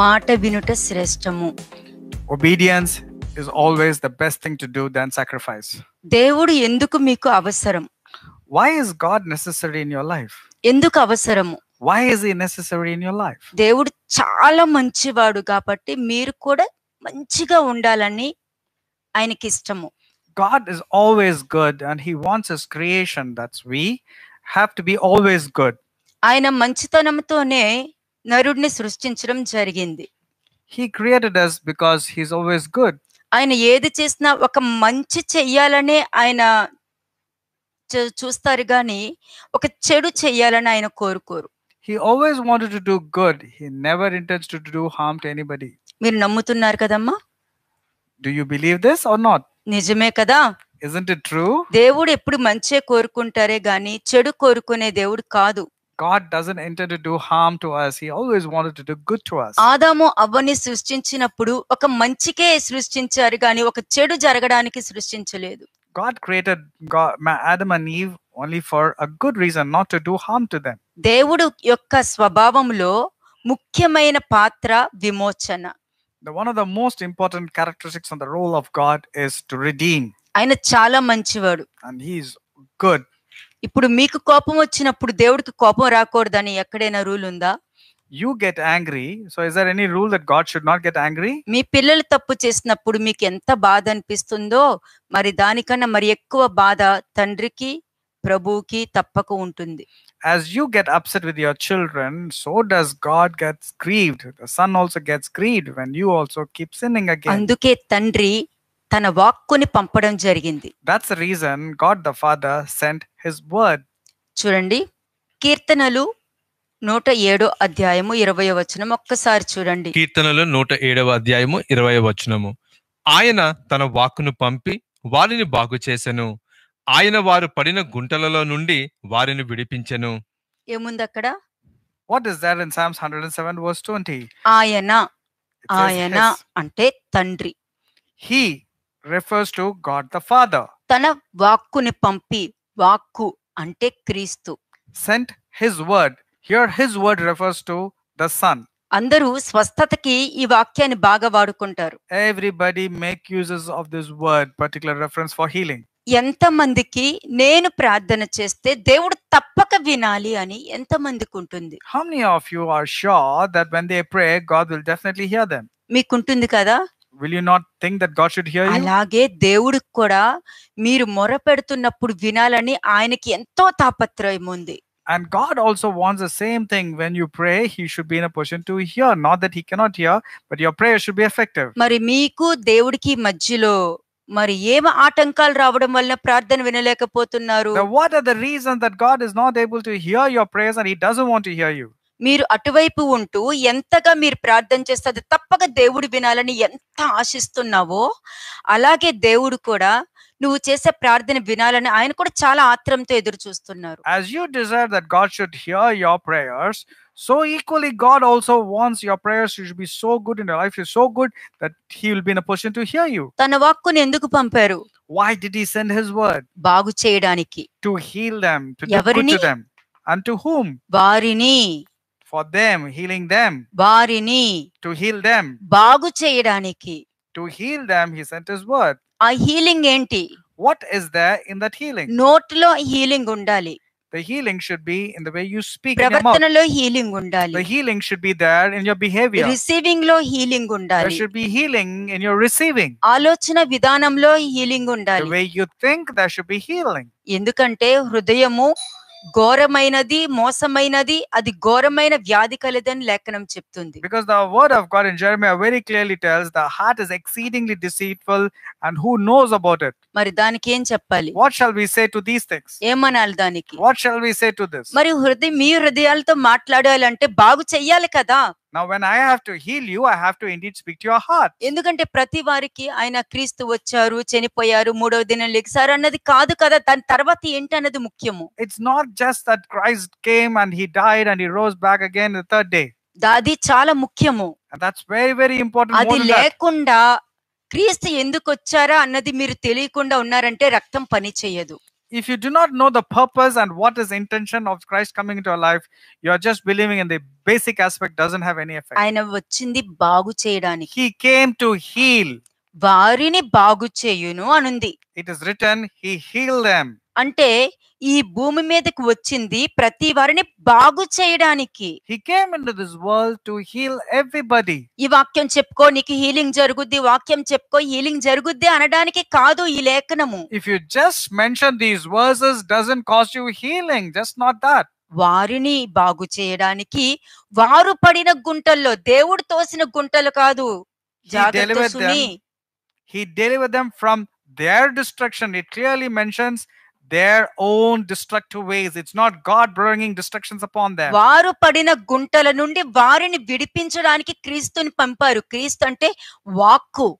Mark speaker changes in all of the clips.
Speaker 1: మాట వినుట శ్రేష్టము
Speaker 2: obedience is always the best thing to do then sacrifice
Speaker 1: దేవుడు ఎందుకు మీకు అవసరం
Speaker 2: why is God necessary in your life
Speaker 1: ఎందుకు అవసరము వై ఇస్ ఈ
Speaker 2: నెసెసరీ ఇన్ యువర్ లైఫ్
Speaker 1: దేవుడు చాలా మంచివాడు కాబట్టి మీరు కూడా మంచిగా ఉండాలని ఆయనకి ఇష్టము
Speaker 2: God is always good and he wants his creation that's we have to be always good
Speaker 1: ఆయన మంచితనంతోనే నరుడిని సృష్టించడం జరిగింది
Speaker 2: he created us because he's always good
Speaker 1: ఆయన ఏది చేసినా ఒక మంచి చెయ్యాలనే ఆయన చూస్తారు కానీ ఒక చెడు చెయ్యాలని ఆయన కోరుకోరు
Speaker 2: he always wanted to do good he never intends to do harm to anybody మీరు నమ్ముతున్నారు కదమ్మా do you believe this or not నిజమే కదా ఇజంట్ ఇట్ ట్రూ
Speaker 1: దేవుడు ఎప్పుడు మంచి కోరుకుంటారే గాని చెడు కోరుకునే దేవుడు కాదు
Speaker 2: God doesn't intend to do harm to us. He always wanted to do good to us.
Speaker 1: ఆదాము అవ్వని సృష్టించినప్పుడు ఒక మంచికే సృష్టించారు కానీ ఒక చెడు జరగడానికి సృష్టించలేదు.
Speaker 2: God created God, Adam and Eve only for a good reason not to do harm to them.
Speaker 1: దేవుడు యొక్క స్వభావంలో ముఖ్యమైన పాత్ర విమోచన.
Speaker 2: The one of the most important characteristics on the role of God is to redeem.
Speaker 1: ఆయన చాలా మంచివాడు. And he is good. ఇప్పుడు మీకు కోపం వచ్చినప్పుడు దేవుడికి కోపం రాకూడదని ఎక్కడైనా రూల్ ఉందా
Speaker 2: you get angry so is there any rule that God should not get angry
Speaker 1: మీ పిల్లలు తప్పు చేసినప్పుడు మీకు ఎంత బాధ అనిపిస్తుందో మరి దానికన్నా మరి ఎక్కువ బాధ తండ్రికి ప్రభువుకి తప్పక ఉంటుంది
Speaker 2: as you get upset with your children so does god gets grieved the son also gets grieved when you also keep sinning again అందుకే తండ్రి తన వాక్కుని పంపడం జరిగింది that's reason God the Father sent his word చూడండి
Speaker 1: కీర్తనలు నూట ఏడో అధ్యాయము ఇరవై వచనం ఒక్కసారి చూడండి
Speaker 3: కీర్తనలు నూట ఏడవ అధ్యాయము ఇరవై వచనము ఆయన తన వాక్కును పంపి వారిని బాగు చేసెను ఆయన వారు పడిన గుంటలలో నుండి వారిని విడిపించెను
Speaker 1: ఏముంది అక్కడ
Speaker 2: what is that in Psalms 107 verse 20 ఆయన ఆయన అంటే తండ్రి he refers to God the Father.
Speaker 1: తన వాక్కుని పంపి వాక్కు Sent
Speaker 2: his word. Here his word refers to the Son.
Speaker 1: అందరూ స్వస్థతకి ఈ వాక్యాన్ని బాగా వాడుకుంటారు
Speaker 2: Everybody make uses of this word, particular reference for healing.
Speaker 1: ఎంతమందికి నేను ప్రార్థన చేస్తే దేవుడు తప్పక వినాలి అని ఎంతమందికి
Speaker 2: ఉంటుంది How many of you are sure that when they pray, God will definitely hear them? మీకుంటుంది కదా will you not think that god should hear you అలాగే
Speaker 1: దేవుడు కూడా మీరు మొరపెడుతున్నప్పుడు వినాలని ఆయనకి ఎంతో తాపత్రయం ఉంది
Speaker 2: and god also wants the same thing when you pray he should be in a position to hear not that he cannot hear but your prayer should be effective
Speaker 1: మరి మీకు దేవుడికి మధ్యలో మరి ఏం ఆటంకాలు రావడం వల్ల ప్రార్థన వినలేకపోతున్నారు are the reasons that God
Speaker 2: is not able to hear your prayers, and He doesn't
Speaker 1: want to hear you? మీరు అటువైపు ఉంటూ ఎంతగా మీరు ప్రార్థన చేస్తే తప్పక దేవుడు వినాలని ఎంత ఆశిస్తున్నావో అలాగే దేవుడు కూడా నువ్వు చేసే ప్రార్థన వినాలని ఆయన కూడా చాలా ఆత్రంతో ఎదురు చూస్తున్నారు
Speaker 2: as you desire that god should hear your prayers so equally god also wants your prayers to be so good in your life is so good that he will be in a position to hear you తన వాక్కుని ఎందుకు పంపారు why did he send his
Speaker 1: word బాగు చేయడానికి to heal them to do good to them and to whom వారిని for them healing them వారిని to heal them బాగు
Speaker 2: చేయడానికి to heal them he sent his word ఆ healing ఏంటి what is there in that healing నోట్లో healing ఉండాలి The healing should be in the way you speak. healing The healing should be there in your behavior. Receiving healing healing ఉండాలి. There should
Speaker 1: be healing in your receiving. ఆలోచన విధానంలో healing ఉండాలి. The
Speaker 2: way you think there
Speaker 1: should be healing. ఎందుకంటే హృదయము ఘోరమైనది మోసమైనది అది ఘోరమైన వ్యాధి కలదని లేఖనం చెప్తుంది
Speaker 2: because the word of god in jeremiah very clearly tells the heart is exceedingly deceitful and who knows about it మరి దానికి ఏం చెప్పాలి what shall we say to these things ఏమనాలి దానికి what shall we say to this మరి మీ హృదయాలతో
Speaker 1: మాట్లాడాలంటే బాగు చెయ్యాలి కదా
Speaker 2: Now, when I have to heal you, I have to indeed speak to your
Speaker 1: heart ఎందుకంటే ప్రతి వారికి ఆయన క్రీస్తు వచ్చారు చనిపోయారు మూడవ దినం లెగిసారు అన్నది
Speaker 2: కాదు కదా దాని తర్వాత ఏంటి అన్నది ముఖ్యము it's not just that Christ came and he died and he rose back again the third day అది చాలా ముఖ్యము దట్స్ వెరీ వెరీ ఇంపార్టెంట్ అది
Speaker 1: లేకుండా క్రీస్తు ఎందుకు వచ్చారా అన్నది మీరు తెలియకుండా ఉన్నారంటే రక్తం పని
Speaker 2: చేయదు if you do not know the purpose and what is intention of Christ coming into your life, you are just believing in the basic aspect doesn't have any effect. ఆయన వచ్చింది బాగు చేయడానికి. He
Speaker 1: came to heal. వారిని బాగు చేయును అనుంది.
Speaker 2: It is written he healed them.
Speaker 1: అంటే ఈ భూమి మీదకి వచ్చింది ప్రతి వారిని బాగు చేయడానికి he came this world to heal everybody ఈ వాక్యం చెప్పుకో నీకు హీలింగ్ జరుగుద్ది వాక్యం చెప్పుకో హీలింగ్ జరుగుద్ది అనడానికి కాదు ఈ లేఖనము if you just mention these verses doesn't cost you healing just not that వారిని బాగు చేయడానికి వారు పడిన గుంటల్లో దేవుడు తోసిన గుంటలు కాదు
Speaker 2: జాగ్రత్త సుని he delivered them from their destruction. It clearly mentions their own destructive ways. It's not God bringing destructions upon them.
Speaker 1: వారు పడిన గుంటల నుండి వారిని విడిపించడానికి క్రీస్తుని పంపారు క్రీస్తు అంటే
Speaker 2: వాక్కు.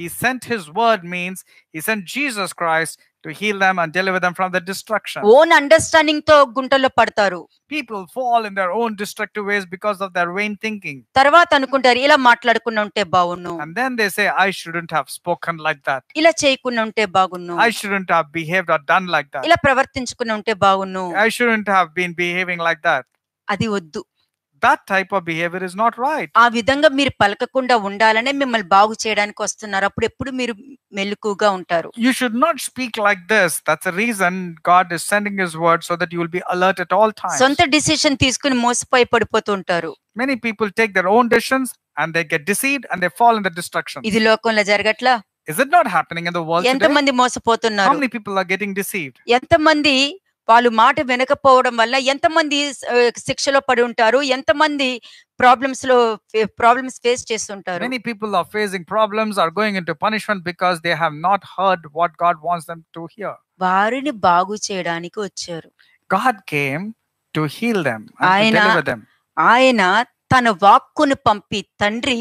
Speaker 2: He sent his word means he sent Jesus Christ to heal them and deliver them from the destruction. Own
Speaker 1: understanding to గుంటలో పడతారు
Speaker 2: People fall in their own destructive ways because of their vain thinking.
Speaker 1: తర్వాత అనుకుంటారు ఇలా మాట్లాడుకుని ఉంటే And
Speaker 2: then they say, I shouldn't have spoken like that. ఇలా చేయకుండా ఉంటే I shouldn't have behaved or done like that. ఇలా ప్రవర్తించుకుని ఉంటే I shouldn't have been behaving like that. అది
Speaker 1: వద్దు that type of behavior is not right ఆ విధంగా మీరు పలకకుండా ఉండాలనే మిమ్మల్ని బాగు చేయడానికి వస్తున్నారు అప్పుడు ఎప్పుడు మీరు ఉంటారు
Speaker 2: you should not speak like this that's the reason god is sending his word so that you will be alert at all times సొంత డిసిషన్ తీసుకుని మోసపోయి పడిపోతూ ఉంటారు many people take their own decisions and they get deceived and they fall in the destruction ఇది
Speaker 1: లోకంలో జరగట్లా
Speaker 2: is it not happening in the world మోసపోతున్నారు how many people are getting deceived
Speaker 1: వాళ్ళు మాట వినకపోవడం వల్ల ఎంతమంది శిక్షలో పడి ఉంటారు ఎంతమంది ప్రాబ్లమ్స్ లో ప్రాబ్లమ్స్ ఫేస్ చేస్తుంటారు many
Speaker 2: people are facing problems are going into punishment because they have not heard what God wants them to hear
Speaker 1: వారిని బాగు చేయడానికి వచ్చారు
Speaker 2: God came to heal them ఆయన
Speaker 1: ఆయన తన వాక్కును పంపి తండ్రి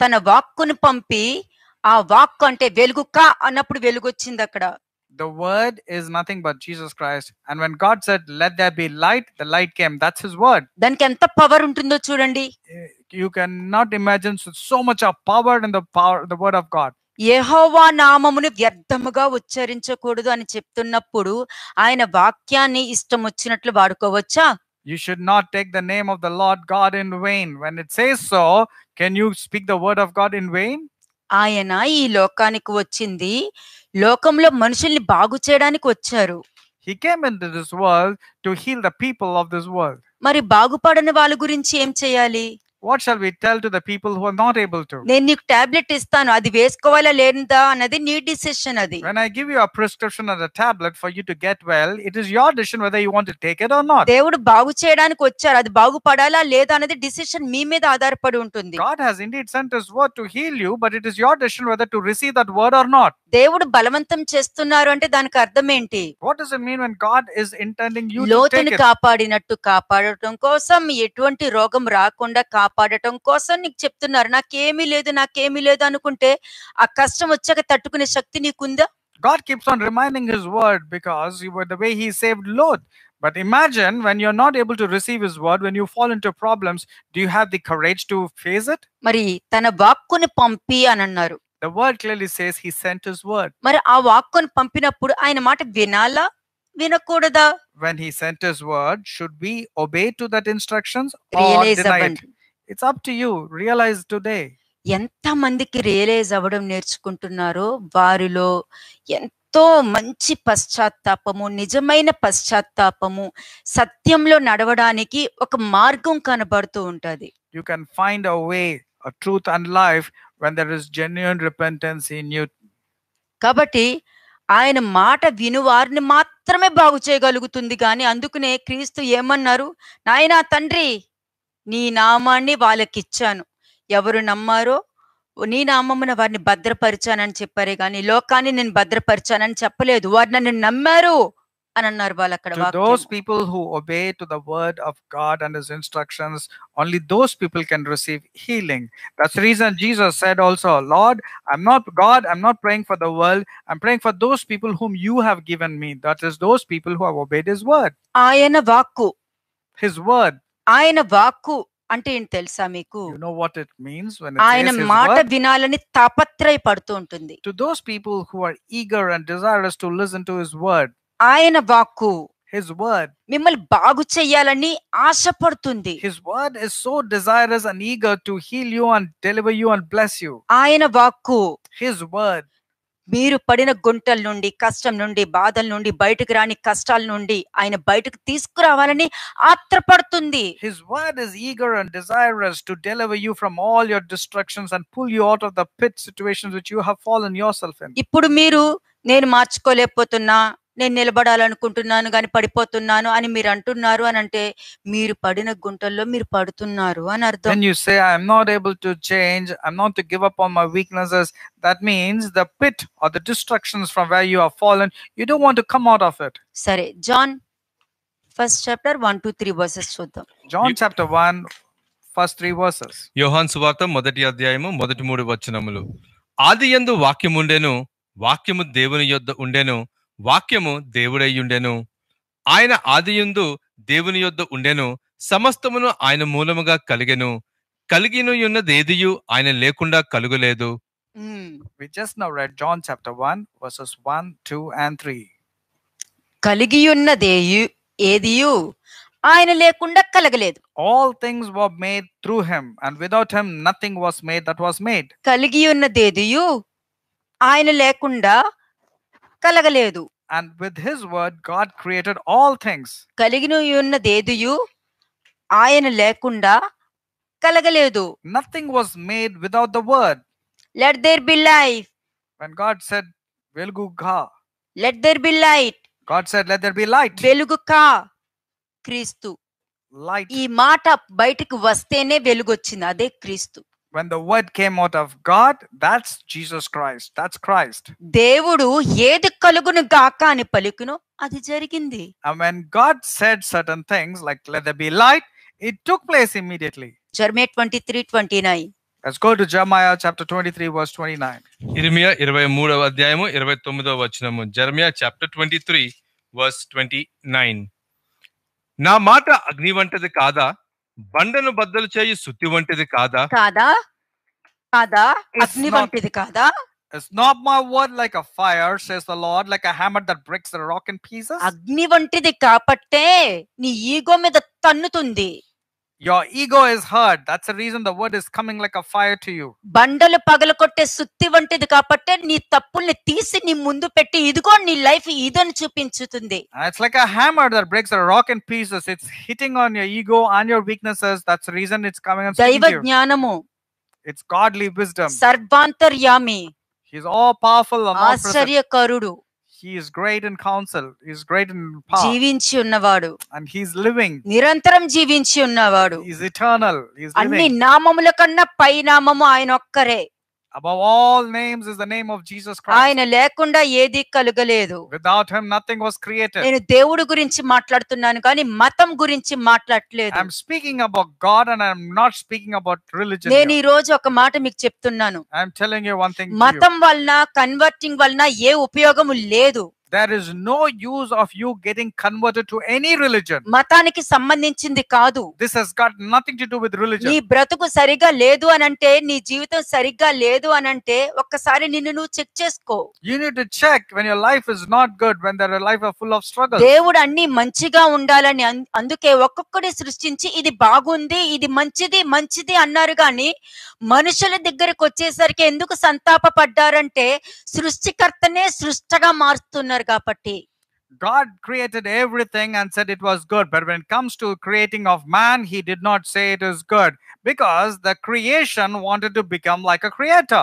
Speaker 1: తన వాక్కును పంపి ఆ వాక్కు అంటే వెలుగు కా అన్నప్పుడు వెలుగు వచ్చింది అక్కడ
Speaker 2: the word is nothing but Jesus Christ. And when God said, Let there be light, the light came. That's his word. then ఎంత power ఉంటుందో చూడండి eh, You cannot imagine so, so much of power in the power the word of God.
Speaker 1: యహోవా నామమును వ్యర్థముగా ఉచ్చరించకూడదు అని చెప్తున్నప్పుడు ఆయన వాక్యాన్ని ఇష్టం వచ్చినట్లు వాడుకోవచ్చా
Speaker 2: you should not take the name of the Lord God in vain. When it says so, can you speak the word of God in vain?
Speaker 1: ఆయన ఈ లోకానికి వచ్చింది లోకంలో మనుషుల్ని బాగు చేయడానికి వచ్చారు
Speaker 2: He came into this world to heal the people of this world.
Speaker 1: మరి బాగుపడని వాళ్ళ గురించి ఏం చేయాలి what shall we tell to the people who are not able to నేను నీకు టాబ్లెట్ ఇస్తాను అది వేసుకోవాలా లేదా అన్నది నీ డిసిషన్ అది when I give you a prescription or a tablet
Speaker 2: for you to get well it is your decision whether you want to take it or not దేవుడు
Speaker 1: బాగు చేయడానికి వచ్చారు అది బాగుపడాలా లేదా అనేది డిసిషన్ మీ మీద ఆధారపడి ఉంటుంది God has indeed sent his word to heal you but it is your decision whether to receive that word or not దేవుడు బలవంతం చేస్తున్నారు అంటే దానికి అర్థం ఏంటి
Speaker 2: what does it mean when God is intending you లోతుని
Speaker 1: కాపాడినట్టు కాపాడటం కోసం ఎటువంటి రోగం రాకుండా కాపాడటం కోసం నీకు చెప్తున్నారు నాకేమీ లేదు నాకేమీ లేదు
Speaker 2: అనుకుంటే ఆ కష్టం వచ్చాక తట్టుకునే శక్తి నీకుందా God keeps on reminding his word because you were the way he saved Lot. But imagine when you're not able to receive his word, when you fall into problems, do you have the courage to face it? మరి తన వాక్కుని పంపి
Speaker 1: అని అన్నారు The word clearly says he sent his word. మరి ఆ వాక్కుని పంపినప్పుడు ఆయన మాట వినాలా వినకూడదా?
Speaker 2: When he sent his word, should we obey to that instructions or deny it? It's up to you realize today మందికి
Speaker 1: రియలైజ్ అవ్వడం నేర్చుకుంటున్నారో వారిలో ఎంతో మంచి పశ్చాత్తాపము నిజమైన పశ్చాత్తాపము సత్యంలో నడవడానికి ఒక
Speaker 2: మార్గం కనబడుతూ ఉంటుంది you can find a way truth and life when there is genuine repentance in you కాబట్టి ఆయన మాట విను వారిని
Speaker 1: మాత్రమే బాగు చేయగలుగుతుంది కానీ అందుకనే క్రీస్తు ఏమన్నారు నాయనా తండ్రి నీ నామాన్ని వాళ్ళకిచ్చాను ఎవరు నమ్మారో నీ నామమున వారిని భద్రపరిచానని చెప్పారే కానీ లోకాన్ని నేను భద్రపరిచానని చెప్పలేదు వారు నన్ను నమ్మారు అని అన్నారు వాళ్ళు
Speaker 2: అక్కడ those people who obey to the word of God and his instructions only those people can receive healing that's reason Jesus said also Lord I'm not God I'm not praying for the world I'm praying for those people whom you have given me that is those people who have obeyed his word ఆయన వాక్కు his word
Speaker 1: Ainabaku ante intel ఏంటి తెలుసా you know what it means when it says his మాట word?
Speaker 2: వినాలని తాపత్రయ పడుతూ To those people who are eager and desirous to listen to his word, ఆయన వాక్కు his word, Mimal మిమ్మల్ని బాగు asa ఆశపడుతుంది his word is so desirous and eager to heal you and deliver you and bless you.
Speaker 1: ఆయన వాక్కు His word మీరు పడిన గుంటల నుండి కష్టం నుండి బాధల నుండి బయటకు రాని కష్టాల నుండి ఆయన బయటకు తీసుకురావాలని ఆత్రపడుతుంది his
Speaker 2: word is eager and desirous to deliver you from all your destructions and pull you out of the pit situations which you have your yourself in
Speaker 1: ఇప్పుడు మీరు నేను మార్చుకోలేకపోతున్నా నేను నిలబడాలనుకుంటున్నాను కానీ పడిపోతున్నాను అని మీరు అంటున్నారు అని అంటే మీరు పడిన గుంటల్లో మీరు పడుతున్నారు అని అర్థం
Speaker 2: you say I'm able to change I'm not to weaknesses that means the pit or destructions from where you are fallen you don't want come out of it సరే John first chapter one two three verses చూద్దాం John chapter one first three verses
Speaker 3: Yohan సువార్త మొదటి అధ్యాయము మొదటి మూడు వచనములు ఆది యందు వాక్యముండెను వాక్యము దేవుని యొద్ద ఉండేను వాక్యము దేవుడయ్యుండెను ఆయన ఆదియుందు దేవుని యొద్ద ఉండెను సమస్తమును ఆయన మూలముగా కలిగెను కలిగినయున్నదేదియు ఆయన లేకుండా కలుగులేదు
Speaker 2: hmm. we just now read John chapter 1, verses 1, 2, and 3.
Speaker 1: కలిగియున్నదేయు ఏదియు ఆయన లేకుండా కలగలేదు
Speaker 2: all things were made through him and without him nothing was made that was made
Speaker 1: కలిగి ఉన్నదేదియు ఆయన లేకుండా కలగలేదు
Speaker 2: and with his word god created all things
Speaker 1: కలిగిన ఉన్నదేదియు ఆయన లేకుండా కలగలేదు nothing was made without the word let there be life when god said వెలుగు గా let there be light god said let there be light వెలుగు కా క్రీస్తు light ఈ మాట బయటికి వస్తేనే వెలుగు వచ్చింది అదే క్రీస్తు
Speaker 2: when the word came out of God, that's Jesus Christ. That's Christ. దేవుడు ఏది
Speaker 1: కలుగును గాక అని పలుకును
Speaker 2: అది జరిగింది. And when God said certain things like let there be light, it took place immediately. Jeremiah 23:29. Let's go to Jeremiah chapter 23 verse 29.
Speaker 3: ఇర్మియా 23వ అధ్యాయము 29వ వచనము. Jeremiah chapter 23 verse 29. Na mata agni వంటిది కాదా బండను బద్దలు చేయి శుద్ధి వంటిది కాదా కాదా
Speaker 2: కాదా అగ్ని వంటిది కాదా It's not my word like a fire, says the Lord, like a hammer that breaks the rock in pieces? అగ్ని
Speaker 1: వంటిది కాబట్టే నీ ఈగో మీద తన్నుతుంది
Speaker 2: your ego is hurt that's the reason the word is coming like a fire to you
Speaker 1: బండలు పగలకొట్టే సుత్తి వంటిది కాబట్టి నీ ni తీసి నీ ముందు పెట్టి ఇదిగో నీ లైఫ్ ఇదని చూపించుతుంది
Speaker 2: it's like a hammer that breaks a rock in pieces it's hitting on your ego and your weaknesses that's the reason it's coming and దైవ జ్ఞానము it's godly wisdom
Speaker 1: సర్వాంతర్యామి he is all powerful karudu
Speaker 2: he is great in counsel he is great in
Speaker 1: power and he is living nirantaram jeevinchi unnavadu
Speaker 2: he is eternal he is living anni
Speaker 1: naamamulakanna pai naamamu ayin okkare
Speaker 2: above all names is the name of Jesus Christ. Without him nothing was created.
Speaker 1: మాట్లాడలేదు. I'm
Speaker 2: speaking about God and I'm not speaking about religion. చెప్తున్నాను. I'm telling you one thing. మతం
Speaker 1: వలన converting వలన ఏ ఉపయోగము లేదు. There is
Speaker 2: no use of you getting converted to any religion
Speaker 1: మతానికి సంబంధించింది కాదు this has got nothing to do with religion నీ బ్రతుకు సరిగా లేదు అని అంటే నీ జీవితం సరిగ్గా లేదు అని అంటే ఒక్కసారి నిన్ను నువ్వు చెక్ చేసుకో you need to check when your life is not good when there is life ఆ ఫుల్ ఆఫ్ స్ట్రగుల్ దేవుడు అన్ని మంచిగా ఉండాలని అందుకే ఒక్కొక్కడి సృష్టించి ఇది బాగుంది ఇది మంచిది మంచిది అన్నారు గాని మనుషుల దగ్గరికి వచ్చేసరికి ఎందుకు సంతాప పడ్డారంటే సృష్టికర్తనే సృష్టిగా మారుస్తున్నారు చేశారు కాబట్టి
Speaker 2: God created everything and said it was good. But when it comes to creating of man, he did not say it is good because the creation wanted to become like a creator.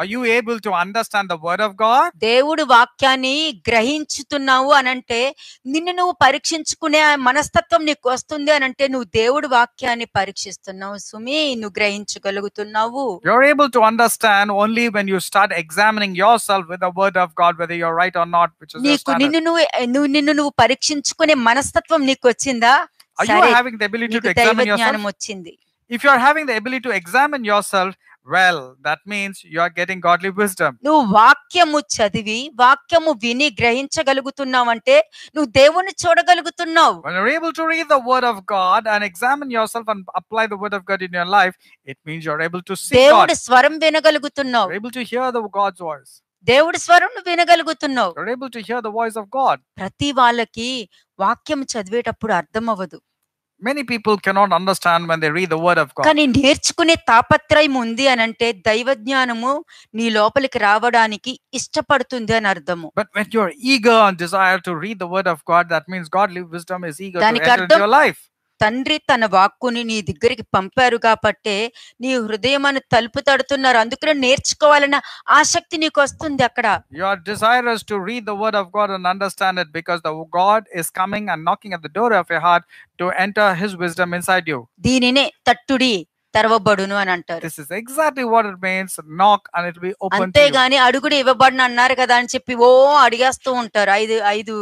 Speaker 2: Are you able to understand the word of God
Speaker 1: దేవుడు వాక్యాన్ని గ్రహించుతున్నావు అని అంటే నిన్ను నువ్వు పరీక్షించుకునే మనస్తత్వం నీకు వస్తుంది అని అంటే నువ్వు దేవుడు వాక్యాన్ని పరీక్షిస్తున్నావు సుమి నువ్వు గ్రహించగలుగుతున్నావు
Speaker 2: you are able to understand only when you start examining yourself with the word of God whether you are right or not which is నీకు నిన్ను
Speaker 1: నువ్వు నువ్వు నిన్ను నువ్వు పరీక్షించుకునే మనస్తత్వం నీకు వచ్చిందా Are you having the ability to examine yourself?
Speaker 2: If you are having the ability to examine yourself well, that means you are getting godly wisdom.
Speaker 1: నువ్వు వాక్యము చదివి వాక్యము విని గ్రహించగలుగుతున్నావు అంటే నువ్వు దేవుని చూడగలుగుతున్నావు
Speaker 2: when you're able to read the word of god and examine yourself and apply the word of god in your life it means you're able to see God. దేవుడి స్వరం వినగలుగుతున్నావు able to hear the god's voice దేవుడి
Speaker 1: స్వరం వినగలుగుతున్నావు able to hear the voice of god ప్రతి వాళ్ళకి వాక్యం చదివేటప్పుడు అర్థం అవ్వదు
Speaker 2: many people cannot understand when they read the word of God కానీ
Speaker 1: నేర్చుకునే తాపత్రయం ఉంది అని అంటే దైవ జ్ఞానము నీ లోపలికి రావడానికి ఇష్టపడుతుంది అని అర్థము
Speaker 2: but when you are eager and desire to read the word of God that means God live wisdom is eager to enter your life
Speaker 1: తండ్రి తన వాక్కుని నీ దగ్గరికి పంపారు కాబట్టే నీ హృదయం అని తలుపు తడుతున్నారు అందుకనే నేర్చుకోవాలన్న ఆసక్తి నీకు వస్తుంది అక్కడ
Speaker 2: you are desirous to read the word of God and understand it because the God is coming and knocking at the door of your heart to enter his wisdom inside you
Speaker 1: దీనినే తట్టుడి తెరవబడును
Speaker 2: అని అంటారు this is exactly what it means knock and it be open అంతే గాని
Speaker 1: అడుగుడు ఇవ్వబడను అన్నారు కదా అని చెప్పి ఓ అడిగేస్తూ ఉంటారు ఐదు ఐదు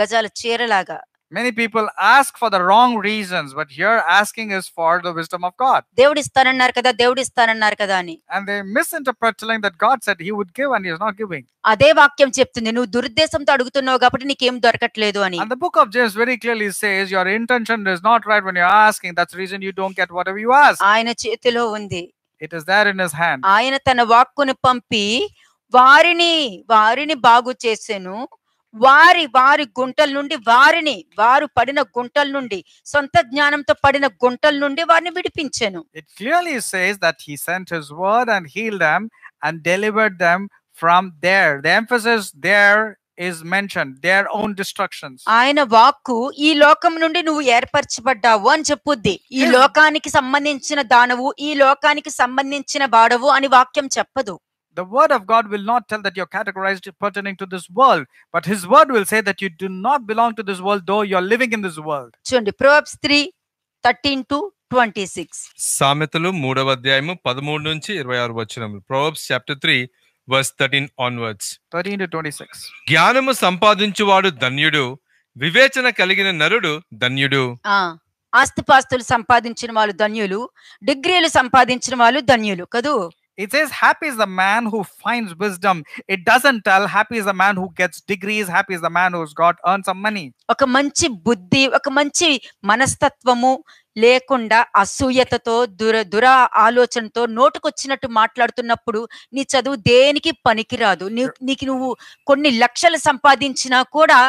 Speaker 1: గజాల చీరలాగా
Speaker 2: many people ask for the wrong reasons but here asking is for the wisdom of god and they misinterpret misinterpreting that god said he would give and he is not giving and the book of james very clearly says your intention is not right when you're asking that's the reason you don't get whatever you ask it is there in his hand వారిని
Speaker 1: వారిని బాగు చేసెను వారి వారి గుంటల నుండి వారిని వారు పడిన గుంటల నుండి సొంత జ్ఞానంతో పడిన గుంటల నుండి వారిని విడిపించాను
Speaker 2: it clearly says that he sent his word and heal them and delivered them from there the emphasis there is mention their own destruction
Speaker 1: ఆయన వాక్కు ఈ లోకం నుండి నువ్వు ఏర్పరచబడ్డావు అని చెప్పుద్ది ఈ hmm. లోకానికి సంబంధించిన దానవు ఈ లోకానికి సంబంధించిన వాడవు అని వాక్యం చెప్పదు
Speaker 2: The word of God will not tell that you're categorized pertaining to this world, but his word will say that you do not belong to this world, though you're living in this world. చూడండి Proverbs 3 13 to 26.
Speaker 3: సామెతలు మూడవ అధ్యాయము 13 నుంచి 26 వచనములు. Proverbs chapter 3 verse 13 onwards.
Speaker 2: 13 to 26.
Speaker 3: జ్ఞానము సంపాదించువాడు ధన్యుడు, వివేచన కలిగిన నరుడు ధన్యుడు.
Speaker 1: ఆ ఆస్తిపాస్తులు సంపాదించిన వాళ్ళు ధన్యులు, డిగ్రీలు సంపాదించిన
Speaker 2: వాళ్ళు ధన్యులు కదూ It says, Happy is the man who finds wisdom. It doesn't tell, Happy is the man who gets degrees, Happy is the man who's got earned some money. ఒక మంచి బుద్ధి ఒక
Speaker 1: మంచి లేకుండా అసూయతతో దుర దుర ఆలోచనతో నోటుకొచ్చినట్టు మాట్లాడుతున్నప్పుడు నీ చదువు దేనికి పనికిరాదు నీ నీకు నువ్వు కొన్ని లక్షలు సంపాదించినా కూడా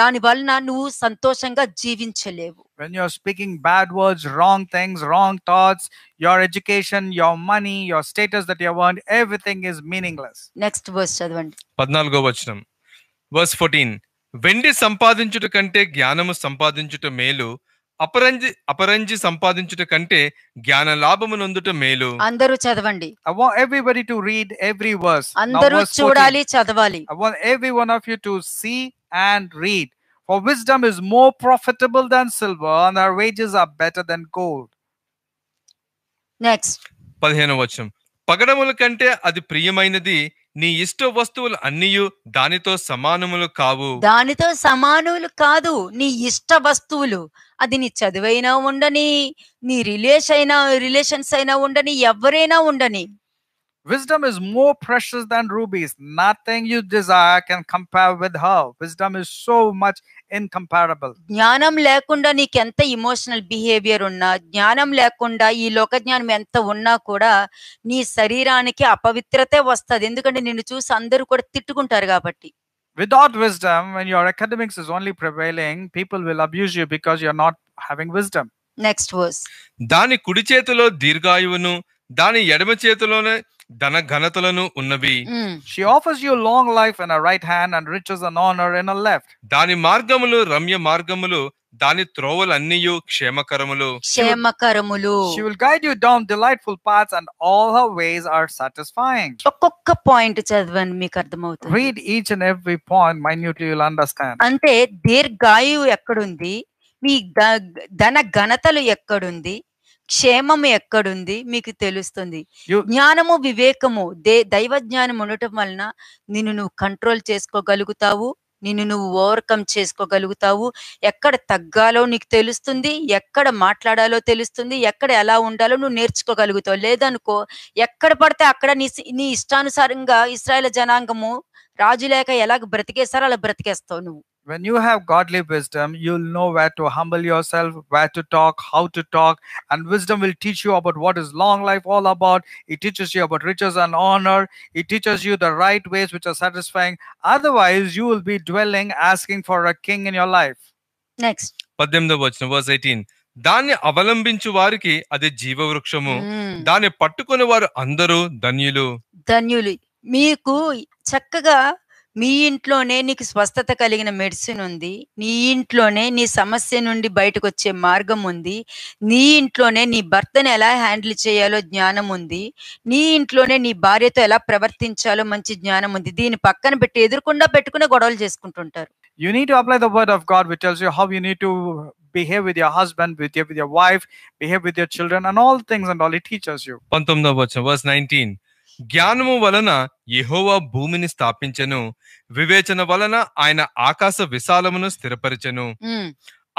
Speaker 1: దాని వలన నువ్వు సంతోషంగా
Speaker 2: జీవించలేవు when you're speaking bad words wrong things wrong thoughts your education your money your status that you have earned everything is meaningless next verse చదవండి
Speaker 3: 14వ వచనం verse 14 వెండి సంపాదించుట కంటే జ్ఞానము సంపాదించుట మేలు అపరంజి అపరంజి సంపాదించుట కంటే జ్ఞాన లాభము నొందుట మేలు
Speaker 1: అందరూ చదవండి
Speaker 2: I want everybody to read every verse. అందరూ చూడాలి చదవాలి I want every one of you to see and read. For wisdom is more profitable than silver, and our wages are better than gold. Next
Speaker 3: పదిహేను వచనం పగడముల కంటే అది ప్రియమైనది నీ ఇష్ట వస్తువులు అన్నియు దానితో సమానములు కావు
Speaker 1: దానితో సమానులు కాదు నీ ఇష్ట వస్తువులు అది నీ చదువైనా ఉండని నీ రిలేషన్ అయినా రిలేషన్స్ అయినా ఉండని ఎవరైనా ఉండని
Speaker 2: Wisdom is more precious than rubies. Nothing you desire can compare with her. Wisdom is so much incomparable.
Speaker 1: జ్ఞానం లేకుండా నీకు ఎంత ఇమోషనల్ బిహేవియర్ ఉన్నా జ్ఞానం లేకుండా ఈ లోక జ్ఞానం ఎంత ఉన్నా కూడా నీ శరీరానికి అపవిత్రతే వస్తుంది ఎందుకంటే నిన్ను చూసి అందరూ కూడా తిట్టుకుంటారు
Speaker 2: కాబట్టి without wisdom when your academics is only prevailing people will abuse you because you are not having wisdom next verse
Speaker 3: దాని కుడి చేతిలో దీర్ఘాయువును దాని ఎడమ చేతిలోనే ధన ఘనతలను ఉన్నవి
Speaker 2: hmm. she offers you long life in her right hand and riches and honor in her left
Speaker 3: దాని మార్గములు రమ్య మార్గములు దాని అన్ని క్షేమకరములు
Speaker 2: క్షేమకరములు guide will guide you down delightful paths and all her ways
Speaker 1: ఒక్కొక్క పాయింట్ చదవండి మీకు అర్థమవుతుంది Read
Speaker 2: each and every point minutely, you'll understand
Speaker 1: అంటే దీర్ఘాయువు ఎక్కడుంది మీ ధన ఘనతలు ఎక్కడుంది క్షేమం ఎక్కడుంది మీకు తెలుస్తుంది జ్ఞానము వివేకము దే దైవ జ్ఞానం ఉండటం వలన నిన్ను నువ్వు కంట్రోల్ చేసుకోగలుగుతావు నిన్ను నువ్వు ఓవర్కమ్ చేసుకోగలుగుతావు ఎక్కడ తగ్గాలో నీకు తెలుస్తుంది ఎక్కడ మాట్లాడాలో తెలుస్తుంది ఎక్కడ ఎలా ఉండాలో నువ్వు నేర్చుకోగలుగుతావు లేదనుకో ఎక్కడ పడితే అక్కడ నీ నీ ఇష్టానుసారంగా ఇస్రాయేల్ జనాంగము రాజు లేక ఎలాగ బ్రతికేస్తారో అలా బ్రతికేస్తావు నువ్వు
Speaker 2: when you have godly wisdom you'll know where to humble yourself where to talk how to talk and wisdom will teach you about what is long life all about it teaches you about riches and honor it teaches you the right ways which are satisfying otherwise you will be dwelling asking for a king in your life next
Speaker 3: పద్దెనిమిదవ వచనం verse eighteen దాన్ని అవలంబించు వారికి అది జీవవృక్షము hmm. దాన్ని పట్టుకుని వారు అందరూ ధన్యులు
Speaker 1: ధన్యులు మీకు చక్కగా మీ ఇంట్లోనే నీకు స్వస్థత కలిగిన మెడిసిన్ ఉంది నీ ఇంట్లోనే నీ సమస్య నుండి బయటకు వచ్చే మార్గం ఉంది నీ ఇంట్లోనే నీ భర్తను ఎలా హ్యాండిల్ చేయాలో జ్ఞానం ఉంది నీ ఇంట్లోనే నీ భార్యతో ఎలా ప్రవర్తించాలో మంచి జ్ఞానం ఉంది దీని పక్కన పెట్టి ఎదురుకుండా పెట్టుకునే గొడవలు చేసుకుంటుంటారు
Speaker 2: you need to apply the word of God which tells you how you need to behave with your husband with with your wife behave with your children and all things and all it teaches you
Speaker 3: 19వ వచనం verse 19 జ్ఞానము వలన యహోవా భూమిని స్థాపించను వివేచన వలన ఆయన ఆకాశ విశాలమును స్థిరపరిచెను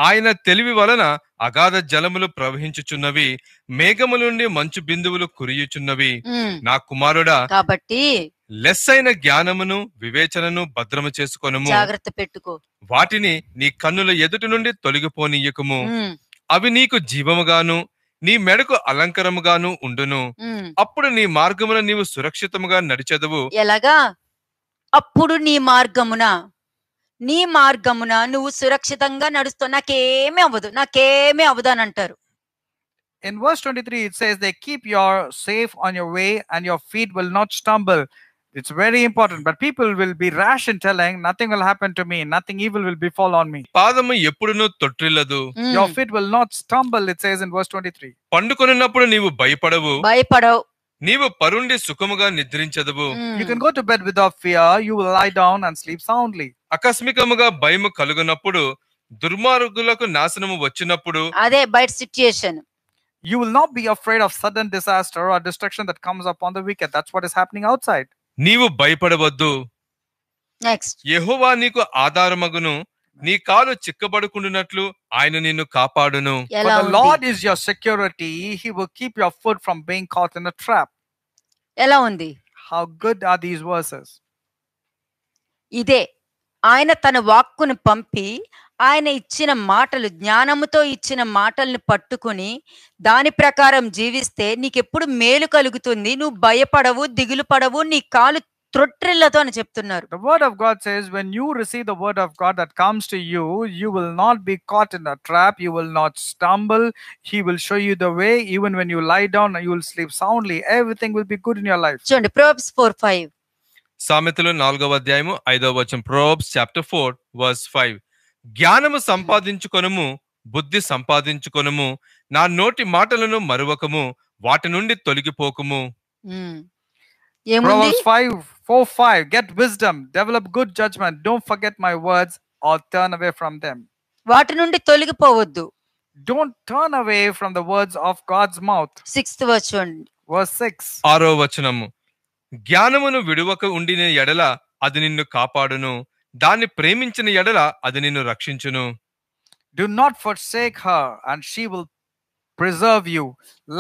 Speaker 3: ఆయన తెలివి వలన అగాధ జలములు ప్రవహించుచున్నవి మేఘము నుండి మంచు బిందువులు కురియుచున్నవి నా కుమారుడా కాబట్టి లెస్ అయిన జ్ఞానమును వివేచనను భద్రము చేసుకొనము జాగ్రత్త పెట్టుకో వాటిని నీ కన్నుల ఎదుటి నుండి తొలగిపోనీయకము అవి నీకు జీవముగాను నీ మెడకు అలంకరముగాను ఉండును అప్పుడు నీ మార్గమున నీవు సురక్షితముగా నడిచెదవు
Speaker 1: ఎలాగా అప్పుడు నీ మార్గమున నీ మార్గమున నువ్వు సురక్షితంగా నడుస్తావు నాకేమీ అవ్వదు నాకేమీ అవ్వదు అని అంటారు
Speaker 2: In verse 23, it says, They keep your safe on your way, and your feet will not stumble. It's very important. But people will be rash in telling, nothing will happen to me, nothing evil will befall on me.
Speaker 3: పాదము hmm.
Speaker 2: Your feet will not stumble, it says in verse 23.
Speaker 3: పండుకొనున్నప్పుడు hmm. You
Speaker 2: can go to bed without fear, you will lie down and sleep soundly.
Speaker 3: ఆకస్మికముగా భయము
Speaker 2: You will not be afraid of sudden disaster or destruction that comes upon the wicked. That's what is happening outside.
Speaker 3: నీవు భయపడవద్దు యహోవా నీకు ఆధారమగును నీ కాలు చిక్కబడుకుంటున్నట్లు ఆయన నిన్ను కాపాడును
Speaker 2: Lord security food from being ఎలా గుడ్ ఆర్ వర్సెస్
Speaker 1: ఇదే ఆయన తన వాక్కును పంపి ఆయన ఇచ్చిన మాటలు జ్ఞానముతో ఇచ్చిన మాటల్ని పట్టుకుని దాని ప్రకారం జీవిస్తే నీకెప్పుడు మేలు కలుగుతుంది నువ్వు భయపడవు దిగులు పడవు నీ కాలు త్రొట్రిల్లతో అని చెప్తున్నారు
Speaker 2: word of God says you receive the word of God that comes to you you will not be caught in trap you will not stumble he show you the way even when you lie down you sleep soundly everything will be good in your life చూడండి Proverbs four five
Speaker 3: సామెతలు నాలుగవ అధ్యాయము ఐదవ వచ్చం Proverbs chapter four verse five జ్ఞానము సంపాదించుకొనుము బుద్ధి సంపాదించుకొనుము నా నోటి మాటలను మరువకము వాటి నుండి తొలగిపోకము
Speaker 2: Proverbs 5, 4, 5. Get wisdom, develop good judgment. Don't forget my words or వాటి నుండి తొలగిపోవద్దు don't turn away from the words of God's mouth sixth verse చూడండి
Speaker 3: వర్స్ సిక్స్ ఆరో వచనము జ్ఞానమును విడువక ఉండిన ఎడల అది నిన్ను కాపాడును దాన్ని ప్రేమించిన ఎడల అది నిన్ను రక్షించును do not 
Speaker 2: forsake her and she will preserve you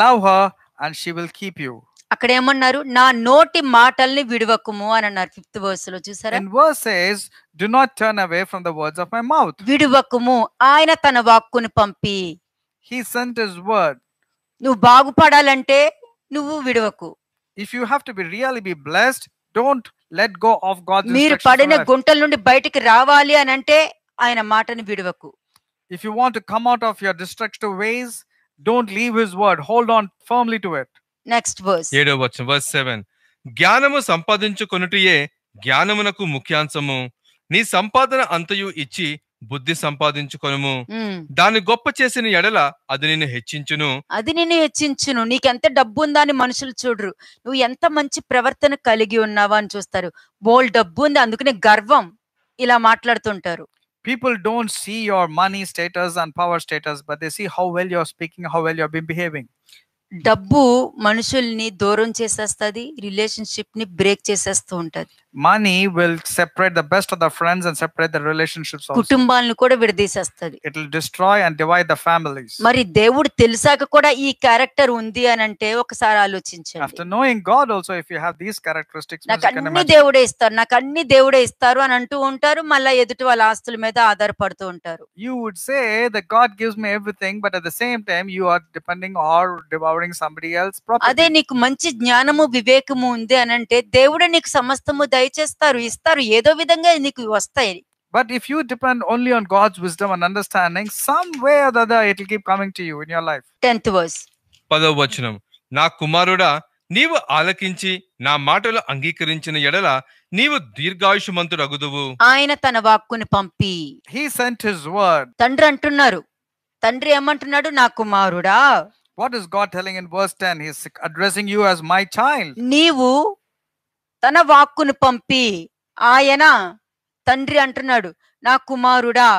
Speaker 2: love her and she will keep you
Speaker 1: అక్కడ ఏమన్నారు నా నోటి మాటల్ని విడవకుము అని అన్నారు ఫిఫ్త్ వర్స్ లో చూసారా and
Speaker 2: verse says do not turn away from the words of my mouth విడవకుము ఆయన తన వాక్కును పంపి హి సెంట్ హిస్ వర్డ్ నువ్వు బాగుపడాలంటే నువ్వు విడవకు if you have to be really be blessed don't let go of God మీరు పడిన
Speaker 1: గుంటల నుండి బయటికి రావాలి అని అంటే ఆయన మాటని విడవకు
Speaker 2: if you want to come out of your destructive ways don't leave his word hold on firmly to it next
Speaker 3: verse ఏడో వచనం వర్స్ 7 జ్ఞానము సంపాదించుకొనుటయే జ్ఞానమునకు ముఖ్యాంశము నీ సంపాదన అంతయు ఇచ్చి బుద్ధి సంపాదించుకొనుము దాన్ని గొప్ప చేసిన ఎడల అది నిన్ను హెచ్చించును
Speaker 1: అది నిన్ను హెచ్చించును నీకెంత డబ్బు ఉందా అని మనుషులు చూడరు నువ్వు ఎంత మంచి ప్రవర్తన కలిగి ఉన్నావా అని చూస్తారు బోల్ డబ్బు ఉంది అందుకనే గర్వం ఇలా మాట్లాడుతుంటారు
Speaker 2: people don't see your money status and power status but they see how well you're speaking how well you've be behaving డబ్బు
Speaker 1: మనుషుల్ని దూరం చేసేస్తుంది రిలేషన్షిప్ ని బ్రేక్ చేసేస్తూ ఉంటది
Speaker 2: money will separate the best of the friends and separate the relationships కుటుంబాలను కూడా విడదీసేస్తుంది it will destroy and divide the families మరి
Speaker 1: దేవుడు తెలిసాక కూడా ఈ క్యారెక్టర్ ఉంది అని అంటే ఒకసారి ఆలోచించండి
Speaker 2: after knowing God also if you have these characteristics నాకు అన్ని దేవుడే
Speaker 1: ఇస్తారు నాకు అన్ని దేవుడే ఇస్తారు అని అంటూ ఉంటారు మళ్ళీ ఎదుటి వాళ్ళ ఆస్తుల మీద ఆధారపడుతూ ఉంటారు
Speaker 2: you would say the God gives me everything but at the same time you are depending or devouring somebody else అదే
Speaker 1: నీకు మంచి జ్ఞానము వివేకము ఉంది అని అంటే దేవుడే నీకు సమస్తము దయ దయచేస్తారు ఇస్తారు ఏదో
Speaker 2: విధంగా నీకు వస్తాయి But if you depend only on God's wisdom and understanding, some way or the other, it will keep coming to you in your life. Tenth verse
Speaker 3: పదవ వచనం నా కుమారుడా నీవు ఆలకించి నా మాటలు అంగీకరించిన ఎడల నీవు దీర్ఘాయుషమంతుడు అగుదువు
Speaker 1: ఆయన తన వాక్కుని పంపి He sent His word. తండ్రి అంటున్నారు
Speaker 2: తండ్రి ఏమంటున్నాడు నా కుమారుడా What is God telling in verse 10? He's addressing you as my child. నీవు తన వాక్కును పంపి ఆయన
Speaker 1: తండ్రి అంటున్నాడు నా కుమారుడా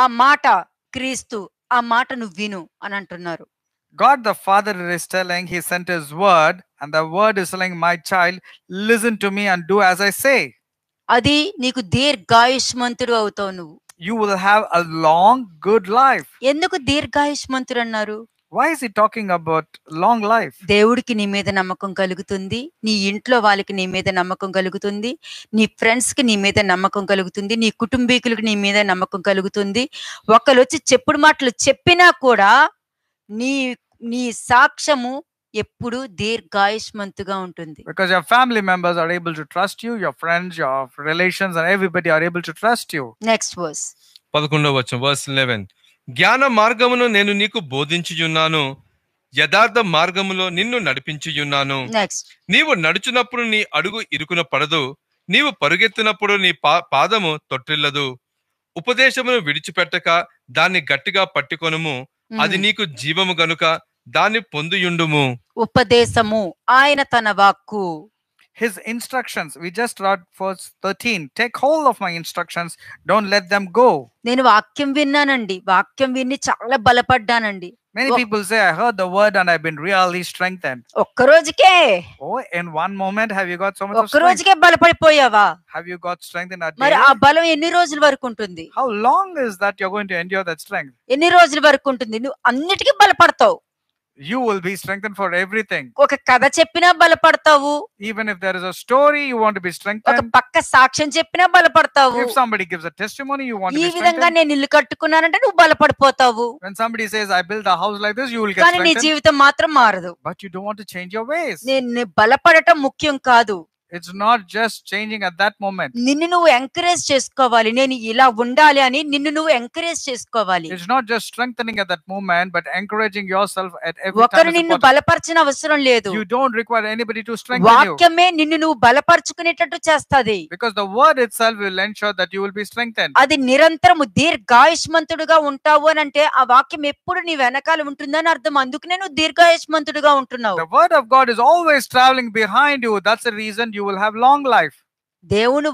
Speaker 1: ఆ మాట క్రీస్తు ఆ మాట నువ్వు విను అని అంటున్నారు
Speaker 2: God the father is telling, He sent His word, and the word is telling, My child, listen to me and do అది నీకు దీర్ఘాయుష్మంతుడు అవుతావు నువ్వు you will have a long good life
Speaker 1: ఎందుకు దీర్ఘాయుష్మంతుడు అన్నారు why is he talking about long life దేవుడికి నీ మీద నమ్మకం కలుగుతుంది నీ ఇంట్లో వాళ్ళకి నీ మీద నమ్మకం కలుగుతుంది నీ ఫ్రెండ్స్ కి నీ మీద నమ్మకం కలుగుతుంది నీ కుటుంబీకులకు నీ మీద నమ్మకం కలుగుతుంది ఒకళ్ళు వచ్చి చెప్పుడు మాటలు చెప్పినా కూడా నీ నీ సాక్ష్యము ఎప్పుడు దీర్ఘాయుష్మంతుగా ఉంటుంది
Speaker 2: because your family members are able to trust you your friends your relations and everybody are able to trust you next verse
Speaker 3: 11వ వచనం వర్స్ 11 జ్ఞాన మార్గమును నేను నీకు బోధించుచున్నాను యథార్థ మార్గములో నిన్ను నడిపించుచున్నాను నీవు నడుచునప్పుడు నీ అడుగు ఇరుకున పడదు నీవు పరుగెత్తినప్పుడు నీ పాదము తొట్టిల్లదు ఉపదేశమును విడిచిపెట్టక దాన్ని గట్టిగా పట్టుకొనుము అది hmm. నీకు జీవము గనుక దాన్ని పొందియుండుము
Speaker 2: ఉపదేశము ఆయన తన వాక్కు his instructions. We just read verse 13. Take hold of my instructions. Don't let them go. Many people say, I heard the word and I've been really strengthened. Oh, in one moment, have you got so much of strength? ఒక్కరోజుకే
Speaker 1: బలపడిపోయావా
Speaker 2: Have you got strength in a
Speaker 1: day? How long is that you're going to endure that strength? you will be strengthened for everything ఒక కథ చెప్పినా
Speaker 2: బలపడతావు even if there is a story you want to be strengthened ఒక పక్క సాక్ష్యం చెప్పినా బలపడతావు if somebody gives a testimony you want to be strengthened ఈ విధంగా
Speaker 1: నేను ఇల్లు కట్టుకున్నానంటే నువ్వు బలపడిపోతావు
Speaker 2: when somebody says i built a house like this you will get కానీ నీ జీవితం
Speaker 1: మాత్రం మారదు
Speaker 2: but you don't want to change your
Speaker 1: ways నేను బలపడటం ముఖ్యం కాదు
Speaker 2: it's not just changing at that moment నిన్ను
Speaker 1: నువ్వు ఎంకరేజ్ చేసుకోవాలి నేను ఇలా ఉండాలి అని నిన్ను నువ్వు ఎంకరేజ్ చేసుకోవాలి
Speaker 2: it's not just strengthening at that moment but encouraging yourself at every ఒకరు నిన్ను
Speaker 1: బలపరచిన అవసరం లేదు you
Speaker 2: don't require anybody to strengthen వాక్యమే
Speaker 1: నిన్ను నువ్వు బలపరచుకునేటట్టు చేస్తది because the word
Speaker 2: itself will ensure that you will be strengthen
Speaker 1: అది నిరంతరము దీర్ఘాయుష్మంతుడుగా ఉంటావు అని అంటే ఆ వాక్యం ఎప్పుడు నీ వెనకాల ఉంటుందని అర్థం అందుకనే నువ్వు దీర్ఘాయుష్మంతుడుగా ఉంటున్నావు the word of God is
Speaker 2: always travelling behind you that's the reason you you will have long life దేవుని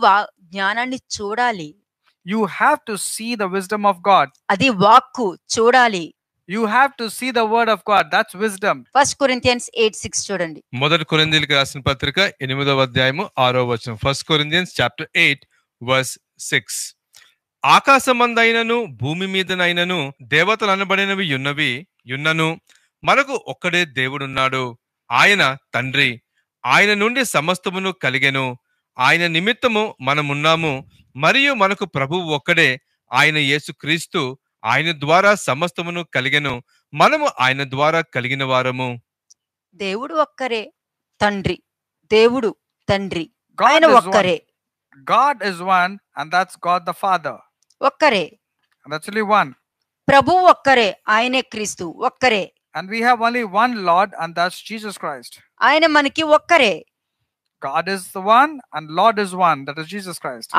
Speaker 2: జ్ఞానాన్ని చూడాలి you have to see the wisdom of God అది వాక్కు
Speaker 1: చూడాలి you have to see the word of God that's wisdom first Corinthians 8:6 చూడండి
Speaker 3: మొదటి కొరింథీయులకు రాసిన పత్రిక 8వ అధ్యాయము 6వ వచనం ఫస్ట్ కొరింథియన్స్ చాప్టర్ 8 వర్స్ 6 ఆకాశమందైనను భూమి మీదనైనను దేవతలు అనబడినవి యున్నవి యున్నను మనకు ఒక్కడే దేవుడున్నాడు ఆయన తండ్రి ఆయన నుండి సమస్తమును కలిగెను ఆయన నిమిత్తము మనమున్నాము మరియు మనకు ప్రభువు ఒక్కడే ఆయన యేసుక్రీస్తు ఆయన ద్వారా సమస్తమును కలిగెను మనము ఆయన ద్వారా కలిగిన వారము
Speaker 1: దేవుడు ఒక్కరే తండ్రి దేవుడు తండ్రి ఆయన ఒక్కరే
Speaker 2: God is one and that's God the father ఒక్కరే And వన్ only ప్రభు ఒక్కరే ఆయనే క్రీస్తు ఒక్కరే and we have only one Lord and that's Jesus Christ God is the one and Lord is one. That is Jesus Christ.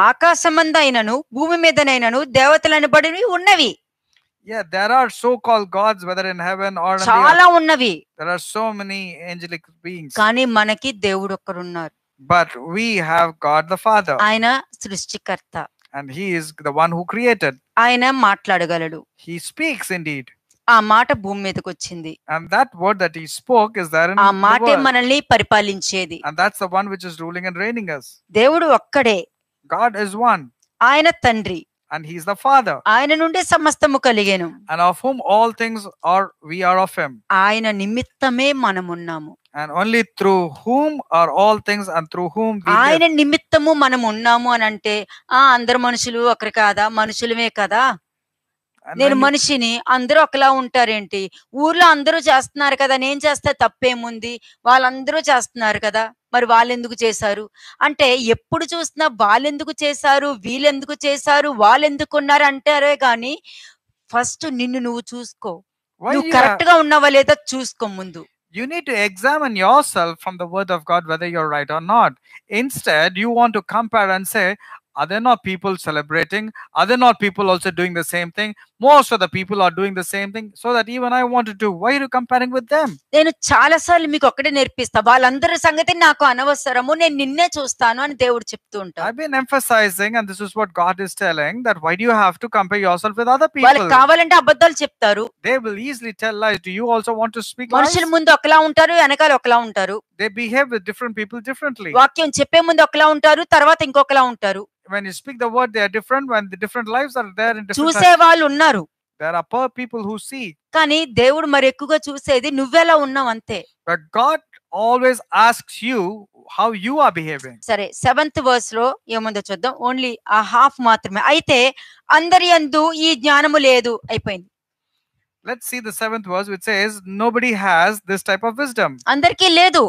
Speaker 2: Yeah, there are so-called gods whether in heaven or Chala the There are so many angelic beings. Kani
Speaker 1: manaki
Speaker 2: but we have God the Father. Aina and He is the one who created. Aina he speaks indeed. ఆ మాట భూమి మీదకి వచ్చింది and that word that he spoke is there in ఆ మాటే the world. మనల్ని పరిపాలించేది and that's the one which is ruling and reigning us
Speaker 1: దేవుడు ఒక్కడే god is one ఆయన తండ్రి and he is the father ఆయన నుండి సమస్తము కలిగేను
Speaker 2: and of whom all things are we are of him
Speaker 1: ఆయన నిమిత్తమే మనమున్నాము
Speaker 2: and only through whom are all things and through whom we live. ఆయన
Speaker 1: నిమిత్తము మనం ఉన్నాము అని అంటే ఆ అందరు మనుషులు ఒకరు కాదా మనుషులమే కదా నేను మనిషిని అందరూ ఒకలా ఉంటారేంటి ఊర్లో అందరూ చేస్తున్నారు కదా నేను చేస్తే తప్పేముంది వాళ్ళందరూ చేస్తున్నారు కదా మరి వాళ్ళెందుకు చేశారు అంటే ఎప్పుడు చూసినా వాళ్ళెందుకు చేశారు వీళ్ళెందుకు చేశారు వాళ్ళెందుకు ఉన్నారు అంటారే గాని ఫస్ట్ నిన్ను నువ్వు చూసుకో నువ్వు కరెక్ట్ గా ఉన్నావా లేదా చూసుకో ముందు
Speaker 2: you need examine yourself from the word of God whether you're right or not. Instead, you want to compare and say, are there not people celebrating are there not people also doing the same thing most of the people are doing the same thing so that even i want to do why are you comparing with them
Speaker 1: నేను చాలా సార్లు మీకు ఒకటే నేర్పిస్తా వాళ్ళందరి సంగతి నాకు అనవసరము నేను నిన్నే చూస్తాను అని దేవుడు చెప్తూ ఉంటాడు I been
Speaker 2: emphasising and this is what God is telling that why do you have to compare yourself with other people వాళ్ళు కావాలంటే అబద్ధాలు చెప్తారు they will easily tell lies do you also want to speak మనుషుల ముందు ఒకలా ఉంటారు వెనకాల ఒకలా ఉంటారు they behave with different people differently.
Speaker 1: వాక్యం చెప్పే ముందు ఒకలా ఉంటారు తర్వాత ఇంకొకలా ఉంటారు.
Speaker 2: When you speak the word they are different when the different lives are there in different చూసే వాళ్ళు ఉన్నారు. There are poor people who see.
Speaker 1: కానీ దేవుడు మరి ఎక్కువగా చూసేది నువ్వెలా ఉన్నావు అంతే.
Speaker 2: But God always asks you how you are behaving.
Speaker 1: సరే సెవెంత్ వర్స్ లో ఏముందో చూద్దాం ఓన్లీ ఆ హాఫ్ మాత్రమే అయితే అందరి యందు ఈ జ్ఞానము లేదు అయిపోయింది.
Speaker 2: Let's see the seventh verse which says nobody has this type of wisdom. ki ledu.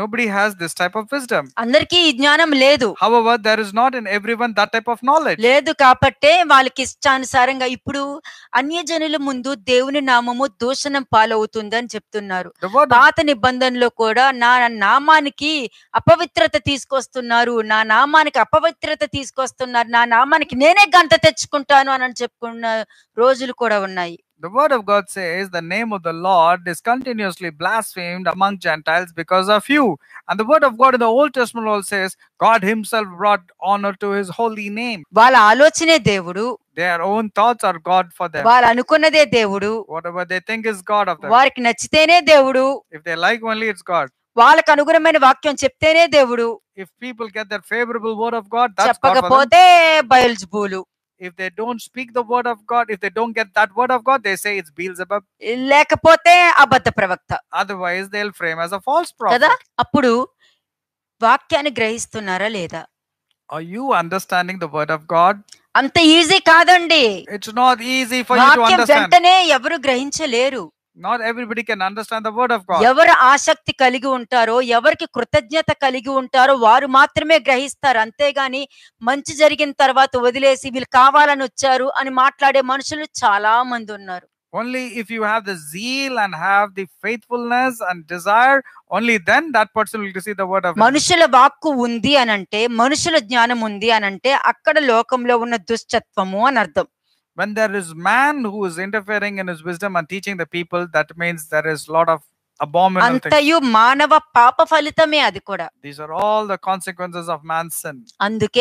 Speaker 2: nobody has this type of wisdom అందరికీ ఈ జ్ఞానం లేదు however there is not in
Speaker 1: everyone that type of knowledge లేదు కాబట్టే వాళ్ళకి ఇష్టానుసారంగా ఇప్పుడు అన్య అన్యజనుల ముందు దేవుని నామము దూషణం పాలవుతుందని చెప్తున్నారు పాత నిబంధనలో కూడా నా నామానికి అపవిత్రత తీసుకొస్తున్నారు నా నామానికి అపవిత్రత తీసుకొస్తున్నారు నా నామానికి నేనే గంత తెచ్చుకుంటాను అని చెప్పుకున్న రోజులు కూడా ఉన్నాయి
Speaker 2: The word of God says, The name of the Lord is continuously blasphemed among Gentiles because of you. And the word of God in the Old Testament also says, God Himself brought honor to His holy name.
Speaker 1: their
Speaker 2: own thoughts are god for them whatever they think is god of them if they like only it's god
Speaker 1: అనుగుణమైన వాక్యం చెప్తేనే దేవుడు
Speaker 2: if people get their favorable word of god that's చెప్పకపోతే if they don't speak the word of God, if they don't get that word of God, they say it's Beelzebub. Otherwise, they'll frame as a false prophet. Are you understanding the word of God? It's not easy for you easy for you to understand వెంటనే ఎవరు గ్రహించలేరు not everybody can understand the word of God ఎవరు
Speaker 1: ఆసక్తి కలిగి ఉంటారో ఎవరికి కృతజ్ఞత కలిగి ఉంటారో వారు మాత్రమే గ్రహిస్తారు అంతేగాని మంచి జరిగిన తర్వాత వదిలేసి వీళ్ళు కావాలని వచ్చారు అని మాట్లాడే మనుషులు చాలా మంది ఉన్నారు
Speaker 2: only if you have the zeal and have the faithfulness and desire only then that person will receive the word of
Speaker 1: మనుషుల వాక్కు ఉంది అనంటే మనుషుల జ్ఞానం ఉంది అంటే అక్కడ లోకంలో ఉన్న దుశ్చత్వము అని అర్థం
Speaker 2: when there is man who is interfering in his wisdom and teaching the people that means there is lot of abominable things. these are all the consequences of man's sin that's the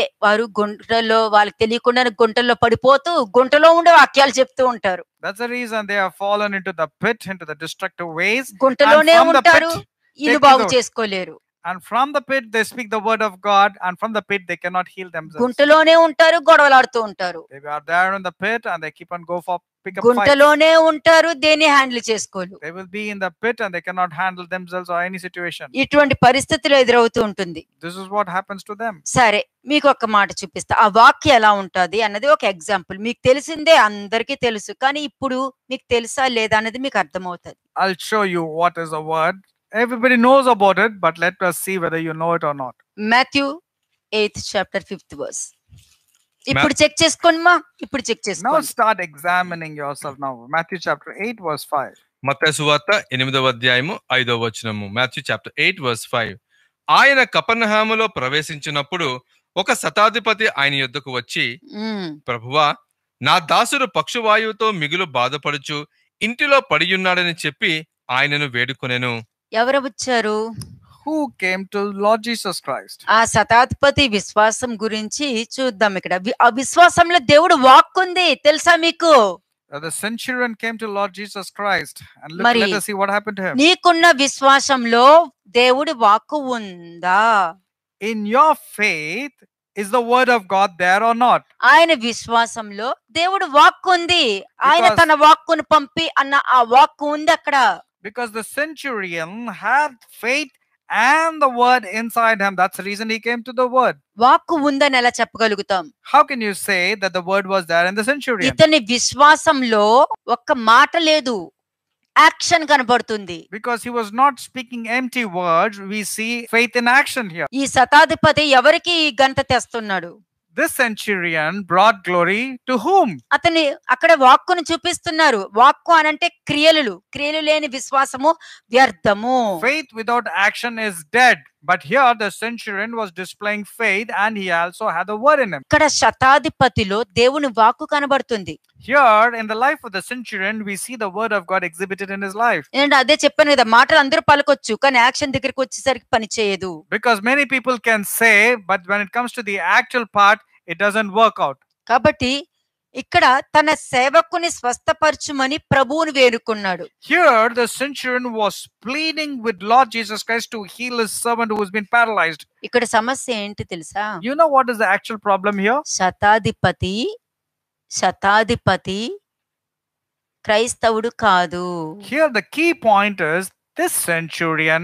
Speaker 2: reason they have fallen into the pit into the destructive ways గుంటలోనే ఉంటారు ఇల్లు బాగు and from the pit they speak the word of God, and from the pit they cannot heal themselves. They are there in the pit and they keep on go for pick up గుంటలోనే
Speaker 1: ఉంటారు They
Speaker 2: will be in the pit and they cannot handle themselves or any situation. This is what happens to them.
Speaker 1: సరే మీకు ఒక మాట చూపిస్తా ఆ వాక్య ఎలా ఉంటది అన్నది ఒక ఎగ్జాంపుల్ మీకు తెలిసిందే అందరికీ తెలుసు కానీ ఇప్పుడు మీకు తెలుసా లేదా అనేది మీకు అర్థమవుతుంది.
Speaker 2: I'll show you what is a word everybody knows about it, but let us see whether you know it or not.
Speaker 1: matthew 8th chapter 5th verse
Speaker 2: ఇప్పుడు చెక్ చేసుకోండి మా ఇప్పుడు check now start examining yourself now Matthew chapter 8, verse 5.
Speaker 3: మత్తయి సువార్త 8వ అధ్యాయము 5వ వచనము మాథ్యూ చాప్టర్ 8 వర్స్ 5 ఆయన కపర్నహాములో ప్రవేశించినప్పుడు ఒక శతాధిపతి ఆయన యొద్దకు వచ్చి ప్రభువా నా దాసుడు పక్షువాయువుతో మిగులు బాధపడుచు ఇంటిలో పడియున్నాడని చెప్పి ఆయనను వేడుకొనెను
Speaker 1: ఎవరు వచ్చారు who came to Lord Jesus Christ ఆ శతాధిపతి విశ్వాసం గురించి చూద్దాం ఇక్కడ ఆ విశ్వాసంలో దేవుడు వాక్ ఉంది తెలుసా మీకు
Speaker 2: uh, the centurion came to Lord Jesus Christ and look, let us see what happened to him.
Speaker 1: నీకున్న విశ్వాసంలో దేవుడి వాక్కు ఉందా in your faith is the word of god there or not ఆయన విశ్వాసంలో దేవుడు వాక్కు ఉంది ఆయన తన వాక్కును
Speaker 2: పంపి అన్న ఆ వాక్కు ఉంది అక్కడ because the centurion had faith and the word inside him. That's the reason he came to the word. How can you say that the word was there in the centurion? Action కనబడుతుంది because he was not speaking empty words
Speaker 1: we see faith in action here ఈ శతాధిపతి ఎవరికి ఈ this
Speaker 2: centurion brought glory
Speaker 1: to whom అతని అక్కడ వాక్కును చూపిస్తున్నారు
Speaker 2: వాక్కు అనంటే క్రియలు క్రియలు లేని విశ్వాసము వ్యర్థము faith without action is dead but here the centurion was displaying faith and he also had a word in him. Here in the life of the centurion we see the word of God exhibited in his life. Because many people can say but when it comes to the actual part it doesn't work out. కాబట్టి ఇక్కడ తన సేవకుని స్వస్థపరచుమని
Speaker 1: ప్రభువును వేడుకున్నాడు
Speaker 2: here the centurion was pleading with lord jesus christ to heal his servant who has been paralyzed ఇక్కడ సమస్య ఏంటి తెలుసా you know what is the actual problem
Speaker 1: here శతాధిపతి శతాధిపతి
Speaker 2: క్రైస్తవుడు కాదు here the key point is this centurion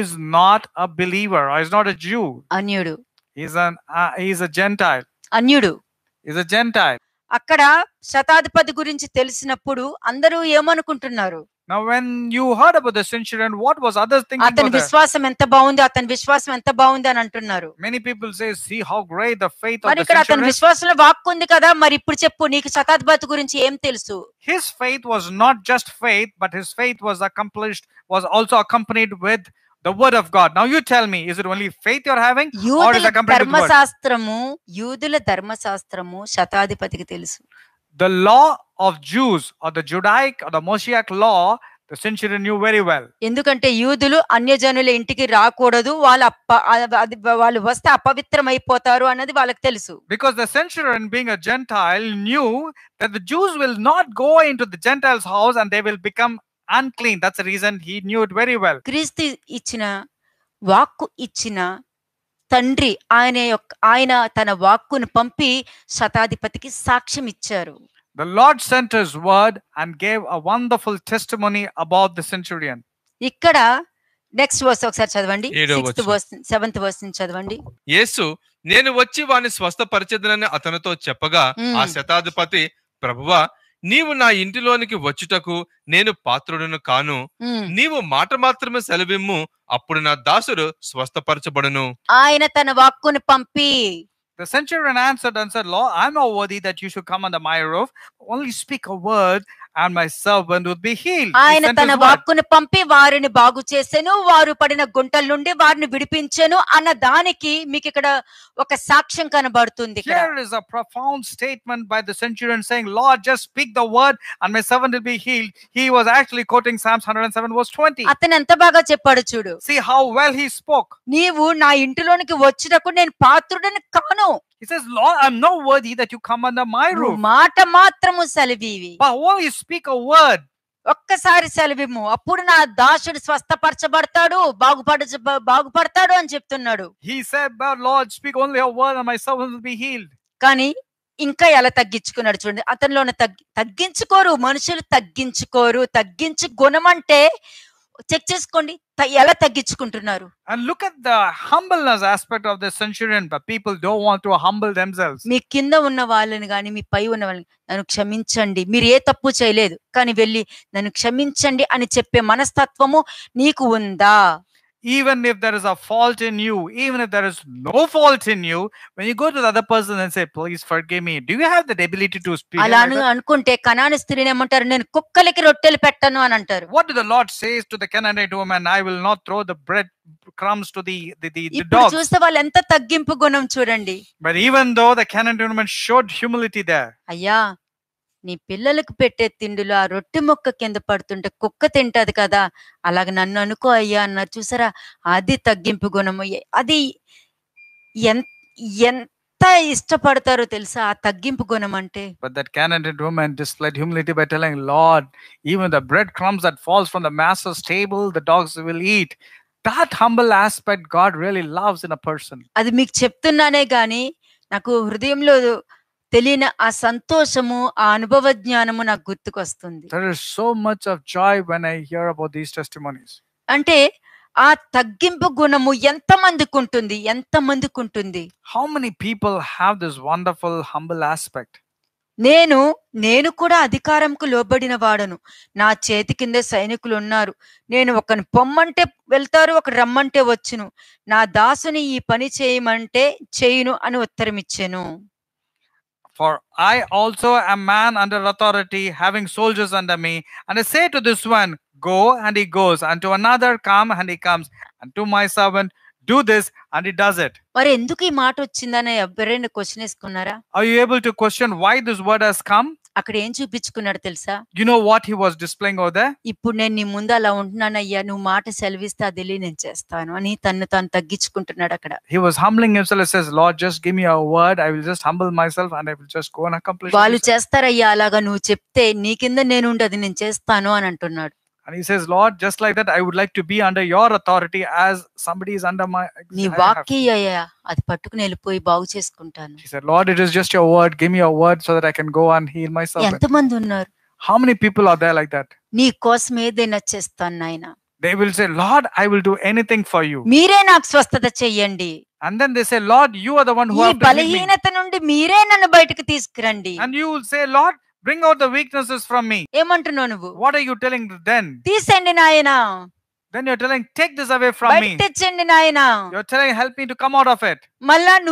Speaker 2: is not a believer or is not a jew అన్యుడు he is an uh, he is a gentile అన్యుడు is a gentile
Speaker 1: అక్కడ శతాధిపతి గురించి తెలిసినప్పుడు అందరూ ఏమనుకుంటున్నారు
Speaker 2: Now, when you heard about this incident, what was others thinking? అతని విశ్వాసం ఎంత బాగుంది అతని విశ్వాసం ఎంత బాగుంది అని అంటున్నారు Many people say, see how great the faith of మరి this ఇక్కడ అతని
Speaker 1: insurance. విశ్వాసంలో వాక్కు ఉంది కదా మరి ఇప్పుడు చెప్పు నీకు శతాధిపతి గురించి ఏం తెలుసు
Speaker 2: His faith was not just faith, but his faith was accomplished, was also accompanied with the word of God. Now you tell me, is it only faith you're having? Or is it ధర్మశాస్త్రము
Speaker 1: యూదుల ధర్మశాస్త్రము
Speaker 2: The law of Jews or the Judaic or the Mosaic law the centurion knew very well.
Speaker 1: ఎందుకంటే యూదులు అన్యజనుల ఇంటికి రాకూడదు వాళ్ళు వాళ్ళు వస్తే అపవిత్రమైపోతారు అన్నది వాళ్ళకి తెలుసు.
Speaker 2: Because the centurion being a gentile knew that the Jews will not go into the gentiles house and they will become unclean. That's the reason he knew it very క్రీస్తు ఇచ్చిన వాక్కు ఇచ్చిన
Speaker 1: తండ్రి ఆయన యొక్క ఆయన తన వాక్కును పంపి శతాధిపతికి సాక్ష్యం ఇచ్చారు
Speaker 2: the Lord centres word and and gave a wonderful testimony about the
Speaker 1: ఇక్కడ నెక్స్ట్ వర్స్ ఒకసారి చదవండి సిక్స్త్ వర్స్ సెవెంత్ వర్స్ నుంచి చదవండి
Speaker 3: యేసు నేను వచ్చి వాని స్వస్థపరిచేదనని అతనితో చెప్పగా ఆ మ్మ్. శతాధిపతి ప్రభువా నీవు నా ఇంటిలోనికి వచ్చుటకు నేను పాత్రుడును కాను నీవు మాట మాత్రమే సెలవిమ్ము అప్పుడు నా దాసుడు స్వస్థపరచబడును
Speaker 2: ఆయన తన వాక్కును పంపి The centurion answered and said, Lord, I'm not worthy that you should come under my roof. Only speak a word and my servant would be healed. ఆయన తన వాక్కును
Speaker 1: పంపి వారిని బాగు చేసెను వారు పడిన గుంటల నుండి వారిని విడిపించెను అన్న దానికి మీకు ఇక్కడ ఒక సాక్ష్యం కనబడుతుంది Here
Speaker 2: is a profound statement by the centurion saying, Lord, just speak the word and my servant will be healed. He was actually quoting Psalms 107 verse 20. అతను ఎంత బాగా చెప్పాడు చూడు. See how well
Speaker 1: he spoke. నీవు నా ఇంటిలోనికి వచ్చినకు నేను పాత్రుడని కాను. He says, Lord, I'm not worthy that you come under my roof. But all speak a word ఒక్కసారి సెలవిమ్ము అప్పుడు నా దాసుడు స్వస్థపరచబడతాడు బాగుపడ బాగుపడతాడు అని చెప్తున్నాడు he said Lord speak only a word and my servant will be healed కానీ ఇంకా ఎలా తగ్గించుకున్నాడు చూడండి అతనిలోని తగ్గి తగ్గించుకోరు మనుషులు తగ్గించుకోరు తగ్గించు గుణం అంటే చెక్ చేసుకోండి ఎలా తగ్గించుకుంటున్నారు
Speaker 2: and look at the humbleness aspect of the centurion people people don't want humble humble
Speaker 1: మీ కింద ఉన్న వాళ్ళని గాని మీ పై ఉన్న వాళ్ళని నన్ను క్షమించండి మీరు ఏ తప్పు చేయలేదు కానీ వెళ్ళి నన్ను క్షమించండి అని చెప్పే మనస్తత్వము నీకు ఉందా
Speaker 2: even if there is a fault in you, even if there is no fault in you, when you go to the other person and say, please forgive me, do you have that ability to speak? What
Speaker 1: అనుకుంటే కనాని స్త్రీని ఏమంటారు నేను కుక్కలకి రొట్టెలు పెట్టను అని అంటారు
Speaker 2: what the Lord says crumbs to the the the, the dog but even though the canaanite woman showed humility there
Speaker 1: నీ పిల్లలకు పెట్టే తిండిలో ఆ రొట్టె మొక్క కింద పడుతుంటే కుక్క తింటది కదా అలాగ నన్ను అనుకో అయ్యా అన్నారు చూసారా అది తగ్గింపు గుణము అది ఎంత ఎంత ఇష్టపడతారో
Speaker 2: తెలుసా ఆ తగ్గింపు గుణం అంటే but that Canaanite women displayed humility by telling Lord even the bread crumbs that falls from the master's table the dogs will eat that humble aspect God really loves in a person
Speaker 1: అది మీకు చెప్తున్నానే గాని నాకు హృదయంలో తెలియని ఆ సంతోషము ఆ అనుభవ జ్ఞానము నాకు గుర్తుకొస్తుంది
Speaker 2: so much of joy of I hear about these testimonies అంటే
Speaker 1: ఆ తగ్గింపు గుణము ఎంత మందికి ఉంటుంది ఎంత మందికి ఉంటుంది how many people have this wonderful
Speaker 2: humble aspect
Speaker 1: నేను నేను కూడా అధికారంకు లోబడిన వాడను నా చేతి కింద సైనికులు ఉన్నారు నేను ఒకని పొమ్మంటే వెళ్తారు ఒక రమ్మంటే వచ్చును నా దాసుని ఈ పని చేయమంటే చేయును అని ఉత్తరం ఇచ్చాను
Speaker 2: For I also am man under authority, having soldiers under me. And I say to this one, Go, and he goes. And to another, Come, and he comes. And to my servant, do this and it does it
Speaker 1: మరి ఎందుకు ఈ మాట వచ్చిందని ఎవరైనా question వేసుకున్నారా
Speaker 2: are you able to question why this word has come
Speaker 1: అక్కడ ఏం చూపించుకున్నాడు తెలుసా
Speaker 2: you know what he was displaying over there
Speaker 1: ఇప్పుడు నేను నీ ముందు అలా ఉంటున్నాను అయ్యా నువ్వు మాట సెలవిస్తే అది నేను చేస్తాను అని తన్ను తాను తగ్గించుకుంటున్నాడు అక్కడ
Speaker 2: he was humbling himself says lord just give me a word i will just humble myself and i will just go and accomplish వాళ్ళు
Speaker 1: చేస్తారయ్యా అలాగా నువ్వు చెప్తే నీ కింద నేను ఉండదు నేను చేస్తాను అని అంటున్నాడు
Speaker 2: and he says, Lord, just like that, I would like to be under your authority as somebody is under my. He said, Lord, it is just your word. Give me your word so that I can go and heal myself.
Speaker 1: ఎంతమంది
Speaker 2: How many people are there like that? They will say, Lord, I will do anything for you.
Speaker 1: And then they say, Lord, you are the one who ఈ బలహీనత నుండి And you will say, Lord, Bring out the weaknesses from me. What are you telling then? Then you're telling, take this away from me. You're telling, help me to come out of it. And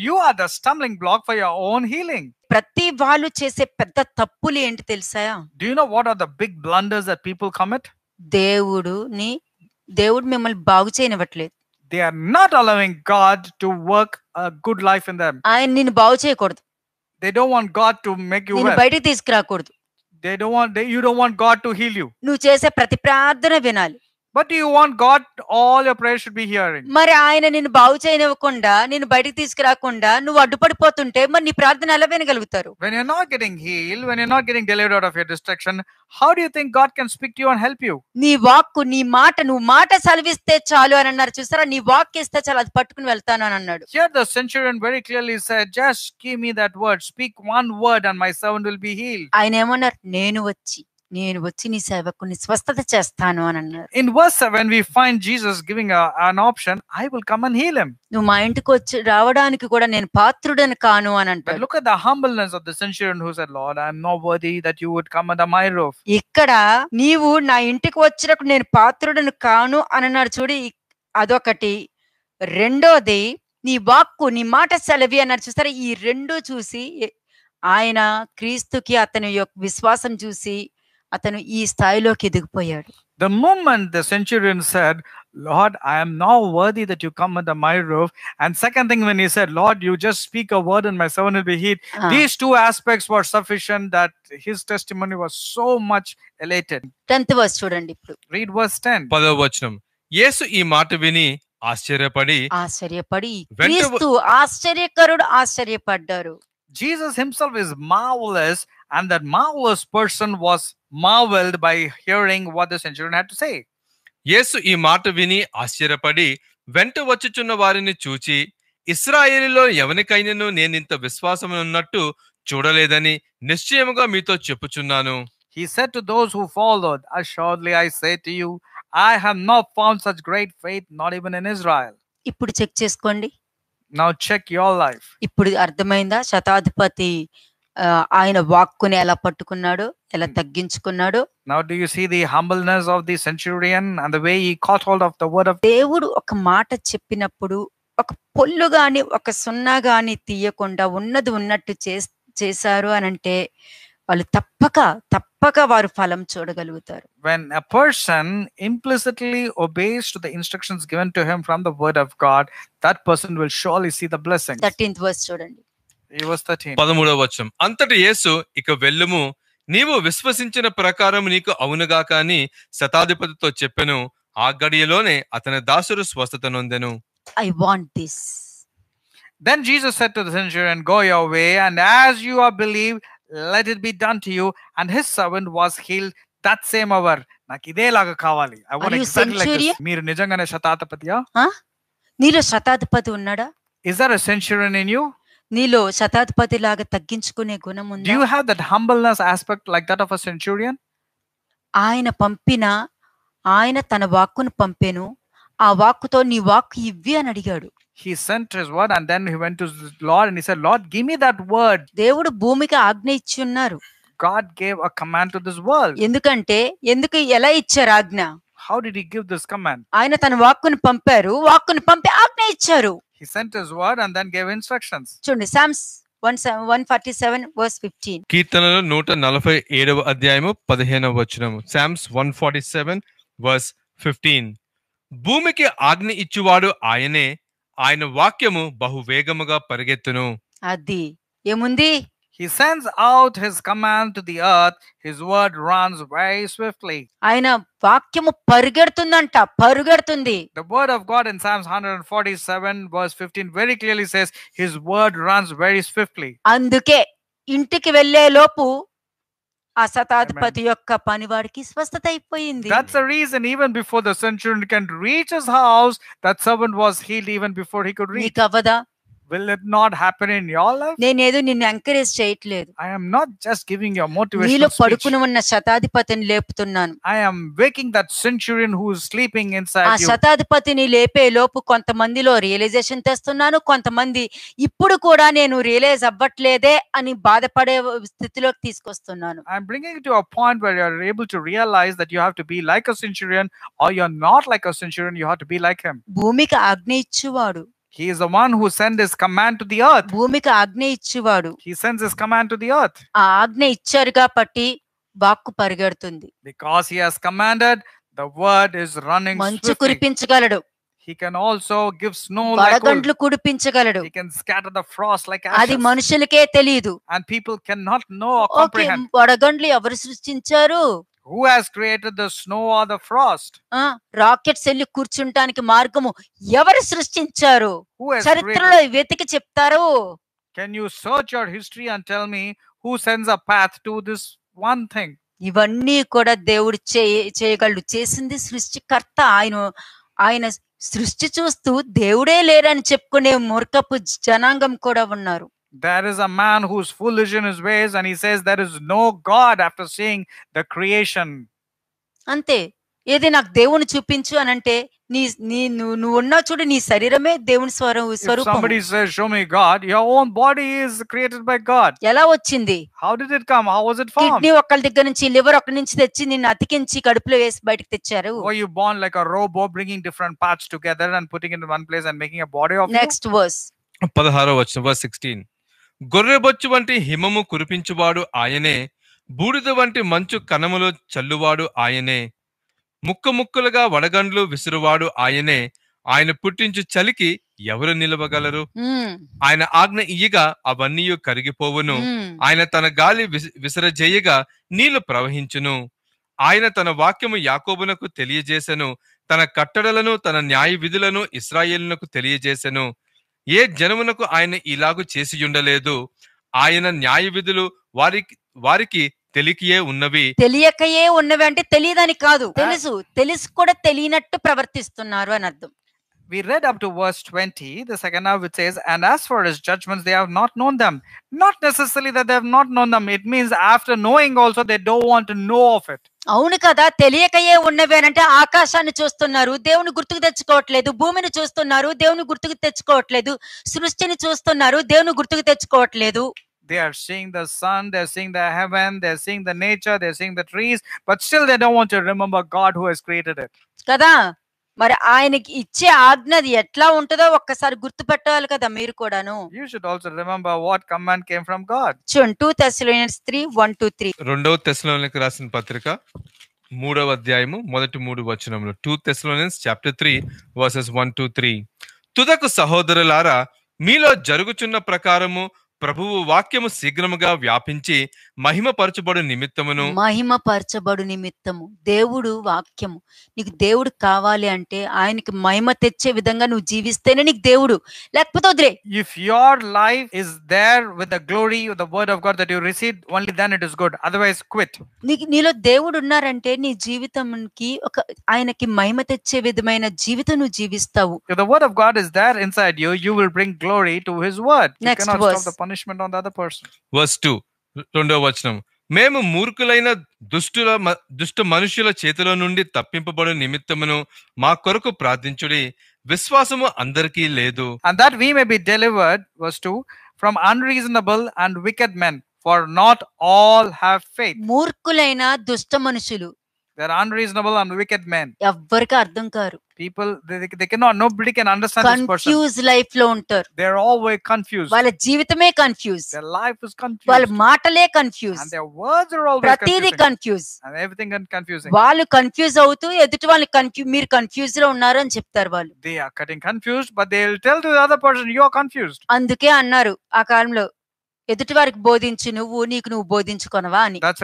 Speaker 1: you are the stumbling block for your own healing. Do you know what are the big blunders that people commit? They would, ni, they would commit దేవుడు ని దేవుడు మిమ్మల్ని they are not allowing God to work a good life in them. They don't want God to make you well.
Speaker 2: They don't want they, you don't want God to heal you. But you want God all your prayer should be hearing
Speaker 1: మరి ఆయన నిన్ను బాగు చేయనివ్వకుండా నిన్ను బయటికి తీసుకురాకుండా నువ్వు అడ్డుపడిపోతుంటే మరి నీ ప్రార్థన ఎలా వినగలుగుతారు
Speaker 2: when you not getting heal when you not getting delivered out of your destruction how do you think God can speak to you and help you
Speaker 1: నీ వాక్కు నీ మాట నువ్వు మాట సలవిస్తే చాలు అని అన్నారు చూసారా నీ వాక్ ఇస్తే చాలు అది పట్టుకుని వెళ్తాను అని అన్నాడు
Speaker 2: here the centurion very clearly said just give me that word speak one word and my servant will be healed
Speaker 1: ఆయన ఏమన్నారు నేను వచ్చి నేను వచ్చి నీ సేవకుని స్వస్థత చేస్తాను అని అన్నారు
Speaker 2: in verse 7 we find Jesus giving an option I will come and heal him నువ్వు మా
Speaker 1: ఇంటికి వచ్చి రావడానికి కూడా నేను పాత్రుడని కాను అని అంటాడు look
Speaker 2: at the humbleness of the centurion who said lord i am not worthy that you would come under my roof
Speaker 1: ఇక్కడ నీవు నా ఇంటికి వచ్చినప్పుడు నేను పాత్రుడని కాను అని అన్నాడు చూడి అదొకటి రెండోది నీ వాక్కు నీ మాట సెలవి అన్నారు చూస్తారా ఈ రెండు చూసి ఆయన క్రీస్తుకి అతని యొక్క విశ్వాసం చూసి The
Speaker 2: moment the centurion said, Lord, I am now worthy that you come under my roof. And second thing, when he said, Lord, you just speak a word and my servant will be healed, ah. these two aspects were sufficient that his testimony was so much elated. 10th verse, చూడండి Read verse
Speaker 3: 10. పదవ వచనం యేసు ఈ మాట విని ఆశ్చర్యపడి
Speaker 2: ఆశ్చర్యపడి
Speaker 3: క్రీస్తు
Speaker 1: ఆశ్చర్యకరుడు ఆశ్చర్యపడ్డారు
Speaker 2: Jesus himself is marvelous and that marvelous person was marveled by hearing what the centurion had to say.
Speaker 3: యేసు ఈ మాట విని ఆశ్చర్యపడి వెంట వచ్చుచున్న వారిని చూచి ఇస్రాయేలీలో ఎవరికైనాను నేనింత విశ్వాసమున్నట్టు చూడలేదని నిశ్చయముగా మీతో చెప్పుచున్నాను
Speaker 2: He said to those who followed, Assuredly I say to you, I have not found such great faith, not even in Israel. ఇప్పుడు చెక్ చేసుకోండి Now check your life.
Speaker 1: ఇప్పుడు అర్థమైందా శతాధిపతి ఆయన వాక్కుని ఎలా పట్టుకున్నాడు ఎలా hmm. తగ్గించుకున్నాడు
Speaker 2: now do you see the humbleness of the centurion and the way he caught hold of the word of దేవుడు ఒక మాట చెప్పినప్పుడు ఒక పొల్లు
Speaker 1: గాని ఒక సున్నా గాని తీయకుండా ఉన్నది ఉన్నట్టు చేశారు అని అంటే వాళ్ళు తప్పక తప్పక వారు ఫలం చూడగలుగుతారు
Speaker 2: when a person implicitly obeys to the instructions given to him from the word of God that person will surely see the blessing 13th verse చూడండి
Speaker 3: పదమూడవ వచ్చం అంతటి యేసు ఇక వెళ్ళుము నీవు విశ్వసించిన ప్రకారం నీకు అవునుగా కానీ శతాధిపతితో చెప్పెను ఆ గడియలోనే అతని దాసుడు స్వస్థత నొందెను
Speaker 2: I want this Then Jesus said to the centurion, Go your way, and as you are believed, let it be done to you. And his servant was healed that same hour. నాకు ఇదేలాగా కావాలి I want exactly like this మీరు నిజంగానే శతాధిపతియా
Speaker 1: నీలో శతాధిపతి ఉన్నాడా
Speaker 2: is there a centurion in you
Speaker 1: నీలో శతాధిపతి లాగా తగ్గించుకునే గుణం ఉంది you have that
Speaker 2: humbleness aspect like that of a centurion
Speaker 1: ఆయన పంపిన ఆయన తన వాక్కును పంపేను ఆ వాక్కుతో నీ వాక్కు ఇవ్వి అని అడిగాడు
Speaker 2: he sent his word and then he went to Lord and he said Lord give me that word దేవుడు భూమికి ఆజ్ఞ ఇచ్చి ఉన్నారు
Speaker 1: God gave a command to this world ఎందుకంటే ఎందుకు ఎలా ఇచ్చారు ఆజ్ఞ how did he give this command ఆయన తన వాక్కును పంపారు వాక్కును పంపి ఆజ్ఞ ఇచ్చారు He sent his word and then gave instructions. చూడండి సామ్స్
Speaker 3: కీర్తనలు నూట నలభై ఏడవ అధ్యాయము పదిహేనవ వచనము Psalms one forty seven verse fifteen భూమికి ఆజ్ఞ ఇచ్చువాడు ఆయనే ఆయన వాక్యము బహు వేగముగా పరిగెత్తును
Speaker 2: అది ఏముంది He sends out his command to the earth. His word runs very swiftly. Aina vakyamu
Speaker 1: parigertundanta parigertundi.
Speaker 2: The word of God in Psalms 147 verse 15 very clearly says his word runs very swiftly.
Speaker 1: Anduke intiki velle lopu that's the
Speaker 2: reason even before the centurion can reach his house, that servant was healed even before he could reach. Will it not happen in your life?
Speaker 1: నేనేదో నిన్ను encourage చేయట్లేదు. I am not just
Speaker 2: giving your motivation. నీలో పడుకుని
Speaker 1: ఉన్న శతాధిపతిని లేపుతున్నాను. I
Speaker 2: am waking that centurion who is sleeping inside you. ఆ
Speaker 1: శతాధిపతిని లేపే లోపు కొంతమందిలో రియలైజేషన్ తెస్తున్నాను కొంతమంది ఇప్పుడు కూడా నేను రియలైజ్ అవ్వట్లేదే అని బాధపడే స్థితిలోకి
Speaker 2: తీసుకొస్తున్నాను. I am bringing you to a point where you are able to realize that you have to be like a centurion or you are not like a centurion you have to be like him. భూమికి అగ్ని ఇచ్చువాడు he is the one who sends his command to the earth. భూమికి ఆజ్ఞ ఇచ్చేవాడు. He sends his command to the earth. ఆ ఆజ్ఞ
Speaker 1: ఇచ్చారు కాబట్టి వాక్కు పరిగెడుతుంది.
Speaker 2: Because he has commanded, the word is running మంచు కురిపించగలడు. He can also give snow like వడగండ్లు He can scatter the frost like ashes. And people cannot know or comprehend. Okay వడగండ్లు ఎవరు సృష్టించారు? Who has created the snow or the frost
Speaker 1: rockets వెళ్ళి కూర్చుంటానికి మార్గము ఎవరు సృష్టించారు చరిత్రలో వెతికి చెప్తారు
Speaker 2: can you search your history and tell me who sends a path to this one thing
Speaker 1: ఇవన్నీ కూడా దేవుడు చేయగలడు చేసింది సృష్టికర్త ఆయన ఆయన సృష్టి చూస్తూ దేవుడే లేరని చెప్పుకునే మూర్ఖపు జనాంగం కూడా ఉన్నారు
Speaker 2: There is a man who's foolish in his ways, and he says there is no God after seeing the creation.
Speaker 1: Ante, ఏది నాకు దేవుని చూపించు అని నీ నీ నువ్వు నువ్వు చూడు నీ శరీరమే దేవుని స్వరం స్వరూపం somebody
Speaker 2: says show me god your own body is created by god ఎలా వచ్చింది how did it come how was it formed kidney
Speaker 1: ఒకళ్ళ దగ్గర నుంచి లివర్ ఒకరి నుంచి తెచ్చి నిన్ను అతికించి కడుపులో వేసి బయటికి తెచ్చారు
Speaker 2: you born like a robot bringing different parts together and putting it in one place and making a body of next verse
Speaker 3: 16వ వచనం verse 16 గొర్రెబొచ్చు వంటి హిమము కురిపించువాడు ఆయనే బూడిద వంటి మంచు కనములో చల్లువాడు ఆయనే ముక్క ముక్కలుగా వడగండ్లు విసురువాడు ఆయనే ఆయన పుట్టించు చలికి ఎవరు నిలవగలరు ఆయన ఆజ్ఞ ఇయ్యగా అవన్నీ కరిగిపోవును ఆయన తన గాలి విసిరజేయగా నీళ్లు ప్రవహించును ఆయన తన వాక్యము యాకోబునకు తెలియజేసెను తన కట్టడలను తన న్యాయ విధులను ఇస్రాయేలునకు తెలియజేసెను ఏ జనమునకు ఆయన ఇలాగు చేసి ఉండలేదు ఆయన న్యాయ విధులు వారికి వారికి తెలియకే ఉన్నవి
Speaker 1: తెలియకయే ఉన్నవి అంటే తెలియదని కాదు తెలుసు తెలుసు కూడా
Speaker 2: తెలియనట్టు ప్రవర్తిస్తున్నారు అని అర్థం we read up to verse 20, the second half, which says, And as for his judgments, they have not known them. Not necessarily that they have not known them. It means after knowing also, they don't want to know of it. అవును కదా తెలియకయే ఉన్నవేనంటే ఆకాశాన్ని
Speaker 1: చూస్తున్నారు దేవుని గుర్తుకు తెచ్చుకోవట్లేదు భూమిని చూస్తున్నారు దేవుని గుర్తుకు తెచ్చుకోవట్లేదు సృష్టిని చూస్తున్నారు దేవుని గుర్తుకు తెచ్చుకోవట్లేదు
Speaker 2: they are seeing the sun, they're seeing the heaven, they're seeing the nature, they're seeing the trees, but still they don't want to remember God who has created it.
Speaker 1: కదా మరి ఆయనకి ఇచ్చే ఆజ్ఞది ఎట్లా ఉంటుందో ఒక్కసారి గుర్తుపెట్టాలి కదా మీరు కూడాను
Speaker 2: you should also remember what command came from God two Thessalonians three
Speaker 1: one
Speaker 3: two three రెండవ తెశలోనికి రాసిన పత్రిక మూడవ అధ్యాయము మొదటి మూడు వచనంలో two Thessalonians chapter three verses one two three తుదకు సహోదరులారా మీలో జరుగుచున్న ప్రకారము ప్రభువు వాక్యము శీఘ్రముగా వ్యాపించి మహిమపరచబడు నిమిత్తమును
Speaker 1: మహిమపరచబడు నిమిత్తము దేవుడు వాక్యము నీకు దేవుడు కావాలి అంటే ఆయనకి మహిమ తెచ్చే విధంగా నువ్వు జీవిస్తేనే నీకు దేవుడు లేకపోతే వదిలే
Speaker 2: if your life is there with the glory the word of God that you receive only then it is good otherwise quit
Speaker 1: నీకు నీలో దేవుడు ఉన్నారంటే నీ కి ఒక ఆయనకి
Speaker 2: మహిమ తెచ్చే విధమైన జీవితం నువ్వు జీవిస్తావు the word of God is there inside you you will bring glory to his word next verse the punishment on the other person
Speaker 3: verse 2 రెండో వచనం మేము మూర్ఖులైన దుష్టుల దుష్ట మనుషుల చేతిలో నుండి తప్పింపబడు నిమిత్తమును మా కొరకు ప్రార్థించుడి విశ్వాసము అందరికీ లేదు
Speaker 2: and that we may be delivered was to from unreasonable and wicked men for not all have faith మూర్ఖులైన దుష్ట మనుషులు they are unreasonable and wicked men
Speaker 1: ఎవ్వరికి అర్థం కారు
Speaker 2: people they, they, cannot nobody can understand this person. life long term they're
Speaker 1: always confused while confused. confused their life is confused while matale confused and their
Speaker 2: words are all confused. confused and everything and confusing
Speaker 1: while confused out to edit one confused confused on naran chapter
Speaker 2: they are getting confused but they'll tell to the other person you are confused
Speaker 1: and the key and naru that's the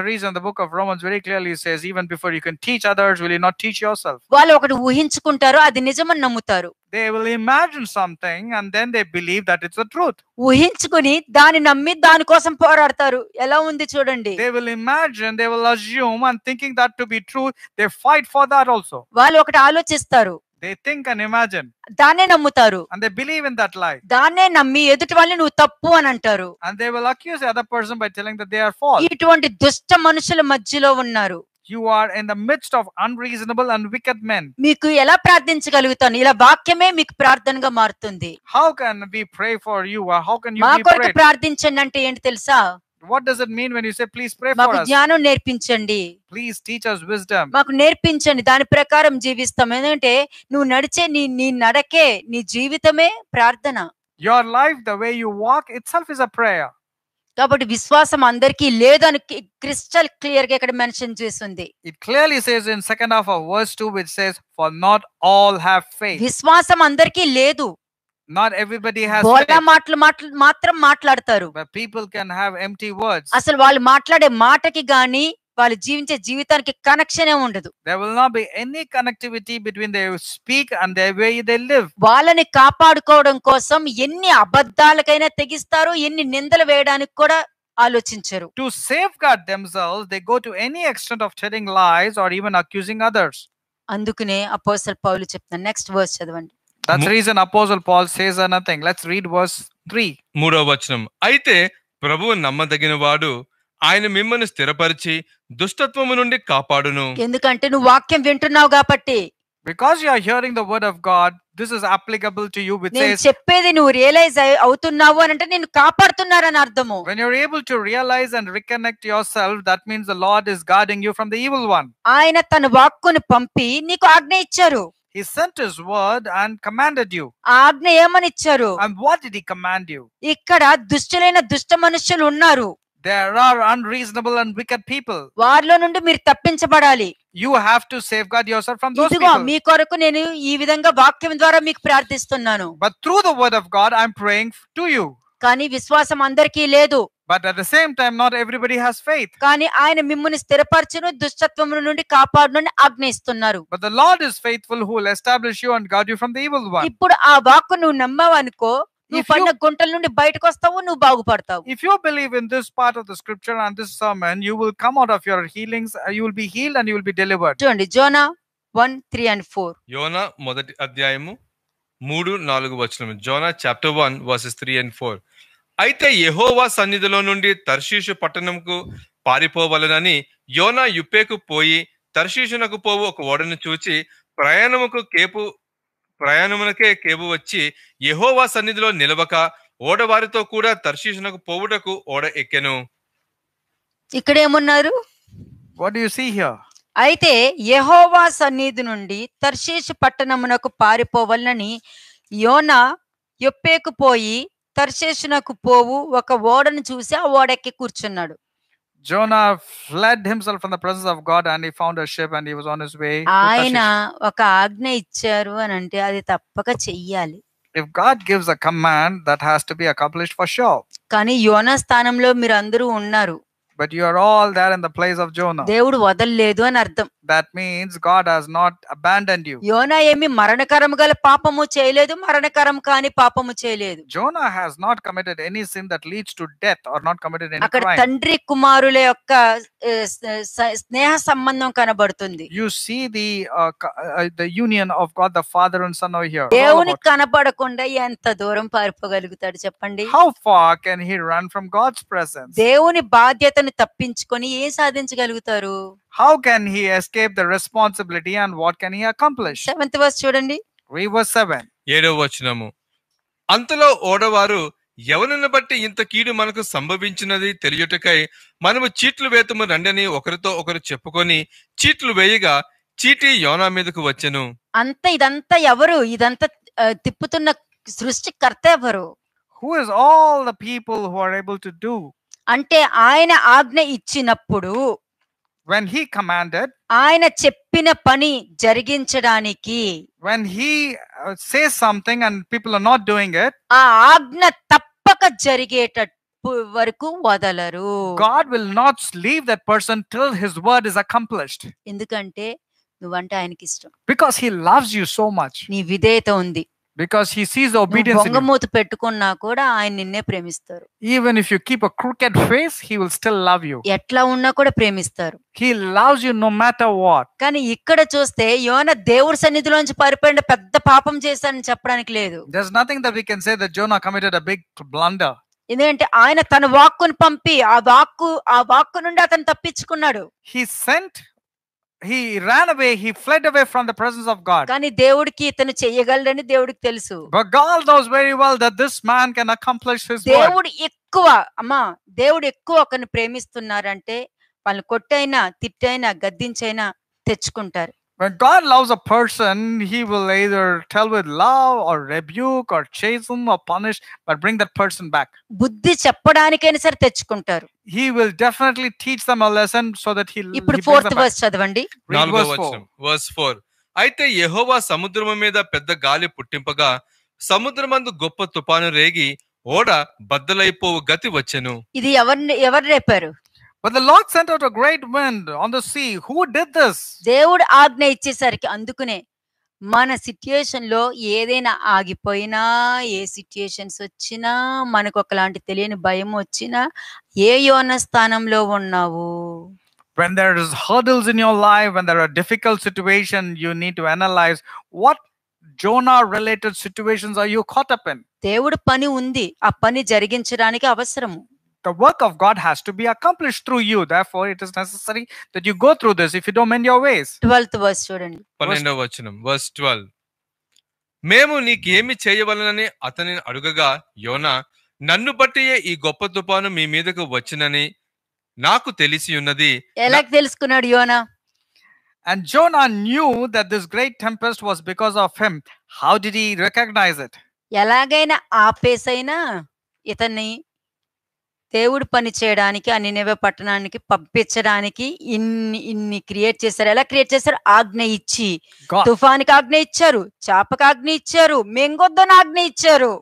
Speaker 2: reason the book of romans very clearly says even before you can teach others will you not teach yourself they will imagine something and then they believe that it's the truth ఊహించుకొని దాని నమ్మి దాని కోసం పోరాడతారు ఎలా ఉంది చూడండి they will imagine they will assume and thinking that to be true they fight for that also they think and imagine దాన్నే నమ్ముతారు and they believe in that lie దాన్నే
Speaker 1: నమ్మి ఎదుటి వాళ్ళని నువ్వు తప్పు అని అంటారు
Speaker 2: and they will accuse other person by telling that they are false
Speaker 1: ఇటువంటి దుష్ట మనుషుల మధ్యలో ఉన్నారు you are in the midst of
Speaker 2: unreasonable
Speaker 1: and wicked men మీకు ఎలా ప్రార్థించగలుగుతాను ఇలా వాక్యమే మీకు ప్రార్థనగా మారుతుంది
Speaker 2: how can we pray for you how can you మా
Speaker 1: ప్రార్థించండి అంటే ఏంటి
Speaker 2: తెలుసా what does it mean when you say please pray మాకు జ్ఞానం
Speaker 1: నేర్పించండి
Speaker 2: ప్లీజ్ టీచ్ us విజ్డమ్
Speaker 1: మాకు నేర్పించండి దాని ప్రకారం జీవిస్తాం ఎందుకంటే నువ్వు నడిచే నీ నీ నడకే నీ జీవితమే ప్రార్థన your life the way you walk itself is a prayer కాబట్టి విశ్వాసం అందరికీ లేదని క్రిస్టల్ క్లియర్ గా ఇక్కడ మెన్షన్ చేసింది
Speaker 2: it clearly says in second half of verse 2 which says for not all have faith
Speaker 1: విశ్వాసం అందరికీ లేదు
Speaker 2: నాట్ ఎవ్రీబడి హ్యాస్ బోలా
Speaker 1: మాటలు మాత్రం మాట్లాడతారు
Speaker 2: people can have empty words అసలు
Speaker 1: వాళ్ళు మాట్లాడే మాటకి గాని వాళ్ళు జీవించే జీవితానికి కనెక్షన్ ఏ ఉండదు there will not be any connectivity between they speak and they way they live వాళ్ళని కాపాడుకోవడం కోసం ఎన్ని అబద్ధాలకైనా తెగిస్తారు ఎన్ని నిందలు వేయడానికి కూడా ఆలోచించరు
Speaker 2: to safeguard themselves they go to any extent of telling lies or even accusing others అందుకనే అపోసల్ పౌలు చెప్తున్నా నెక్స్ట్ వర్స్ చదవండి That's reason Apostle Paul says nothing. Let's read verse
Speaker 3: 3. మూడో వచనం అయితే ప్రభువు నమ్మదగిన వాడు ఆయన మిమ్మల్ని స్థిరపరిచి దుష్టత్వము నుండి కాపాడును
Speaker 1: ఎందుకంటే నువ్వు వాక్యం వింటున్నావు కాబట్టి
Speaker 2: because you are hearing the word of God this is applicable to you with నేను
Speaker 1: చెప్పేది నువ్వు రియలైజ్
Speaker 2: అవుతున్నావు అని అంటే
Speaker 1: నేను కాపాడుతున్నారని అర్థము
Speaker 2: when you are able to realize and reconnect yourself that means the lord is guarding you from the evil one
Speaker 1: ఆయన తన వాక్కును పంపి నీకు ఆజ్ఞ
Speaker 2: ఇచ్చారు he sent his word and commanded you. ఆజ్ఞ ఏమని And what did he command you? ఇక్కడ దుష్టులైన దుష్ట మనుషులు ఉన్నారు There are unreasonable and
Speaker 1: wicked people. వారిలో నుండి మీరు తప్పించబడాలి You have to safeguard yourself from those ఇదిగో people. మీ కొరకు నేను ఈ విధంగా వాక్యం ద్వారా మీకు ప్రార్థిస్తున్నాను But through the word of God, I'm praying to you. కానీ విశ్వాసం అందరికీ లేదు but at
Speaker 2: the same time, not everybody has faith.
Speaker 1: But the
Speaker 2: Lord is faithful who will establish you and guard you from the evil one. If you, believe in this part of the scripture and this sermon, you will come out of your healings, uh, you will be healed and you will be delivered. Jonah 1, 3 and
Speaker 3: 4. Jonah Modati Adyaimu Mudu Nalugu Vachlam. Jonah chapter 1, verses 3 and 4. అయితే యహోవా సన్నిధిలో నుండి తర్షీషు పట్టణంకు పారిపోవలనని యోనా యుప్పేకు పోయి తర్షీషునకు పోవు ఒక ఓడను చూచి ప్రయాణముకు కేపు ప్రయాణమునకే కేపు వచ్చి యహోవా సన్నిధిలో నిలవక ఓడవారితో కూడా తర్షీషునకు పోవుటకు ఓడ ఎక్కెను
Speaker 1: ఇక్కడ ఏమన్నారు వాట్ సీ అయితే యహోవా సన్నిధి నుండి తర్షీషు పట్టణమునకు పారిపోవలనని యోనా యొప్పేకు పోయి తర్షేషునకు పోవు ఒక ఓడను చూసి ఆ ఓడెక్కి కూర్చున్నాడు
Speaker 2: Jonah fled himself from the presence of God and he found a ship and he was on his way ఆయన
Speaker 1: ఒక ఆజ్ఞ ఇచ్చారు అని అంటే అది తప్పక చెయ్యాలి
Speaker 2: if God gives a command that has to be accomplished for sure కానీ యోనా స్థానంలో మీరు అందరూ ఉన్నారు but you are all there in the place of Jonah. That means God has not abandoned you. Jonah has not committed any sin that leads to death or not committed any crime. You see the uh, uh, the union of God the Father and Son over here. How far can he run from God's presence? బాధ్యతను తప్పించుకొని ఏం సాధించగలుగుతారు how can he escape the responsibility and what can he accomplish seventh verse చూడండి reverse seven
Speaker 3: ఏడవ వచనము అంతలో ఓడవారు ఎవరిని బట్టి ఇంత కీడు మనకు సంభవించినది తెలియటకై మనము చీట్లు వేతము రండని ఒకరితో ఒకరు చెప్పుకొని చీట్లు వేయగా చీటి యోనా మీదకు వచ్చెను
Speaker 1: అంత ఇదంతా ఎవరు ఇదంతా తిప్పుతున్న సృష్టికర్త ఎవరు who is all the people who are able to అంటే ఆయన ఆజ్ఞ ఇచ్చినప్పుడు
Speaker 2: when he కమాండెడ్ ఆయన చెప్పిన పని జరిగించడానికి when he uh, says something and people are not doing it ఆ ఆజ్ఞ తప్పక జరిగేటట్టు వరకు వదలరు God will not leave that person till his word is accomplished
Speaker 1: ఎందుకంటే నువ్వంటే ఆయనకి ఇష్టం because he loves you so much నీ విధేయత ఉంది బికాస్ హీ సీస్ ఒబీడియన్స్ బొంగమూతి పెట్టుకున్నా కూడా ఆయన నిన్నే ప్రేమిస్తారు
Speaker 2: even if you keep a crooked face he will still love you ఎట్లా ఉన్నా
Speaker 1: కూడా ప్రేమిస్తారు he loves you no matter what కానీ ఇక్కడ చూస్తే యోన దేవుడి సన్నిధిలోంచి పరిపడిన పెద్ద పాపం చేశానని చెప్పడానికి లేదు
Speaker 2: there is nothing that we can say that Jonah committed a
Speaker 1: big blunder ఎందుకంటే ఆయన తన వాక్కును పంపి ఆ వాక్కు ఆ వాక్కు నుండి అతను తప్పించుకున్నాడు he sent he ran away he fled away from the presence of God కానీ దేవుడికి ఇతను చేయగలడని దేవుడికి తెలుసు
Speaker 2: but god knows very well that this man can accomplish his దేవుడు
Speaker 1: ఎక్కువ అమ్మా దేవుడు ఎక్కువ ఒకరిని ప్రేమిస్తున్నారంటే వాళ్ళు కొట్టైనా తిట్టైనా గద్దించైనా తెచ్చుకుంటారు
Speaker 2: When God loves a person, he will either tell with love or rebuke or chasten or punish, but bring that person back. బుద్ధి చెప్పడానికైనా సరే తెచ్చుకుంటారు He will definitely teach them a lesson so that he'll ఇప్పుడు he brings forth them back. Verse చదవండి
Speaker 3: verse four. వచనం verse four అయితే యెహోవా సముద్రము మీద పెద్ద గాలి పుట్టింపగా సముద్రమందు గొప్ప తుపాను రేగి ఓడ బద్దలైపోవు గతి వచ్చెను
Speaker 1: ఇది ఎవరిని ఎవరు రేపారు But the Lord sent out a great wind on the sea. Who did this? దేవుడు ఆజ్ఞ ఇచ్చేసరికి అందుకునే మన సిట్యుయేషన్ లో ఏదైనా ఆగిపోయినా ఏ సిట్యుయేషన్స్ వచ్చినా మనకు ఒకలాంటి తెలియని భయం వచ్చినా ఏ యోన స్థానంలో ఉన్నావు
Speaker 2: When there is hurdles in your life, when there are difficult situation, you need to analyze what Jonah related situations are you caught up in. దేవుడు పని ఉంది ఆ పని జరిగించడానికి అవసరము the work of God has to be accomplished through you. Therefore, it is necessary that you go through this if you don't mend your ways. 12th verse చూడండి పన్నెండవ
Speaker 3: వచనం verse 12 మేము నీకేమి చేయవలనని అతనిని అడుగగా యోన నన్ను బట్టి ఈ గొప్ప తుపాను మీ మీదకు వచ్చినని నాకు తెలిసి ఉన్నది
Speaker 2: ఎలా తెలుసుకున్నాడు యోనా and Jonah knew that this great tempest was because of him. How did he recognize it?
Speaker 1: ఎలాగైనా ఆపేసైనా ఇతన్ని దేవుడు పని చేయడానికి ఆ నినేవే పట్టణానికి పంపించడానికి ఇన్ని ఇన్ని క్రియేట్ చేశారు ఎలా క్రియేట్ చేశారు ఆజ్ఞ ఇచ్చి తుఫానికి ఆజ్ఞ ఇచ్చారు చేపకి ఆజ్ఞ ఇచ్చారు మెంగొద్దని ఆజ్ఞ ఇచ్చారు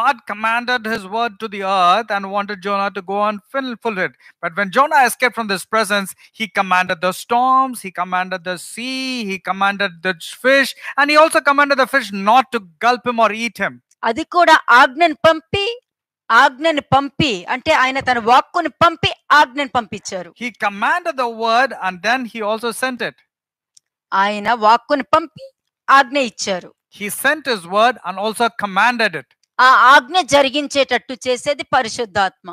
Speaker 2: God commanded his word to the earth and wanted Jonah to go and fulfill it. But when Jonah escaped from this presence, he commanded the storms, he commanded the sea, he commanded the fish, and he also commanded the fish not to gulp him or eat him. అది కూడా ఆజ్ఞను పంపి
Speaker 1: ఆజ్ఞని పంపి అంటే ఆయన తన వాక్కుని పంపి ఆజ్ఞని పంపించారు he
Speaker 2: commanded the word and then he also sent it ఆయన వాక్కుని పంపి ఆజ్ఞ ఇచ్చారు he sent his word and also commanded it ఆ ఆజ్ఞ
Speaker 1: జరిగించేటట్టు చేసేది పరిశుద్ధాత్మ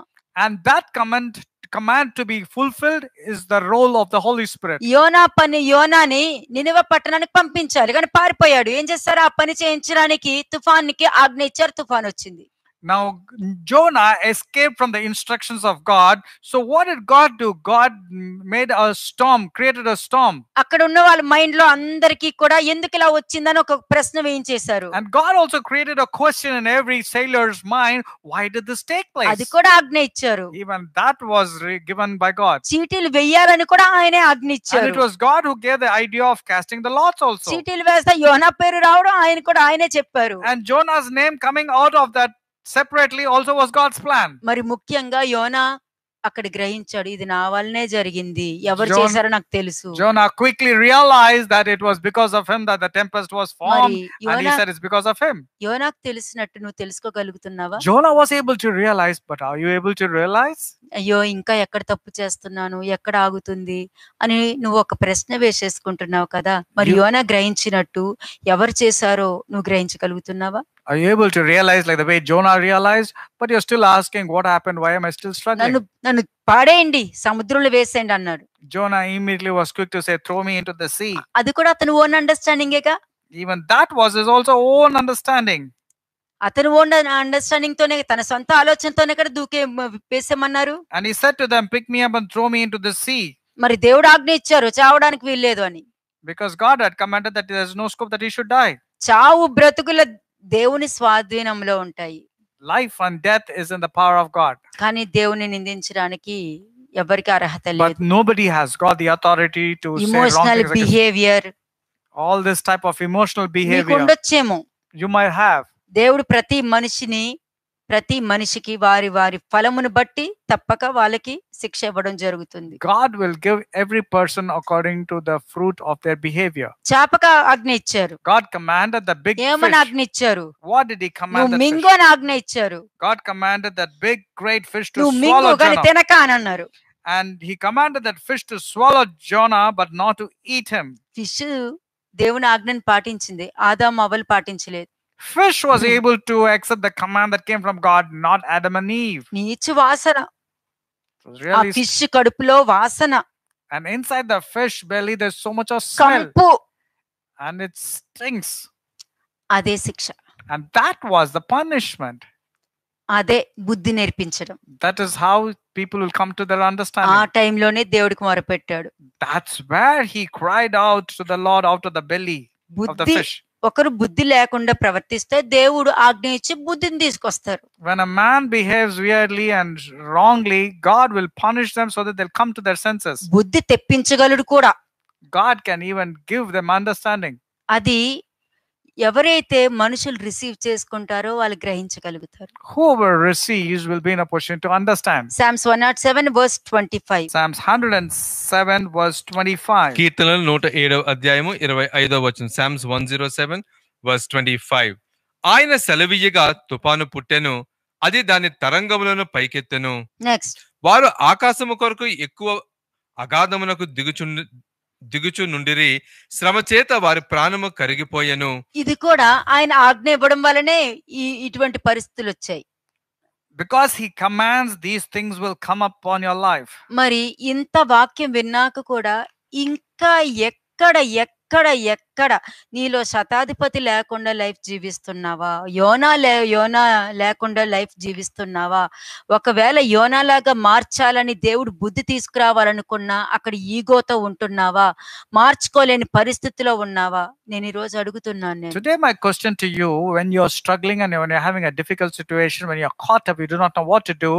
Speaker 2: and that command command to be fulfilled is the role of the Holy Spirit
Speaker 1: యోనా పని యోనాని నినివ పట్టణానికి పంపించాలి కానీ పారిపోయాడు ఏం చేస్తారు ఆ పని చేయించడానికి తుఫాన్కి ఆజ్ఞ ఇచ్చారు తుఫాన్ వచ్చింది
Speaker 2: Now, Jonah escaped from the instructions of God. So, what did God do? God made a storm, created a storm. And
Speaker 1: God also created a question in
Speaker 2: every sailor's mind, why did this take place? Even that was given by God. And it was God who gave the idea of casting the lots also.
Speaker 1: And Jonah's name coming out of that separately also was God's plan. మరి ముఖ్యంగా యోనా అక్కడ గ్రహించాడు ఇది నా వల్లనే
Speaker 2: జరిగింది ఎవరు చేశారో నాకు తెలుసు Jonah quickly realise that it was because of him that the tempest was form and he said it's because of him
Speaker 1: యోనాకు తెలిసినట్టు నువ్వు తెలుసుకోగలుగుతున్నావా Jonah
Speaker 2: was able to realise but are you able to realise
Speaker 1: అయ్యో ఇంకా ఎక్కడ తప్పు చేస్తున్నాను ఎక్కడ ఆగుతుంది అని నువ్వు ఒక ప్రశ్న వేసేసుకుంటున్నావు కదా మరి
Speaker 2: యోనా గ్రహించినట్టు
Speaker 1: ఎవరు చేశారో నువ్వు గ్రహించగలుగుతున్నావా
Speaker 2: are you able to realize like the way Jonah realized? But you're still asking, what happened? Why am I still struggling?
Speaker 1: నన్ను పాడేయండి సముద్రంలో వేసేయండి
Speaker 2: అన్నాడు Jonah immediately was quick to say, throw me into the sea. అది కూడా అతని own అండర్స్టాండింగేగా Even that was his also own understanding. అతను own understanding తోనే
Speaker 1: తన సొంత ఆలోచనతోనే కదా దూకే వేసేమన్నారు
Speaker 2: And he said to them, pick me up and throw me into the sea.
Speaker 1: మరి దేవుడు ఆజ్ఞ ఇచ్చారు చావడానికి వీల్లేదు
Speaker 2: Because God had commanded that there is no scope that he should die.
Speaker 1: చావు బ్రతుకుల దేవుని స్వాధీనంలో ఉంటాయి
Speaker 2: life and death is in the power of God
Speaker 1: కానీ దేవుని నిందించడానికి ఎవరికి అర్హత లేదు but
Speaker 2: nobody has got the authority to emotional
Speaker 1: behaviour
Speaker 2: all this type of emotional behaviour
Speaker 1: ఉండొచ్చేమో యు మై హావ్ దేవుడు ప్రతి మనిషిని ప్రతి మనిషికి వారి వారి ఫలమును బట్టి తప్పక వాళ్ళకి శిక్ష ఇవ్వడం జరుగుతుంది
Speaker 2: God will give every person according to the fruit of their behaviour చాపక ఆజ్ఞ ఇచ్చారు గాడ్ కమాండెడ్ ద బిగ్ ఏమని ఆజ్ఞ ఇచ్చారు వాట్ డిడ్ హి కమాండ్ మింగో
Speaker 1: ఆజ్ఞ ఇచ్చారు
Speaker 2: God commanded the big great fish to swallow మింగో తినక అని అన్నారు and he commanded that fish to swallow Jonah but not to eat him
Speaker 1: fish దేవుని ఆజ్ఞను పాటించింది ఆదాం అవలు పాటించలేదు
Speaker 2: Fish was hmm. able to accept the command that came from God, not Adam and Eve. నీచు వాసన Really, fish కడుపులో and inside the fish belly, there's so much of smell, and it stinks. అదే శిక్ష And that was the punishment. అదే That is how people will come to their understanding. టైంలోనే That's where he cried out to the Lord out of the belly of the fish.
Speaker 1: ఒకరు బుద్ధి లేకుండా ప్రవర్తిస్తే దేవుడు ఆజ్ఞ ఇచ్చి బుద్ధిని తీసుకొస్తారు
Speaker 2: వెన్ అ మ్యాన్ బిహేవ్స్ వియర్లీ and wrongly God will punish come to their senses బుద్ధి తెప్పించగలడు కూడా God can even give them understanding అది
Speaker 1: ఎవరైతే మనుషులు రిసీవ్ చేసుకుంటారో వాళ్ళు గ్రహించగలుగుతారు
Speaker 2: whoever receives will be in a position to understand psalms 107 verse 25 psalms 107 verse 25
Speaker 3: కీర్తనలు 107వ అధ్యాయము 25వ వచనం psalms 107 verse 25 ఆయన సెలవీయగా తుపాను పుట్టెను అది దాని తరంగములను పైకెత్తెను నెక్స్ట్ వారు ఆకాశము కొరకు ఎక్కువ అగాధమునకు దిగుచు దిగుచు నుండిరి శ్రమ చేత వారి ప్రాణము కరిగిపోయెను
Speaker 1: ఇది కూడా ఆయన ఆజ్ఞ ఇవ్వడం వలనే ఈ ఇటువంటి పరిస్థితులు వచ్చాయి
Speaker 2: because he commands these things will come up on your life మరి
Speaker 1: ఇంత వాక్యం విన్నాక కూడా ఇంకా ఎక్కడ ఎక్కడ ఎక్కడ ఎక్కడ నీలో శతాధిపతి లేకుండా లైఫ్ జీవిస్తున్నావా యోనా లే యోనా లేకుండా లైఫ్ జీవిస్తున్నావా ఒకవేళ లాగా మార్చాలని దేవుడు బుద్ధి తీసుకురావాలనుకున్నా అక్కడ ఈగోతో ఉంటున్నావా మార్చుకోలేని పరిస్థితిలో ఉన్నావా నేను ఈ రోజు అడుగుతున్నాను నేను
Speaker 2: today my question to you when you struggling and when you are having a difficult situation when you caught up you do not know what to do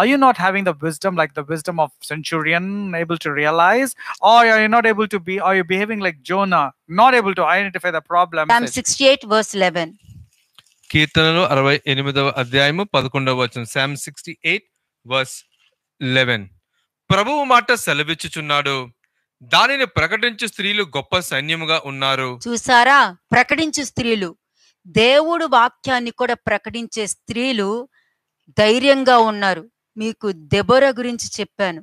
Speaker 2: are you not having the wisdom like the wisdom of centurion able to realise are you are not able to be are you behaving like Jonah not able to identify the problem problem.
Speaker 1: Psalm 68, verse 11.
Speaker 3: కీర్తనలు అరవై ఎనిమిదవ అధ్యాయము పదకొండవ వచనం Psalm sixty eight verse eleven ప్రభువు మాట సెలవిచ్చుచున్నాడు దానిని ప్రకటించు స్త్రీలు గొప్ప సైన్యముగా ఉన్నారు
Speaker 1: చూసారా ప్రకటించు స్త్రీలు దేవుడు వాక్యాన్ని కూడా ప్రకటించే స్త్రీలు ధైర్యంగా ఉన్నారు మీకు దెబోర గురించి చెప్పాను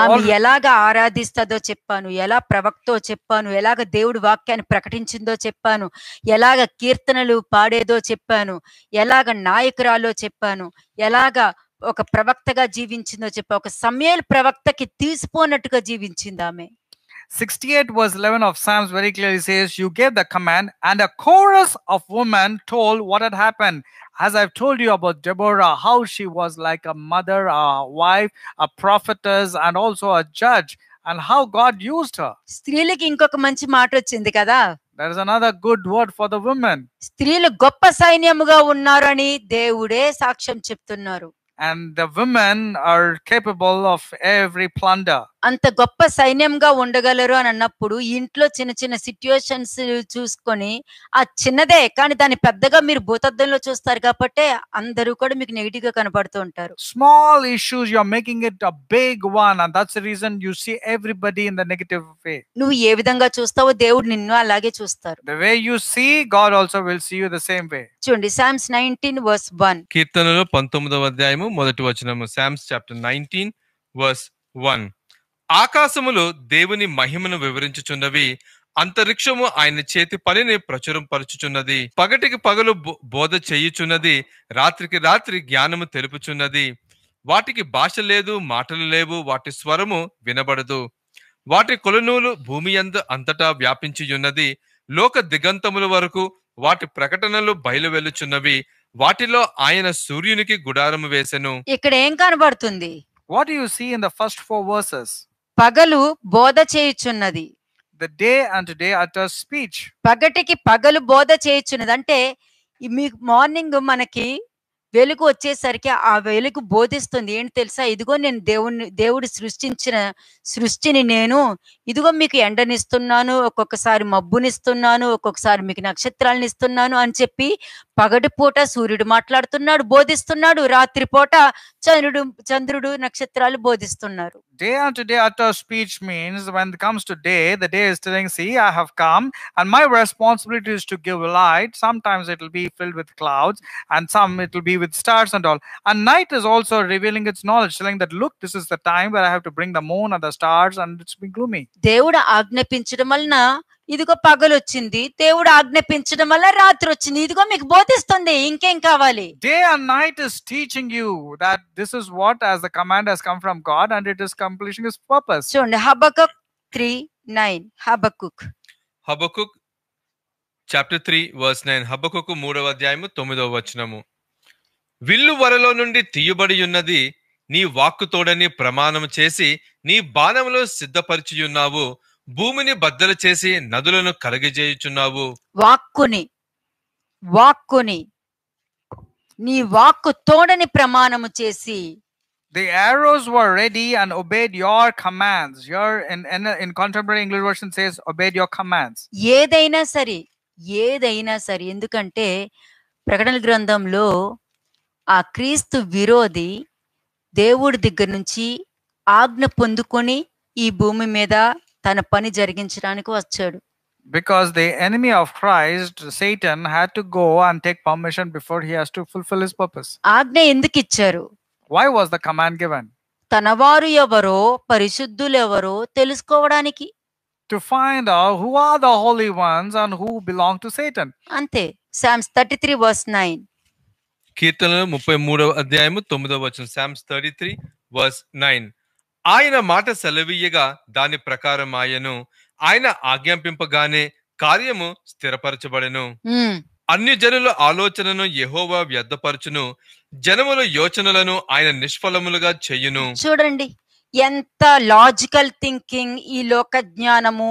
Speaker 1: ఆమె ఎలాగ ఆరాధిస్తుందో చెప్పాను ఎలా ప్రవక్తో చెప్పాను ఎలాగ దేవుడి వాక్యాన్ని ప్రకటించిందో చెప్పాను ఎలాగ కీర్తనలు పాడేదో చెప్పాను ఎలాగ నాయకురాలో చెప్పాను ఎలాగ ఒక ప్రవక్తగా జీవించిందో చెప్పా ఒక సమయాలు ప్రవక్తకి తీసిపోనట్టుగా జీవించింది ఆమె
Speaker 2: 68 verse 11 of Psalms very clearly says, You gave the command, and a chorus of women told what had happened. As I've told you about Deborah, how she was like a mother, a wife, a prophetess, and also a judge, and how God used her. స్త్రీలకి another good word for the women. Is
Speaker 1: another good word for the women
Speaker 2: And the women are capable of every plunder.
Speaker 1: అంత గొప్ప సైన్యంగా ఉండగలరు అని అన్నప్పుడు ఇంట్లో చిన్న చిన్న situations చూసుకొని ఆ చిన్నదే కానీ దాన్ని పెద్దగా మీరు భూతద్దంలో చూస్తారు కాబట్టి అందరూ కూడా మీకు నెగిటివ్ గా కనబడుతూ ఉంటారు
Speaker 2: small issues you are making it a big one and that's reason you see everybody in the negative way
Speaker 1: నువ్వు ఏ విధంగా చూస్తావో దేవుడు నిన్ను అలాగే చూస్తారు
Speaker 2: the way you see God also will see you the same way
Speaker 1: చూడండి Psalms 19 verse 1
Speaker 3: కీర్తనలో 19వ అధ్యాయము మొదటి వచనము సామ్స్ చాప్టర్ 19 వర్స్ 1 ఆకాశములు దేవుని మహిమను వివరించుచున్నవి అంతరిక్షము ఆయన చేతి పనిని ప్రచురంపరచుచున్నది పగటికి పగలు బోధ చేయుచున్నది రాత్రికి రాత్రి జ్ఞానము తెలుపుచున్నది వాటికి భాష లేదు మాటలు లేవు వాటి స్వరము వినబడదు వాటి కొలనూలు భూమి అందు అంతటా వ్యాపించియున్నది లోక దిగంతముల వరకు వాటి ప్రకటనలు బయలువెళ్ళుచున్నవి వాటిలో ఆయన సూర్యునికి గుడారము వేసెను
Speaker 2: ఇక్కడ ఏం కనబడుతుంది what you see in the first four verses
Speaker 1: పగలు బోధ చేయుచున్నది
Speaker 2: the day and day utter speech
Speaker 1: పగటికి పగలు బోధ చేయుచున్నది అంటే మీకు మార్నింగ్ మనకి వెలుగు వచ్చేసరికి ఆ వెలుగు బోధిస్తుంది ఏంటి తెలుసా ఇదిగో నేను దేవుని దేవుడు సృష్టించిన సృష్టిని నేను ఇదిగో మీకు ఎండనిస్తున్నాను ఒక్కొక్కసారి మబ్బునిస్తున్నాను ఒక్కొక్కసారి మీకు నక్షత్రాలను ఇస్తున్నాను అని చెప్పి పగటిపూట సూర్యుడు మాట్లాడుతున్నాడు బోధిస్తున్నాడు రాత్రిపూట చంద్రుడు చంద్రుడు నక్షత్రాలు బోధిస్తున్నారు
Speaker 2: day after day after speech means when it comes to day, the day is telling, see, I have come, and my responsibility is to give light. Sometimes it will be filled with clouds, and some it will be with with stars and all. And night is also revealing its knowledge, telling that, look, this is the time where I have to bring the moon and the stars and it's been gloomy.
Speaker 1: Devuda Agne Pinchidamalna, Idigo Pagalochindi, Devuda Agne Pinchidamala Ratrochindi, Idigo Mikbotistunde, Inken Kavali.
Speaker 2: Day and night is teaching you that this is what, as the command has come from God and it is completing its purpose. So, Habakkuk 3 9, Habakkuk.
Speaker 3: Habakkuk. chapter three verse nine. హబ్బకు మూడవ అధ్యాయము తొమ్మిదవ విల్లు వరలో నుండి తీయబడి ఉన్నది నీ వాక్కుతోడని ప్రమాణం చేసి నీ బాణములో సిద్ధపరిచియున్నావు భూమిని బద్దలు చేసి నదులను కలిగజేయుచున్నావు
Speaker 1: వాక్కుని వాక్కుని నీ వాక్కు తోడని ప్రమాణము చేసి
Speaker 2: The arrows were ready and obeyed your commands. Your in, in in contemporary English version says obeyed your commands.
Speaker 1: ఏదైనా సరే ఏదైనా సరే ఎందుకంటే ప్రకటన గ్రంథంలో ఆ క్రీస్తు విరోధి దేవుడి దగ్గర నుంచి ఆజ్ఞ పొందుకొని ఈ భూమి మీద తన పని జరిగించడానికి వచ్చాడు
Speaker 2: because the enemy of Christ Satan had to go and take permission before he has to fulfil his purpose
Speaker 1: ఆజ్ఞ ఎందుకు ఇచ్చారు
Speaker 2: why was the command given
Speaker 1: తనవారు ఎవరో పరిశుద్ధులు ఎవరో తెలుసుకోవడానికి to find
Speaker 2: out who are the holy ones
Speaker 1: and who belong to Satan అంతే Psalms 33 verse 9
Speaker 3: కీర్తనలు ముప్పై మూడవ అధ్యాయము తొమ్మిదవ వచనం Psalms thirty three verse nine ఆయన మాట సెలవీయగా దాని ప్రకారం ఆయను ఆయన ఆజ్ఞాపింపగానే కార్యము స్థిరపరచబడెను hmm. అన్ని జనుల ఆలోచనను యహోవ వ్యర్థపరచును జనముల యోచనలను ఆయన నిష్ఫలములుగా చేయును
Speaker 1: చూడండి ఎంత లాజికల్ థింకింగ్ ఈ లోక జ్ఞానము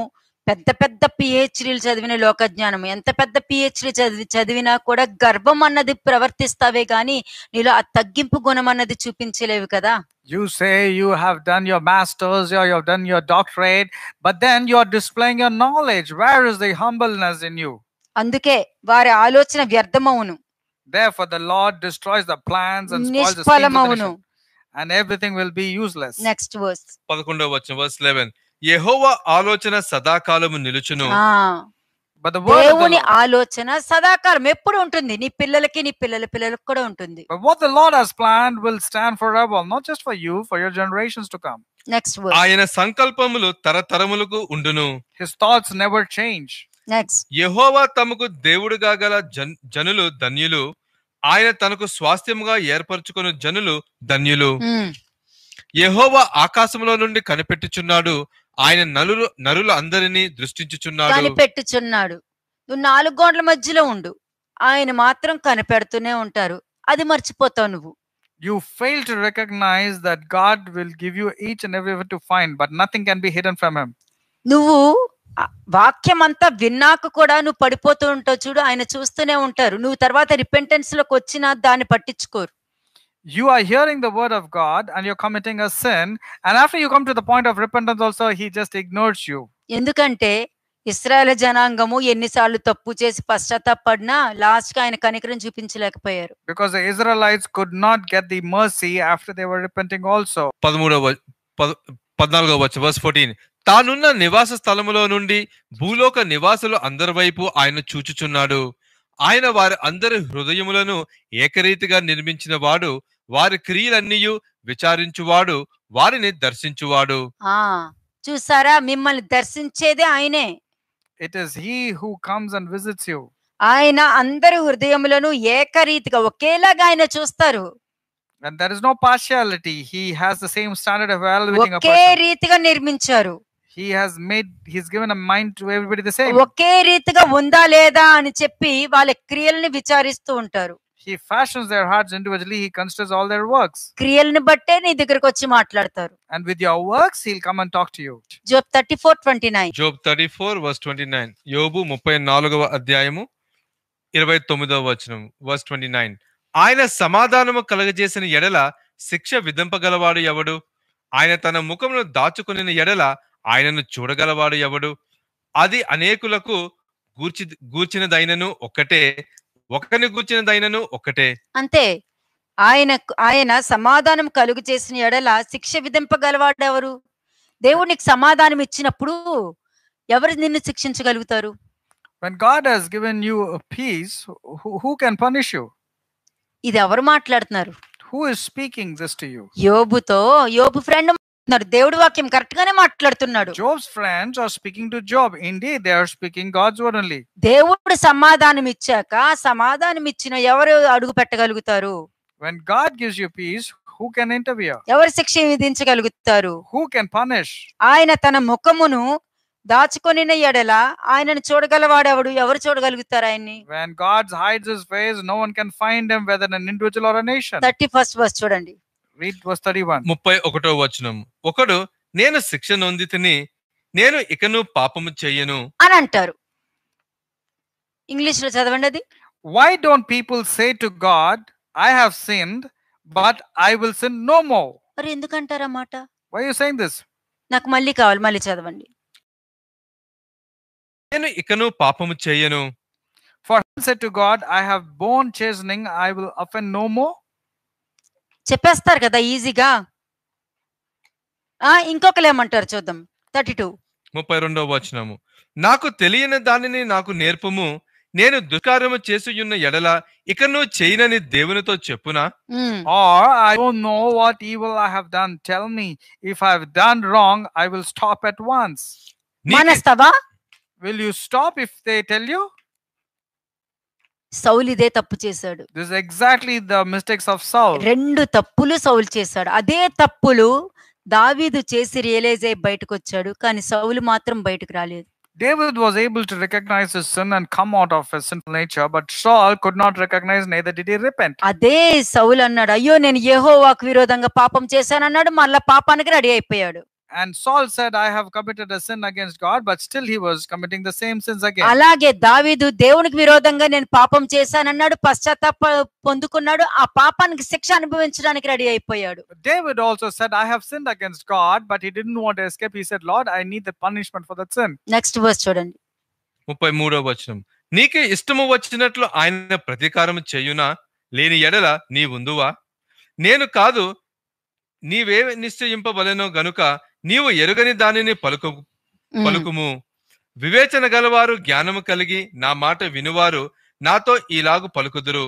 Speaker 1: పెద్ద పెద్ద పిహెచ్డీలు చదివిన లోకజ్ఞానం ఎంత పెద్ద పిహెచ్డీ చదివి చదివినా కూడా గర్వం అన్నది ప్రవర్తిస్తావే గాని నీలో ఆ తగ్గింపు గుణం అన్నది చూపించలేవు కదా
Speaker 2: You say you have done your master's or you have done your doctorate, but then you are displaying your knowledge. Where is the humbleness in you?
Speaker 1: అందుకే వారి ఆలోచన వ్యర్థమవును
Speaker 2: Therefore, the Lord destroys the plans and spoils the schemes
Speaker 1: of the నిష్ఫలమవును
Speaker 2: nation,
Speaker 3: and everything will be useless. Next verse పదకొండవ వచ్చిన verse eleven యహోవ ఆలోచన సదాకాలము నిలుచును దేవుని
Speaker 1: ఆలోచన సదాకాలం ఎప్పుడు ఉంటుంది నీ పిల్లలకి నీ పిల్లల పిల్లలకు కూడా ఉంటుంది
Speaker 2: what what the Lord has planned will stand forever, not just for you, for your generations to come. Next word
Speaker 3: ఆయన సంకల్పములు తరతరములకు ఉండును his thoughts never change next యెహోవా తమకు దేవుడుగా గల జన్- జనులు ధన్యులు ఆయన తనకు స్వాస్థ్యముగా ఏర్పరచుకున్న జనులు ధన్యులు యెహోవా ఆకాశములో నుండి కనిపెట్టుచున్నాడు ఆయన నలు నరులు అందరినీ దృష్టించుచున్నాడు
Speaker 1: కనిపెట్టుచున్నాడు నువ్వు నాలుగు గోడల మధ్యలో ఉండు ఆయన మాత్రం కనిపెడుతూనే ఉంటారు అది మర్చిపోతావు నువ్వు
Speaker 2: you fail to recognize that god will give you each and everywhere to find but nothing can be hidden from him
Speaker 1: నువ్వు వాక్యం అంతా విన్నాక కూడా నువ్వు పడిపోతూ ఉంటావు చూడు ఆయన చూస్తూనే ఉంటారు
Speaker 2: నువ్వు తర్వాత రిపెంటెన్స్ లోకి వచ్చినా దాన్ని పట్టించుకోరు you are hearing the word of God and you're committing a sin. And after you come to the point of repentance, also, he just ignores you.
Speaker 1: ఎందుకంటే ఇస్రాయల్ జనాంగము ఎన్నిసార్లు తప్పు చేసి పశ్చాత్తాపడినా లాస్ట్ కి ఆయన కనికరం చూపించలేకపోయారు
Speaker 2: because Israelites could not get the mercy after they were repenting also
Speaker 3: 13వ 14వ వచనం వర్స్ 14 తానున్న నివాస స్థలములో నుండి భూలోక నివాసులు అందరి వైపు ఆయన చూచుచున్నాడు ఆయన వారి అందరి హృదయములను ఏకరీతిగా నిర్మించిన వాడు వారి క్రియలన్నీ విచారించువాడు వారిని దర్శించువాడు
Speaker 1: చూసారా మిమ్మల్ని దర్శించేదే ఆయనే
Speaker 2: it is he who comes and visits you
Speaker 1: ఆయన అందరి హృదయములను ఏకరీతిగా ఒకేలాగా ఆయన చూస్తారు
Speaker 2: and there is no partiality he has the same standard of evaluating a person ఒకే
Speaker 1: రీతిగా నిర్మించారు
Speaker 2: he has made he's given a mind to everybody the same
Speaker 1: ఒకే రీతిగా ఉందా లేదా అని చెప్పి వాళ్ళ క్రియల్ని విచారిస్తూ ఉంటారు
Speaker 2: he fashions their hearts individually he considers all their works and with your works he'll come and talk to you
Speaker 1: job 34:29
Speaker 3: job 34 verse 29 yobu 34వ అధ్యాయము 29వ వచనం verse 29 ఆయన సమాధానము కలగజేసిన ఎడల శిక్ష విధింపగలవాడు ఎవడు ఆయన తన ముఖమును దాచుకొనిన ఎడల ఆయనను చూడగలవాడు ఎవడు అది అనేకులకు గూర్చి గూర్చినదైనను ఒకటే ఒకరిని కూర్చిన దైనను ఒకటే
Speaker 1: అంతే ఆయన ఆయన సమాధానం కలుగు చేసిన ఎడల శిక్ష విధింపగలవాడెవరు దేవుడు నీకు సమాధానం ఇచ్చినప్పుడు ఎవరు నిన్ను శిక్షించగలుగుతారు
Speaker 2: when god has given you a peace who, who can punish you ఇది ఎవరు మాట్లాడుతున్నారు who is speaking this to you
Speaker 1: యోబుతో యోబు ఫ్రెండ్ చెప్తున్నాడు దేవుడి వాక్యం కరెక్ట్ గానే మాట్లాడుతున్నాడు
Speaker 2: Job's friends are speaking to Job. Indeed, they are speaking God's word only.
Speaker 1: దేవుడు సమాధానం ఇచ్చాక సమాధానం ఇచ్చిన ఎవరు అడుగు పెట్టగలుగుతారు
Speaker 2: When God gives you peace, who can interfere?
Speaker 1: ఎవరు శిక్ష విధించగలుగుతారు
Speaker 2: Who can punish?
Speaker 1: ఆయన తన ముఖమును దాచుకొనిన ఎడల ఆయనను చూడగలవాడెవడు ఎవరు చూడగలుగుతారు
Speaker 2: ఆయన్ని When God hides his face, no one can find him, whether an individual or a nation. Thirty
Speaker 1: first verse చూడండి
Speaker 3: ముప్పై ఒకటో వచనం ఒకడు నేను శిక్ష నొంది తిని నేను ఇకను పాపము చెయ్యను
Speaker 2: అని అంటారు ఇంగ్లీష్ లో చదవండి అది why don't people say to God I have sinned
Speaker 3: but I will sin no more
Speaker 2: మరి ఎందుకంటారు అన్నమాట వై యూ సెయింగ్ దిస్ నాకు మళ్ళీ కావాలి మళ్ళీ చదవండి
Speaker 3: నేను ఇకను పాపము చెయ్యను
Speaker 2: for said to God I have borne chastening I will offend no more చెప్పేస్తారు కదా ఈజీగా ఇంకొకరు ఏమంటారు చూద్దాం
Speaker 1: థర్టీ టూ
Speaker 3: ముప్పై రెండవ వచనము నాకు తెలియని దానిని నాకు నేర్పము నేను దుష్కార్యము చేసియున్న ఎడల ఇక నువ్వు చేయనని దేవునితో చెప్పునా or
Speaker 2: I don't know what evil I have done tell me if I have done wrong I will stop at once మానేస్తావా will you stop if they tell you
Speaker 1: Saul ఇదే తప్పు చేశాడు
Speaker 2: this exactly the mistakes of Saul రెండు
Speaker 1: తప్పులు సౌల్ చేశాడు అదే తప్పులు దావీదు చేసి రియలైజ్ అయ్యి బయటకు వచ్చాడు కానీ సౌలు మాత్రం బయటకు రాలేదు
Speaker 2: David was able to recognize his sin and come out of his sinful nature, but Saul could not recognize, neither did he repent.
Speaker 1: అదే సౌల్ అన్నాడు అయ్యో నేను యెహోవాకు విరోధంగా పాపం చేశాను అన్నాడు మళ్ళా పాపానికి రెడీ అయిపోయాడు
Speaker 2: And Saul said, I have committed a sin against God, but still he was committing the same sins again. అలాగే
Speaker 1: దావీదు దేవునికి విరోధంగా నేను పాపం చేశానన్నాడు పశ్చాత్తాప పొందుకున్నాడు ఆ పాపానికి శిక్ష అనుభవించడానికి
Speaker 2: రెడీ అయిపోయాడు David also said, I have sinned against God, but he didn't want to escape. He said, Lord, I need the punishment for that sin. Next verse చూడండి
Speaker 3: 33వ వచనం నీకే ఇష్టము వచ్చినట్లు ఆయన ప్రతీకారం చేయునా లేని ఎడల నీవుందువా నేను కాదు నీవే నిశ్చయింపబలెనో గనుక నీవు ఎరుగని దానిని పలుకు పలుకుము వివేచన గలవారు జ్ఞానము కలిగి నా మాట వినువారు నాతో ఈలాగు పలుకుదురు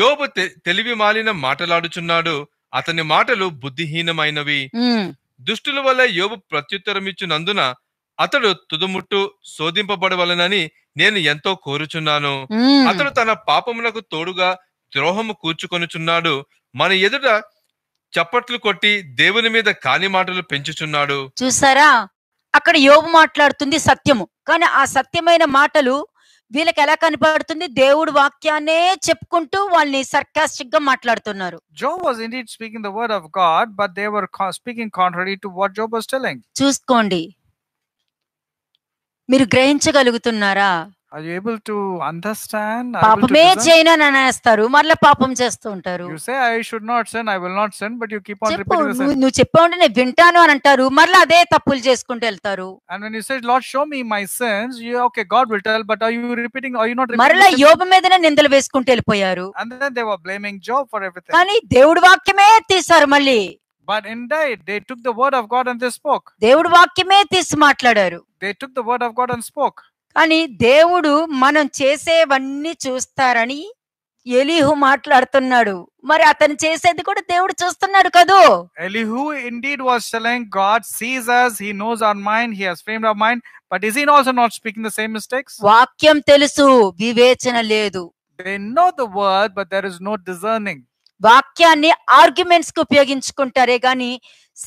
Speaker 3: యోబు తెలివి మాలిన మాటలాడుచున్నాడు అతని మాటలు బుద్ధిహీనమైనవి దుష్టుల వల్ల యోబు ప్రత్యుత్తరమిచ్చినందున అతడు తుదుముట్టు శోధింపబడవలనని నేను ఎంతో కోరుచున్నాను అతడు తన పాపమునకు తోడుగా ద్రోహము కూర్చుకొనుచున్నాడు మన ఎదుట చప్పట్లు కొట్టి దేవుని మీద కాని మాటలు పెంచుచున్నాడు
Speaker 1: చూసారా అక్కడ యోగు మాట్లాడుతుంది సత్యము కానీ ఆ సత్యమైన మాటలు వీళ్ళకి ఎలా కనపడుతుంది దేవుడు వాక్యాన్నే చెప్పుకుంటూ వాళ్ళని సర్కాస్టిక్ గా మాట్లాడుతున్నారు
Speaker 2: Job was indeed speaking the word of God but they were speaking contrary to what Job was telling చూసుకోండి
Speaker 1: మీరు గ్రహించగలుగుతున్నారా
Speaker 2: are you able to understand పాపమే చేయనని
Speaker 1: అనేస్తారు మళ్ళీ పాపం చేస్తూ ఉంటారు
Speaker 2: you say I should not sin I will not sin but you keep on repeating the sin నువ్వు
Speaker 1: చెప్పా ఉంటే నేను వింటాను అని అంటారు మళ్ళీ అదే తప్పులు చేసుకుంటూ
Speaker 2: వెళ్తారు and when you say Lord show me my sins you okay God will tell but are you repeating are you not మళ్ళీ యోబు
Speaker 1: మీదనే నిందలు వేసుకుంటూ వెళ్ళిపోయారు
Speaker 2: and then they were blaming Job for everything కానీ దేవుడి
Speaker 1: వాక్యమే తీశారు మళ్ళీ
Speaker 2: but indeed they took the word of God and they spoke
Speaker 1: దేవుడి వాక్యమే
Speaker 2: తీసి మాట్లాడారు they took the word of God and spoke
Speaker 1: కానీ దేవుడు మనం చేసేవన్నీ చూస్తారని ఎలిహు మాట్లాడుతున్నాడు మరి అతను చేసేది కూడా దేవుడు చూస్తున్నాడు కదూ
Speaker 2: Elihu indeed was telling God sees us he knows our mind he has framed our mind but is he also not speaking the same mistakes
Speaker 1: వాక్యం తెలుసు వివేచన లేదు
Speaker 2: they know the word but there is no discerning
Speaker 1: వాక్యాన్ని arguments కు ఉపయోగించుకుంటారే గాని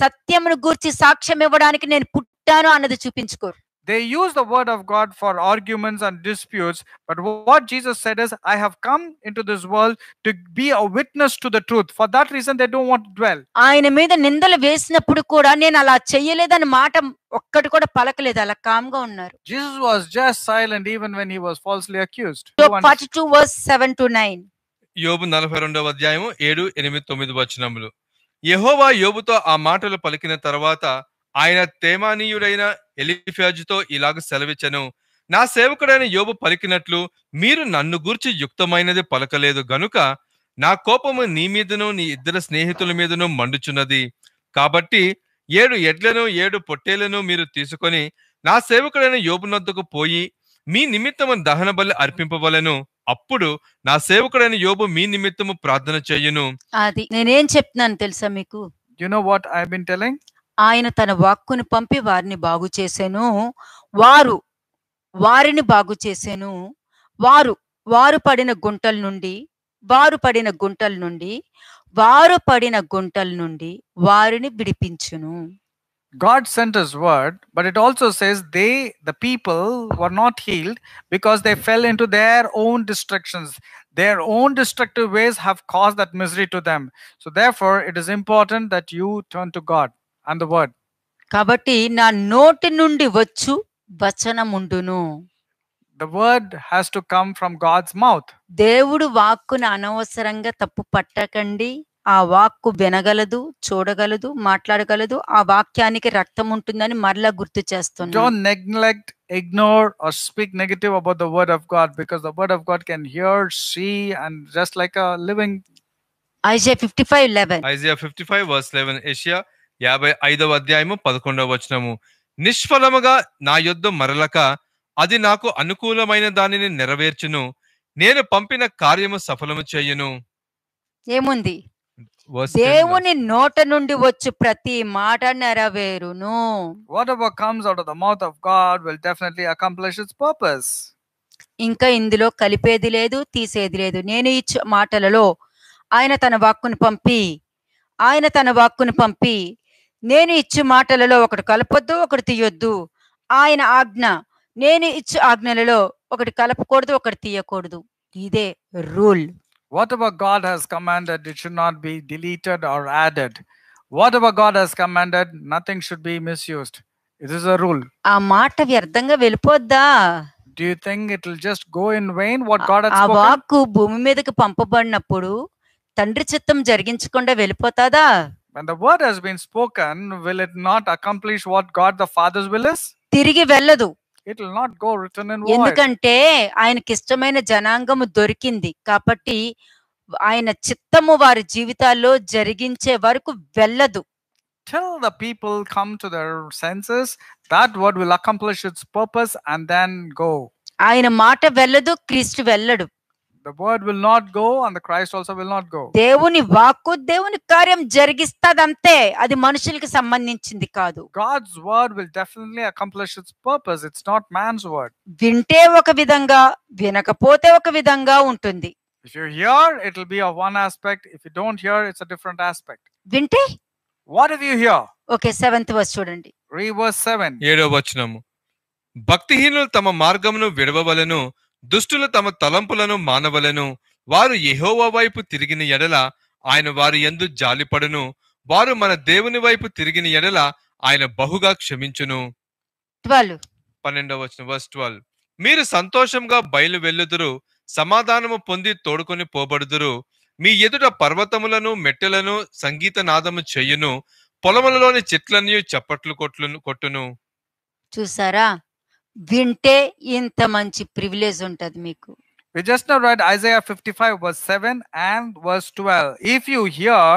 Speaker 1: సత్యమును గూర్చి సాక్ష్యం ఇవ్వడానికి నేను పుట్టాను అన్నది చూపించుకోరు
Speaker 2: They use the word of God for arguments and disputes, but what Jesus said is, I have come into this world to be a witness to the truth. For that reason, they don't want to dwell.
Speaker 1: ఆయన మీద నిందలు వేసినప్పుడు కూడా నేను అలా చేయలేదని మాట ఒక్కటి కూడా పలకలేదు అలా కామ్ గా ఉన్నారు
Speaker 2: Jesus was just silent even when he was falsely accused.
Speaker 1: 42 verse 7 to 9.
Speaker 3: యోబు 42వ అధ్యాయం 7 8 9 వచనములు యెహోవా యోబుతో ఆ మాటలు పలికిన తర్వాత ఆయన తేమానీయుడైన ఎలిఫ్యాజుతో ఇలాగ సెలవిచ్చను నా సేవకుడైన యోబు పలికినట్లు మీరు నన్ను గూర్చి యుక్తమైనది పలకలేదు గనుక నా కోపము నీ మీదను నీ ఇద్దరు స్నేహితుల మీదను మండుచున్నది కాబట్టి ఏడు ఎడ్లను ఏడు పొట్టేలను మీరు తీసుకొని నా సేవకుడైన యోబునొద్దకు పోయి మీ నిమిత్తము దహన బలి అర్పింపవలను అప్పుడు నా సేవకుడైన యోబు మీ నిమిత్తము ప్రార్థన చేయును
Speaker 1: అది నేనేం చెప్తున్నాను తెలుసా మీకు you know what I been telling ఆయన తన వాక్కును పంపి వారిని బాగు చేసాను వారు వారిని బాగు చేసాను వారు వారు పడిన గుంటల నుండి వారు పడిన గుంటల నుండి వారు పడిన గుంటల నుండి వారిని విడిపించును
Speaker 2: God sent his word but it also says they the people were not healed because they fell into their own destructions their own destructive ways have caused that misery to them so therefore it is important that you turn to God and word కాబట్టి నా నోటి నుండి వచ్చు వచనముండును the word has to come from
Speaker 1: God's mouth దేవుడు వాక్కును అనవసరంగా తప్పు పట్టకండి ఆ వాక్కు వినగలదు చూడగలదు మాట్లాడగలదు ఆ వాక్యానికి రక్తం ఉంటుందని మరలా గుర్తు చేస్తుంది
Speaker 2: don't ignore or speak negative about word of God because the word of God can hear see and just like a living Isaiah 55 11
Speaker 3: Isaiah 55 verse 11 యాభై ఐదవ అధ్యాయము పదకొండవ వచనము నిష్ఫలముగా నా యుద్ధం మరలక అది నాకు అనుకూలమైన దానిని నెరవేర్చును నేను పంపిన కార్యము సఫలము చేయును ఏముంది దేవుని
Speaker 1: నోట నుండి వచ్చి ప్రతి మాట నెరవేరును
Speaker 2: whatever comes out of the mouth of God will definitely accomplish its purpose
Speaker 1: ఇంకా ఇందులో కలిపేది లేదు తీసేది లేదు నేను ఇచ్చే మాటలలో ఆయన తన వాక్కును పంపి ఆయన తన వాక్కును పంపి నేను ఇచ్చు మాటలలో ఒకటి కలపొద్దు ఒకటి తీయొద్దు ఆయన ఆజ్ఞ నేను ఇచ్చు ఆజ్ఞలలో ఒకటి కలపకూడదు ఒకటి తీయకూడదు
Speaker 2: ఇదే rule whatever God has commanded it should not be deleted or added whatever God has commanded nothing should be misused it is a rule
Speaker 1: ఆ మాట వ్యర్థంగా వెళ్ళిపోద్దా
Speaker 2: do you think it will just go in vain what God has ఆ వాక్కు
Speaker 1: భూమి మీదకి పంపబడినప్పుడు తండ్రి చిత్తం జరిగించకుండా వెళ్ళిపోతాదా
Speaker 2: when the word has been spoken will it not accomplish what god the father's will is
Speaker 1: తిరిగి వెళ్ళదు
Speaker 2: it will not go return in ఎందుకంటే
Speaker 1: ఆయనకి ఇష్టమైన జనాంగము దొరికింది కాబట్టి ఆయన చిత్తము వారి జీవితాల్లో జరిగించే వరకు వెళ్ళదు
Speaker 2: till the people come to their senses that word will accomplish its purpose and then go
Speaker 1: ఆయన మాట వెళ్ళదు క్రీస్తు
Speaker 2: వెళ్ళడు the word will not go and the Christ also will not go.
Speaker 1: దేవుని వాక్కు దేవుని కార్యం జరిగిస్తదంతే అది మనుషులకు సంబంధించింది కాదు.
Speaker 2: God's word will definitely accomplish its purpose. It's not man's word.
Speaker 1: వింటే ఒక విధంగా వినకపోతే ఒక విధంగా ఉంటుంది.
Speaker 2: If you hear, it will be of one aspect. If you don't hear, it's a different aspect. వింటే What if you hear?
Speaker 1: Okay, seventh verse, చూడండి.
Speaker 3: Read verse 7. ఏడవ వచనము భక్తిహీనులు తమ మార్గమును విడవవలను దుష్టులు తమ తలంపులను మానవలను వారు యహోవా వైపు తిరిగిన ఎడల ఆయన వారి ఎందు జాలిపడును వారు మన దేవుని వైపు తిరిగిన ఎడల ఆయన బహుగా క్షమించును పన్నెండవ మీరు సంతోషంగా బయలు వెళ్ళుదురు సమాధానము పొంది తోడుకొని పోబడుదురు మీ ఎదుట పర్వతములను మెట్టెలను సంగీత నాదము చెయ్యును పొలములలోని చెట్లన్నీ చప్పట్లు కొట్లును కొట్టును
Speaker 1: చూసారా వింటే ఇంత మంచి ప్రివిలేజ్ ఉంటది మీకు
Speaker 2: We just now read Isaiah 55, verse 7 and verse 12. If you hear,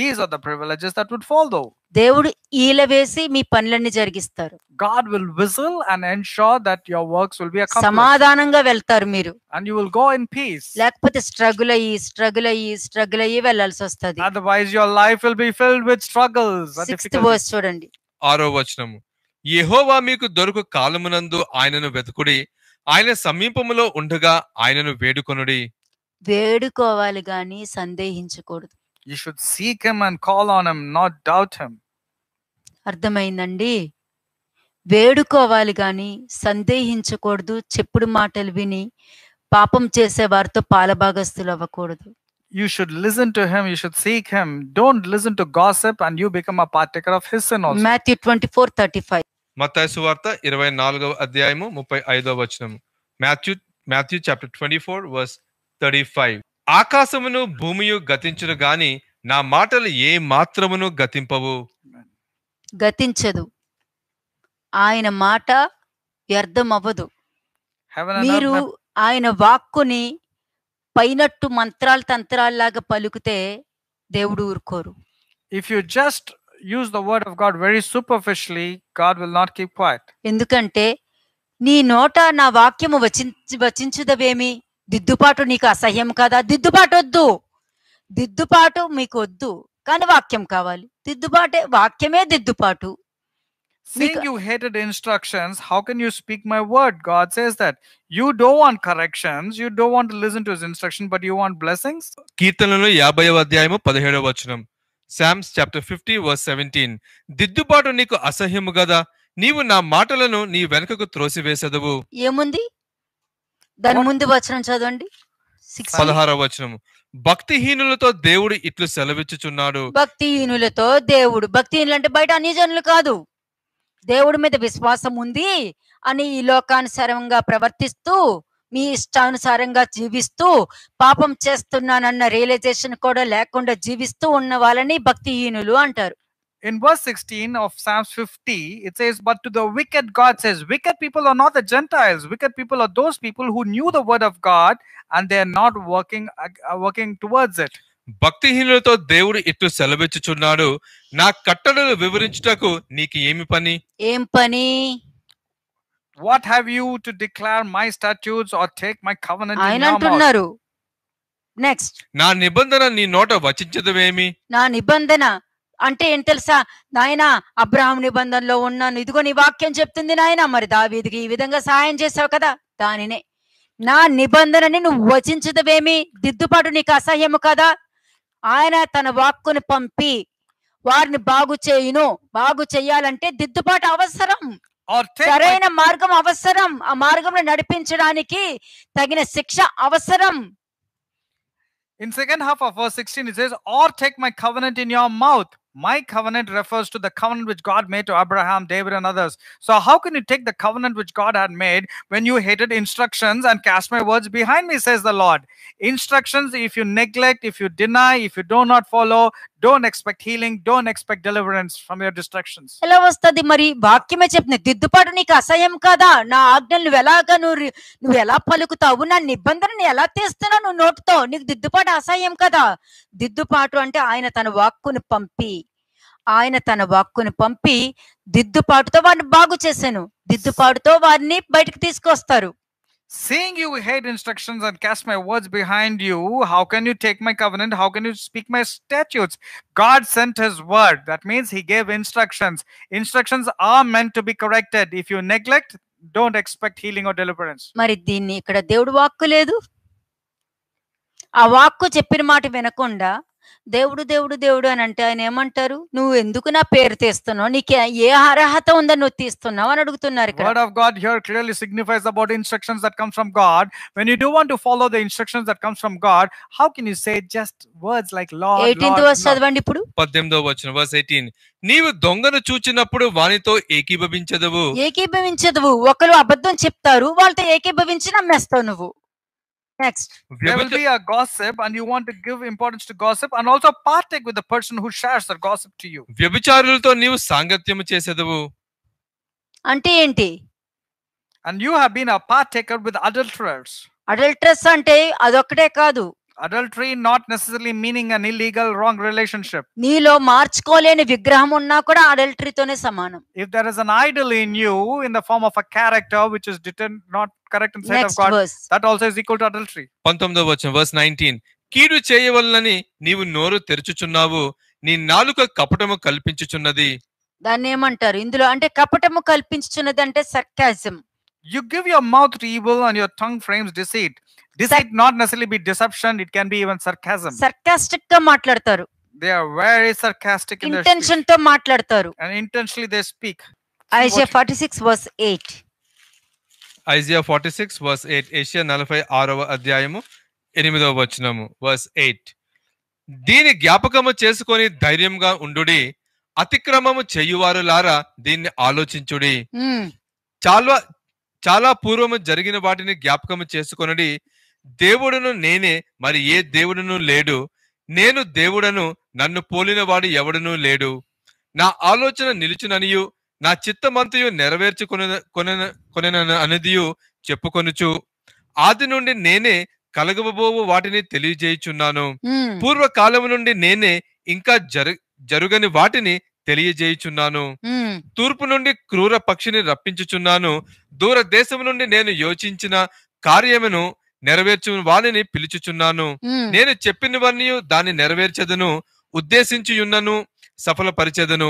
Speaker 2: these are the privileges that would follow.
Speaker 1: దేవుడు ఈల వేసి మీ పనులన్నీ జరిగిస్తారు
Speaker 2: God will whistle and ensure that your works will be accomplished. సమాధానంగా
Speaker 1: వెళ్తారు మీరు And you will go in peace. లేకపోతే struggle అయ్యి struggle అయ్యి స్ట్రగుల్ అయ్యి వెళ్ళాల్సి వస్తుంది Otherwise, your life will be filled with struggles. Sixth verse.
Speaker 3: యహోవా మీకు దొరుకు కాలమునందు ఆయనను వెతుకుడి ఆయన సమీపములో ఉండగా ఆయనను వేడుకొనుడి
Speaker 1: వేడుకోవాలి గాని సందేహించకూడదు
Speaker 2: you should seek him and call on him not doubt him
Speaker 1: అర్థమైందండి వేడుకోవాలి గాని సందేహించకూడదు చెప్పుడు మాటలు విని పాపం చేసే వారితో పాలభాగస్తులు అవ్వకూడదు
Speaker 2: you should listen to him you should seek him don't listen to gossip and you become a partaker of his and also Matthew 24 35
Speaker 3: మతాసు వార్త ఇరవై నాలుగవ అధ్యాయము ముప్పై ఐదవ వచనము Matthew Matthew chapter twenty four verse thirty five ఆకాశమును భూమియు గతించును గాని నా మాటలు ఏ మాత్రమును గతింపవు
Speaker 1: గతించదు ఆయన మాట వ్యర్థం అవ్వదు మీరు ఆయన వాక్కుని పైనట్టు మంత్రాలు తంత్రాల్లాగా పలుకుతే దేవుడు ఊరుకోరు
Speaker 2: if you just use the word of God very superficially, God will not keep quiet.
Speaker 1: ఎందుకంటే నీ నోట నా వాక్యము వచించి వచించుదవేమి దిద్దుబాటు నీకు అసహ్యం కదా దిద్దుబాటు వద్దు దిద్దుబాటు మీకు వద్దు కానీ వాక్యం కావాలి దిద్దుబాటే వాక్యమే దిద్దుబాటు
Speaker 2: Seeing you hated instructions, how can you speak my word? God says that you don't want corrections, you don't want to listen to his instruction, but you want blessings.
Speaker 3: కీర్తనలు యాభై అధ్యాయము పదిహేడవ వచనం Psalms chapter fifty verse seventeen దిద్దుబాటు నీకు అసహ్యము కదా నీవు నా మాటలను నీ వెనుకకు వేసదువు
Speaker 1: ఏముంది దాని ముందు వచనం చదవండి
Speaker 3: పదహారవ వచనము భక్తిహీనులతో దేవుడు ఇట్లు సెలవిచ్చుచున్నాడు
Speaker 1: భక్తిహీనులతో దేవుడు భక్తిహీనులు అంటే బయట జనులు కాదు దేవుడి మీద విశ్వాసం ఉంది అని ఈ సర్వంగా ప్రవర్తిస్తూ మీ ఇష్టానుసారంగా జీవిస్తూ పాపం చేస్తున్నానన్న రియలైజేషన్ కూడా లేకుండా జీవిస్తూ ఉన్న వాళ్ళని
Speaker 2: భక్తిహీనులు అంటారు in verse 16 of Psalms 50, it says, But to the wicked, God says, Wicked people are not the Gentiles. Wicked people are those people who knew the word of God and they are not working, uh, working towards it.
Speaker 3: భక్తిహీనులతో దేవుడు ఇట్లు సెలవిచ్చుచున్నాడు నా కట్టడలు వివరించుటకు నీకు ఏమి పని
Speaker 2: ఏం పని what have you to declare my statutes or take my covenant ఆయన అంటున్నారు నెక్స్ట్
Speaker 3: నా నిబంధన నీ నోట వచించదవేమి
Speaker 1: నా నిబంధన అంటే ఏం తెలుసా నాయన అబ్రహం నిబంధనలో ఉన్నాను ఇదిగో నీ వాక్యం చెప్తుంది నాయన మరి దావీదికి ఈ విధంగా సహాయం చేసావు కదా దానినే నా నిబంధనని నువ్వు వచించదవేమి దిద్దుబాటు నీకు అసహ్యము కదా ఆయన తన వాక్కుని పంపి వారిని బాగు చేయును బాగు చేయాలంటే దిద్దుబాటు అవసరం సరైన మార్గం అవసరం ఆ మార్గంలో నడిపించడానికి తగిన శిక్ష
Speaker 2: అవసరం In second half of verse 16, it says, Or take my covenant in your mouth. My covenant refers to the covenant which God made to Abraham, David, and others. So, how can you take the covenant which God had made when you hated instructions and cast my words behind me, says the Lord? Instructions, if you neglect, if you deny, if you do not follow, don't expect healing don't expect deliverance from your destructions
Speaker 1: ఎలా వస్తుంది మరి వాక్యమే చెప్తుంది దిద్దుపాటు నీకు అసహ్యం కదా నా ఆజ్ఞలు నువ్వు ఎలాగ నువ్వు నువ్వు ఎలా పలుకుతావు నా నిబంధనని ఎలా తీస్తున్నావు నువ్వు నోటుతో నీకు దిద్దుపాటు అసహ్యం కదా దిద్దుపాటు అంటే ఆయన తన వాక్కును పంపి ఆయన తన వాక్కును పంపి దిద్దుపాటుతో వారిని బాగు చేశాను దిద్దుపాటుతో వారిని బయటకు తీసుకొస్తారు
Speaker 2: Seeing you hate instructions and cast my words behind you, how can you take my covenant? How can you speak my statutes? God sent his word. That means he gave instructions. Instructions are meant to be corrected. If you neglect, don't expect healing or deliverance
Speaker 1: మరి దీన్ని ఇక్కడ దేవుడు వాక్కు లేదు ఆ వాక్కు చెప్పిన మాట వినకుండా దేవుడు దేవుడు దేవుడు అని అంటే ఆయన ఏమంటారు నువ్వు ఎందుకు నా పేరు తీస్తున్నావు నీకు ఏ అర్హత ఉందని నువ్వు తీస్తున్నావు అని అడుగుతున్నారు
Speaker 2: ఇక్కడ word of God here clearly signifies about instructions that comes from God when you do want to follow the instructions that comes from God how can you say just words like Lord 18th verse చదవండి ఇప్పుడు
Speaker 3: 18వ వచనం verse 18 నీవు దొంగను చూచినప్పుడు వానితో ఏకీభవించదవు
Speaker 1: ఏకీభవించదవు ఒకరు అబద్ధం చెప్తారు వాళ్ళతో ఏకీభవించి నమ్మేస్తావు నువ్వు
Speaker 2: Next. There will be a gossip, and you want to give importance to gossip and also partake with the person who shares
Speaker 3: the gossip to you.
Speaker 2: And you have been a partaker with adulterers. Adulterers
Speaker 1: ante adokade
Speaker 2: Adultery not necessarily meaning an illegal wrong relationship.
Speaker 1: If
Speaker 2: there is an idol in you in the form of a character which is not correct in sight of God that also is equal to adultery
Speaker 3: 19వ వచనం verse 19 కీడు చేయవలనని నీవు నోరు తెరుచుచున్నావు నీ నాలుక కపటము కల్పించుచున్నది
Speaker 1: దాన్ని ఏమంటారు ఇందులో అంటే కపటము కల్పించుచున్నది
Speaker 2: అంటే sarcasm you give your mouth evil and your tongue frames deceit deceit not necessary be deception it can be even sarcasm sarcastic గా మాట్లాడతారు they are very sarcastic intention తో మాట్లాడతారు and intentionally they speak Isaiah 46
Speaker 3: verse 8 Isaiah forty six verse eight ఏషియా నలభై ఆరవ అధ్యాయము ఎనిమిదవ వచనము వర్స్ ఎయిట్ దీని జ్ఞాపకము చేసుకొని ధైర్యంగా ఉండుడి అతిక్రమము లారా దీన్ని ఆలోచించుడి hmm. చాలా చాలా పూర్వము జరిగిన వాటిని జ్ఞాపకము చేసుకొనడి దేవుడును నేనే మరి ఏ దేవుడును లేడు నేను దేవుడను నన్ను పోలిన వాడు ఎవడనూ లేడు నా ఆలోచన నిలుచుననియు నా చిత్తమంతయు నెరవేర్చుకొన కొనెన అనిదియు చెప్పుకొనుచు ఆది నుండి నేనే కలగబోవు వాటిని తెలియజేయుచున్నాను పూర్వకాలం నుండి నేనే ఇంకా జరు జరుగని వాటిని తెలియజేయుచున్నాను తూర్పు నుండి క్రూర పక్షిని రప్పించుచున్నాను దూర దేశం నుండి నేను యోచించిన కార్యమును నెరవేర్చు వాణిని పిలుచుచున్నాను నేను చెప్పినవన్నీ దాన్ని నెరవేర్చదును ఉద్దేశించియున్నను సఫలపరిచెదను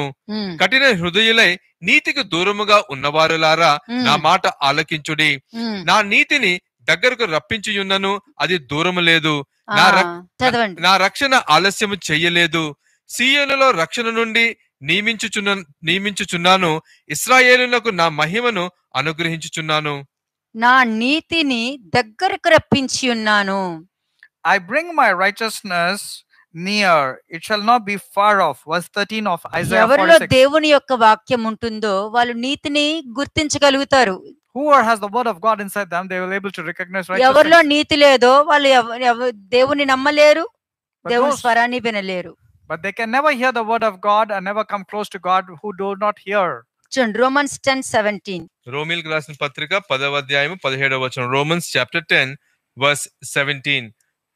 Speaker 3: కఠిన హృదయులై నీతికి దూరముగా ఉన్నవారులారా నా మాట ఆలకించుడి నా నీతిని దగ్గరకు రప్పించియున్నను అది దూరము లేదు నా రక్షణ ఆలస్యము చెయ్యలేదు సీయోనులో రక్షణ నుండి నియమించుచున్న నియమించుచున్నాను ఇస్రాయేలులకు నా మహిమను అనుగ్రహించుచున్నాను
Speaker 2: నా నీతిని దగ్గరకు రప్పించి ఉన్నాను I bring my righteousness near. It shall not be far off. Verse 13 of Isaiah 46. Whoever has the word of God inside them, they will be able to recognize righteousness. But they can never hear the word of God and never come close to God who do not hear. Romans 10 17.
Speaker 3: రోమిల్ గ్రాసిన పత్రిక పదవ అధ్యాయం పదిహేడవ వచ్చిన Romans chapter ten verse seventeen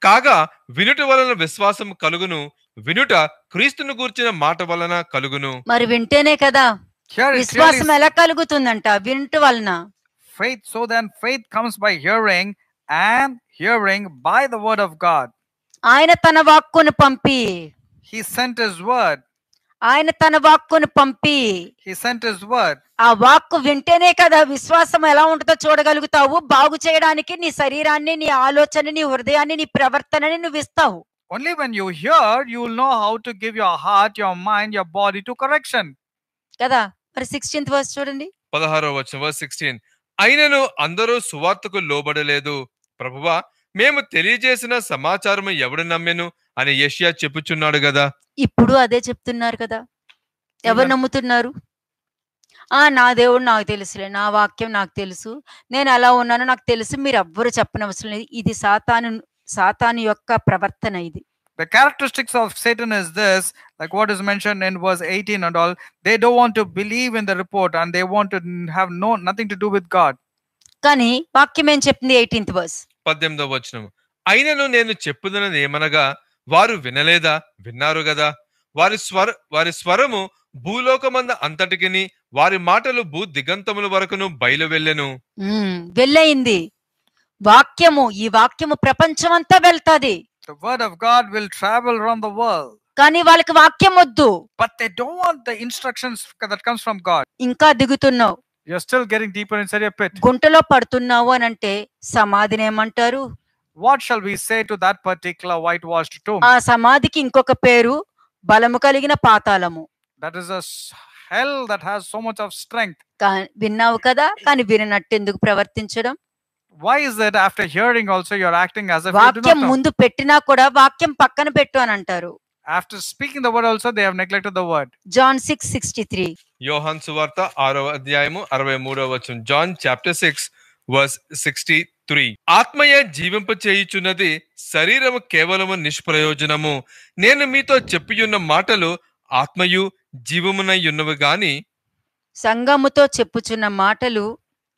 Speaker 3: కాగా వినుట వలన విశ్వాసం కలుగును వినుట క్రీస్తును గూర్చిన మాట వలన కలుగును
Speaker 1: మరి వింటేనే కదా విశ్వాసం ఎలా కలుగుతుందంట
Speaker 2: వినుట వలన faith so then faith comes by hearing and hearing by the word of God ఆయన తన వాక్కును పంపి హి సెంట్ హిస్
Speaker 1: వర్డ్ ఆయన తన వాక్కును పంపి ఆ వాక్కు వింటేనే కదా విశ్వాసం ఎలా ఉంటుందో చూడగలుగుతావు బాగు చేయడానికి నీ శరీరాన్ని నీ ఆలోచన నీ
Speaker 2: హృదయాన్ని నీ ప్రవర్తనని నువ్వు ఇస్తావు only when you hear you will know how to give your heart your mind your body to correction కదా మరి 16th వర్స్ చూడండి
Speaker 3: 16వ వచనం వర్స్ 16 అయినను అందరూ సువార్తకు లోబడలేదు ప్రభువా మేము తెలియజేసిన సమాచారము ఎవడు నమ్మెను అని యషియా చెప్పుచున్నాడు కదా
Speaker 1: ఇప్పుడు అదే చెప్తున్నారు కదా ఎవరు నమ్ముతున్నారు ఆ నా దేవుడు నాకు తెలుసులే నా వాక్యం నాకు తెలుసు నేను అలా ఉన్నానో నాకు తెలుసు మీరు ఎవ్వరు చెప్పనవసరం లేదు ఇది సాతాను సాతాను యొక్క ప్రవర్తన ఇది
Speaker 2: The characteristics of Satan is this, like what is mentioned in verse 18 and all, they don't want to believe in the report and they want to have no nothing to do with God. కానీ వాక్యం ఏం చెప్పింది eighteenth
Speaker 1: verse
Speaker 3: పద్దెనిమిదవ వచనం అయినను నేను చెప్పుతున్నది ఏమనగా వారు వినలేదా విన్నారు కదా వారి స్వర వారి స్వరము భూలోకమంద అంతటికిని వారి మాటలు భూ దిగంతముల వరకును బయలు వెళ్ళెను
Speaker 1: వెళ్ళయింది వాక్యము ఈ వాక్యము ప్రపంచం అంతా వెళ్తాది కానీ వాళ్ళకి వాక్యం
Speaker 2: వద్దు ద ఇన్స్ట్రక్షన్స్ కమ్స్ గాడ్
Speaker 1: ఇంకా దిగుతున్నావు
Speaker 2: you're still getting deeper inside your pit
Speaker 1: గుంటలో పడుతున్నావు అని అంటే సమాధిని ఏమంటారు
Speaker 2: what shall we say to that particular whitewashed tomb ఆ
Speaker 1: సమాధికి ఇంకొక పేరు బలము కలిగిన
Speaker 2: that is a hell that has so much of strength
Speaker 1: విన్నావు కదా కానీ విననట్టు ఎందుకు ప్రవర్తించడం
Speaker 2: why is it after hearing also you're acting as if వాక్యం ముందు
Speaker 1: పెట్టినా కూడా వాక్యం పక్కన పెట్టు అని అంటారు
Speaker 3: after speaking the word also they have neglected the word
Speaker 1: john 663
Speaker 3: యోహాన్ సువార్త ఆరవ అధ్యాయము అరవై మూడవ వచనం John chapter six verse sixty three ఆత్మయే జీవింప చేయుచున్నది శరీరము కేవలము నిష్ప్రయోజనము నేను మీతో చెప్పియున్న మాటలు ఆత్మయు జీవమునై ఉన్నవి గాని
Speaker 1: సంగముతో చెప్పుచున్న మాటలు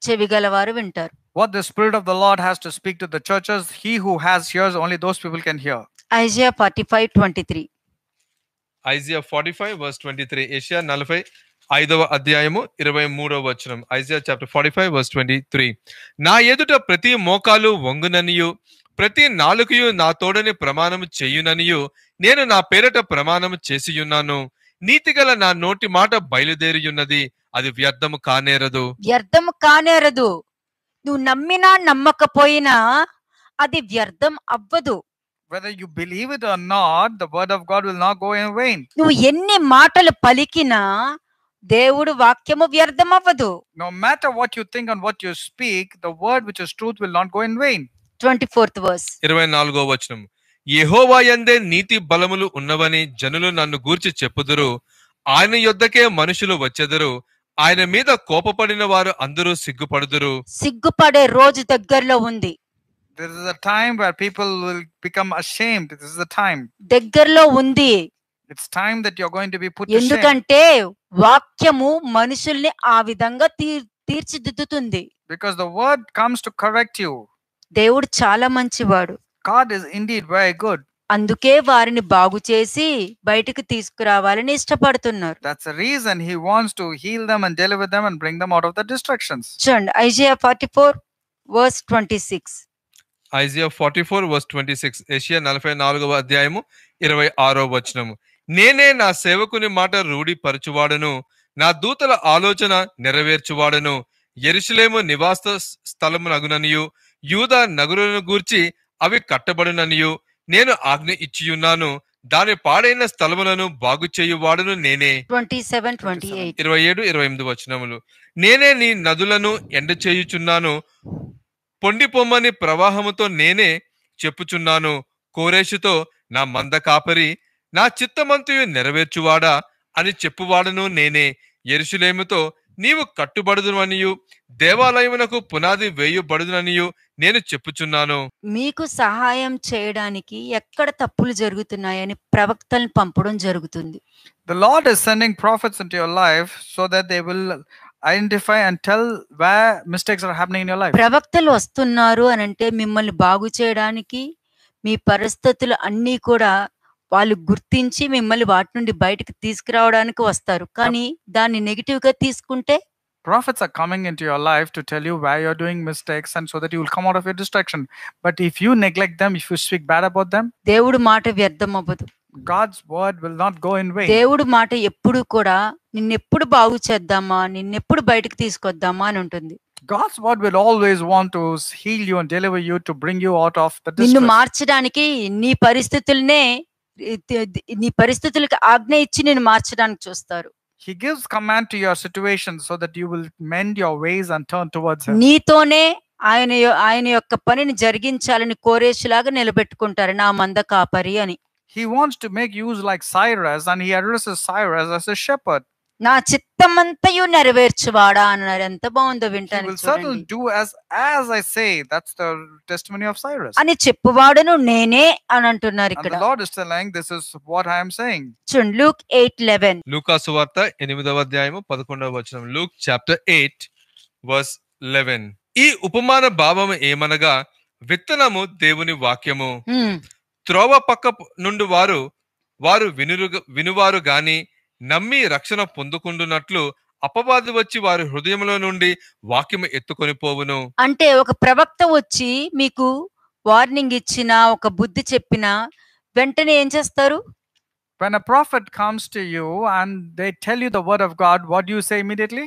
Speaker 1: చెవిగలవారు వింటారు
Speaker 3: What the Spirit of the Lord has to speak to the churches, he who
Speaker 2: has ears, only those people can hear.
Speaker 1: Isaiah 45 23.
Speaker 3: Isaiah 45 verse 23. ఏషియా 45 ఐదవ అధ్యాయము ఇరవై మూడవ వచనం Isaiah chapter forty five verse twenty three నా ఎదుట ప్రతి మోకాలు వంగుననియు ప్రతి నాలుగు నా తోడని ప్రమాణము చేయుననియు నేను నా పేరట ప్రమాణము చేసియున్నాను నీతిగల నా నోటి మాట బయలుదేరియున్నది అది వ్యర్థము కానేరదు
Speaker 1: వ్యర్థము కానేరదు నువ్వు నమ్మినా నమ్మకపోయినా అది వ్యర్థం అవ్వదు
Speaker 2: whether you believe it or not the word of god will not go in vain నువ్వు
Speaker 1: ఎన్ని మాటలు పలికినా దేవుడు వాక్యము వ్యర్థం అవ్వదు
Speaker 2: no matter what you think and what you speak the word which is truth will not go in vain 24th verse
Speaker 3: 24వ వచనం యెహోవా యందే నీతి బలములు ఉన్నవని జనులు నన్ను గూర్చి చెప్పుదురు ఆయన యొద్దకే మనుషులు వచ్చెదరు ఆయన మీద కోపపడిన వారు అందరూ సిగ్గుపడుదురు
Speaker 2: సిగ్గుపడే రోజు దగ్గరలో ఉంది this is the time where people will become ashamed this is the time దగ్గరలో ఉంది it's time that you are going to be put ఎందుకంటే
Speaker 1: వాక్యము మనుషుల్ని ఆ విధంగా
Speaker 2: తీర్చిదిద్దుతుంది because the word comes to correct you
Speaker 1: దేవుడు చాలా మంచివాడు
Speaker 2: God is indeed very good
Speaker 1: అందుకే వారిని బాగు చేసి బయటకు తీసుకురావాలని
Speaker 2: ఇష్టపడుతున్నారు that's reason he wants to heal them and deliver them and bring them out of the destructions
Speaker 1: చూడండి ఐజియా 44 వర్స్ 26
Speaker 3: ఐజియా 44 వర్స్ 26 ఏషియా 44వ అధ్యాయము 26వ వచనము నేనే నా సేవకుని మాట రూఢిపరచువాడను నా దూతల ఆలోచన నెరవేర్చువాడను ఎరుసలేము నివాస స్థలమునగుననియు యూదా నగరులను గూర్చి అవి కట్టబడుననియు నేను ఆజ్ఞ ఇచ్చియున్నాను దాని పాడైన స్థలములను బాగు చేయువాడును నేనే ఇరవై ఏడు ఇరవై ఎనిమిది వచనములు నేనే నీ నదులను ఎండ చేయుచున్నాను పొండిపొమ్మని ప్రవాహముతో నేనే చెప్పుచున్నాను కోరేషుతో నా మంద కాపరి నా చిత్తమంతయు నెరవేర్చువాడా అని చెప్పువాడను నేనే ఎరుషులేముతో నీవు కట్టుబడుదునియు దేవాలయమునకు పునాది వేయబడుదుననియు నేను చెప్పుచున్నాను
Speaker 1: మీకు సహాయం చేయడానికి ఎక్కడ తప్పులు జరుగుతున్నాయని ప్రవక్తలను పంపడం జరుగుతుంది
Speaker 2: ద Lord is sending prophets into your life so that they identify and tell mistakes are happening in your life
Speaker 1: ప్రవక్తలు వస్తున్నారు అని అంటే మిమ్మల్ని బాగు చేయడానికి మీ పరిస్థితులు అన్నీ కూడా వాళ్ళు గుర్తించి మిమ్మల్ని వాటి నుండి బయటకు తీసుకురావడానికి వస్తారు కానీ దాన్ని నెగిటివ్ గా తీసుకుంటే
Speaker 2: prophets are coming into your life to tell you where you're doing mistakes and so that you will come out of your distraction but if you neglect them if you speak bad about them
Speaker 1: దేవుడి మాట వ్యర్థం
Speaker 2: అవ్వదు God's word will not go in vain దేవుడి
Speaker 1: మాట ఎప్పుడు కూడా నిన్నెప్పుడు బాగు చేద్దామా నిన్నెప్పుడు బయటకు తీసుకొద్దామా అని
Speaker 2: ఉంటుంది God's word will always want to heal you and deliver you to bring you out of the నిన్ను
Speaker 1: మార్చడానికి నీ పరిస్థితుల్నే నీ పరిస్థితులకు ఆజ్ఞ ఇచ్చి నేను మార్చడానికి చూస్తారు
Speaker 2: He gives command to your situation so that you will mend your ways and turn towards him.
Speaker 1: నీతోనే ఆయన ఆయన యొక్క పనిని జరిగించాలని కోరేషులాగా నిలబెట్టుకుంటారు నా మంద కాపరి అని.
Speaker 2: He wants to make use like Cyrus and he addresses Cyrus as a shepherd.
Speaker 1: నా చిత్తమంతయు నెరవేర్చువాడా అన్నారు ఎంత బాగుందో వింటాను అని చెప్పువాడును నేనే అని అంటున్నారు ఇక్కడ
Speaker 2: Lord is telling this is what I am saying
Speaker 1: చూడండి లూక్
Speaker 3: 8:11 లూకా సువార్త 8వ అధ్యాయము 11వ వచనం లూక్ చాప్టర్ 8 వర్స్ 11 ఈ ఉపమాన భావం ఏమనగా విత్తనము దేవుని వాక్యము త్రోవ పక్క నుండి వారు వారు వినురు వినువారు గాని నమ్మి రక్షణ పొందుకుంటున్నట్లు అపవాది వచ్చి వారి హృదయంలో నుండి వాక్యం ఎత్తుకొని పోవును
Speaker 1: అంటే ఒక ప్రవక్త వచ్చి మీకు వార్నింగ్ ఇచ్చిన ఒక బుద్ధి చెప్పిన వెంటనే ఏం చేస్తారు
Speaker 2: when a prophet comes to you and they tell you the word of god what do you say immediately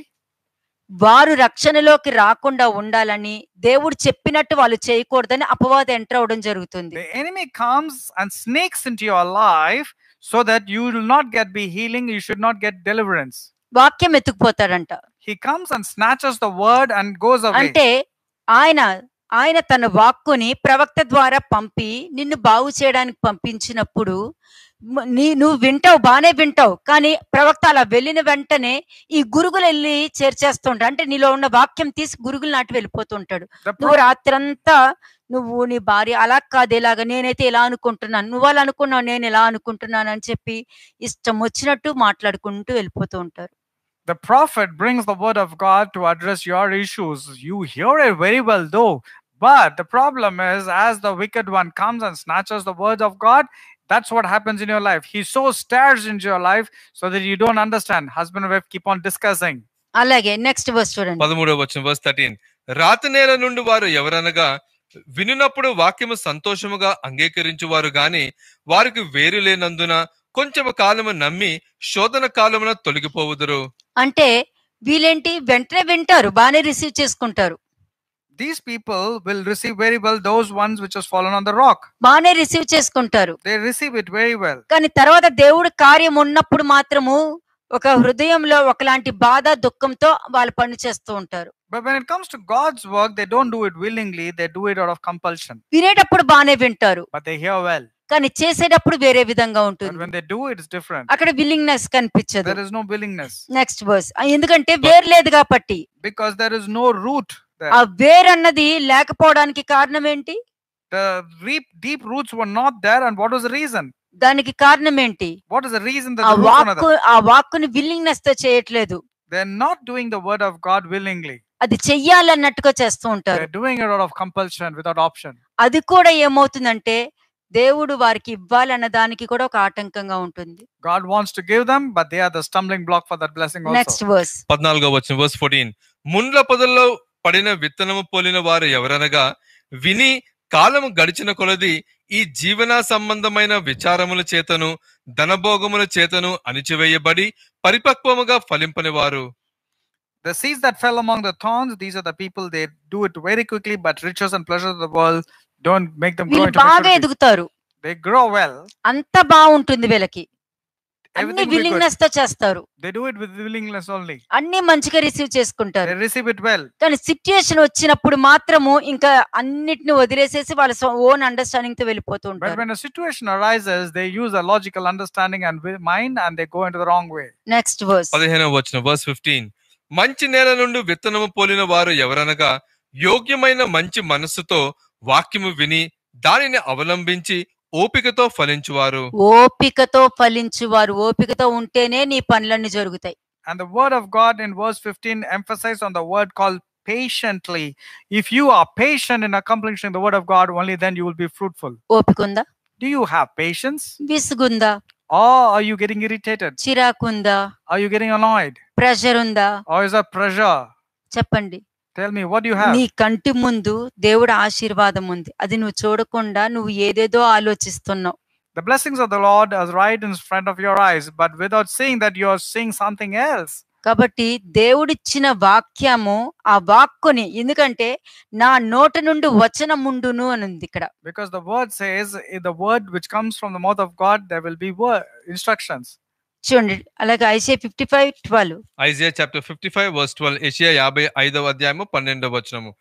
Speaker 2: వారు
Speaker 1: రక్షణలోకి రాకుండా ఉండాలని దేవుడు చెప్పినట్టు వాళ్ళు చేయకూడదని అపవాది ఎంటర్ అవడం జరుగుతుంది
Speaker 2: the enemy comes and snakes into your life so that you will not get be healing you should not get deliverance
Speaker 1: వాక్యం ఎత్తుకుపోతాడంట
Speaker 2: he comes and snatches the word and goes away అంటే
Speaker 1: ఆయన ఆయన తన వాక్కుని ప్రవక్త ద్వారా పంపి నిన్ను బాగు చేయడానికి పంపించినప్పుడు నీ నువ్వు వింటావు బాగానే వింటావు కానీ ప్రవక్త అలా వెళ్ళిన వెంటనే ఈ గురుగులు వెళ్ళి చేర్చేస్తుంటాడు అంటే నీలో ఉన్న వాక్యం తీసి గురుగులు నాటి వెళ్ళిపోతుంటాడు నువ్వు రాత్రంతా నువ్వు నీ భార్య అలా కాదు ఇలాగా నేనైతే ఇలా అనుకుంటున్నాను నువ్వు అలా అనుకున్నావు నేను ఇలా అనుకుంటున్నాను అని చెప్పి ఇష్టం వచ్చినట్టు మాట్లాడుకుంటూ వెళ్ళిపోతూ ఉంటారు
Speaker 2: The prophet brings the word of God to address your issues. You hear it very well, though. But the problem is, as the wicked one comes and snatches the words of God, That's what happens in your life. He sows tares into your life so that you don't understand. Husband and wife keep on discussing. అలాగే next verse చూడండి
Speaker 3: పదమూడవ వచ్చిన verse thirteen రాత నేల నుండి వారు ఎవరనగా వినునప్పుడు వాక్యము సంతోషముగా అంగీకరించు వారు గాని వారికి వేరు లేనందున కొంచెం కాలము నమ్మి శోధన కాలమున తొలగిపోవుదురు
Speaker 1: అంటే వీళ్ళేంటి వెంటనే వింటారు బాగానే రిసీవ్ చేసుకుంటారు
Speaker 2: these people will receive very well those ones which has fallen on the rock they receive it very well
Speaker 1: కానీ తర్వాత దేవుడు కార్యం ఉన్నప్పుడు మాత్రము ఒక హృదయంలో ఒకలాంటి బాధ దుఃఖంతో వాళ్ళు పని
Speaker 2: But when it comes to God's work, they don't do it willingly, they do it out of compulsion.
Speaker 1: వినేటప్పుడు బాగానే వింటారు
Speaker 2: But they hear well.
Speaker 1: కానీ చేసేటప్పుడు వేరే విధంగా ఉంటుంది
Speaker 2: when they do it is different అక్కడ
Speaker 1: విల్లింగ్నెస్ కనిపించదు there is no willingness next verse ఎందుకంటే వేరు లేదు కాబట్టి
Speaker 2: because there is no root ఆ
Speaker 1: వేర్ అన్నది లేకపోవడానికి కారణం ఏంటి
Speaker 2: deep roots were not there and what was the reason
Speaker 1: దానికి కారణం ఏంటి
Speaker 2: వాట్ ఇస్ ద రీజన్ ఆ వాక్ ఆ వాక్కుని
Speaker 1: విల్లింగ్నెస్ తో చేయట్లేదు
Speaker 2: they are not doing the word of God willingly
Speaker 1: అది చెయ్యాలన్నట్టుగా చేస్తూ ఉంటారు
Speaker 2: doing it of compulsion without option
Speaker 1: అది కూడా ఏమవుతుందంటే దేవుడు వారికి ఇవ్వాలన్న దానికి కూడా ఒక ఆటంకంగా ఉంటుంది
Speaker 2: God wants to give them but they are the stumbling block for that blessing also next verse
Speaker 3: 14వ వచనం వర్స్ 14 ముండ్ల పొదల్లో పడిన విత్తనము పోలిన వారు ఎవరనగా విని కాలము గడిచిన కొలది ఈ జీవన సంబంధమైన విచారముల చేతను ధనభోగముల చేతను అణిచివేయబడి పరిపక్వముగా ఫలింపని వారు
Speaker 2: The seeds that fell among the thorns, these are the people, they do it very quickly, but riches and pleasures of the world don't make them grow into బాగా They grow well.
Speaker 1: అంత బాగుంటుంది వీళ్ళకి.
Speaker 2: అన్ని willingness తో చేస్తారు they do it with willingness only అన్ని
Speaker 1: మంచిగా receive చేసుకుంటారు
Speaker 2: దే రిసీవ్ ఇట్ వెల్
Speaker 1: కానీ సిట్యుయేషన్ వచ్చినప్పుడు మాత్రము ఇంకా అన్నిటిని వదిలేసేసి వాళ్ళ ఓన్ అండర్స్టాండింగ్
Speaker 2: తో వెళ్ళిపోతూ ఉంటారు but when a situation arises they use a logical understanding and mind and they go in the wrong way
Speaker 3: next verse 15వ వచనం వర్స్ 15 మంచి నేల నుండి విత్తనము పోలిన వారు ఎవరనగా యోగ్యమైన మంచి మనస్సుతో వాక్యము విని దానిని అవలంబించి ఓపికతో ఫలించువారు
Speaker 1: ఓపికతో ఫలించువారు ఓపికతో ఉంటేనే నీ పనులన్నీ జరుగుతాయి
Speaker 2: And the word of God in verse 15 emphasizes on the word called patiently. If you are patient in accomplishing the word of God, only then you will be fruitful. ఓపికుందా Do you have patience? విసుగుందా Or are you getting irritated?
Speaker 1: చిరాకుందా
Speaker 2: Are you getting annoyed?
Speaker 1: Pressure ఉందా
Speaker 2: Or is a pressure?
Speaker 1: చెప్పండి tell me what you have నీ కంటి ముందు దేవుడి ఆశీర్వాదం ఉంది అది నువ్వు చూడకుండా నువ్వు ఏదేదో ఆలోచిస్తున్నావు
Speaker 2: The blessings of the Lord are right in front of your eyes, but without seeing that you are seeing something else.
Speaker 1: కాబట్టి దేవుడిచ్చిన వాక్యము ఆ వాక్కుని ఎందుకంటే నా నోట నుండి వచనముండును అని ఉంది ఇక్కడ
Speaker 2: because the word says the word which comes from the mouth of God there will be instructions చూడండి అలాగే Isaiah fifty five twelve
Speaker 3: Isaiah chapter fifty five verse twelve ఏషియా యాభై ఐదవ అధ్యాయము పన్నెండవ వచనము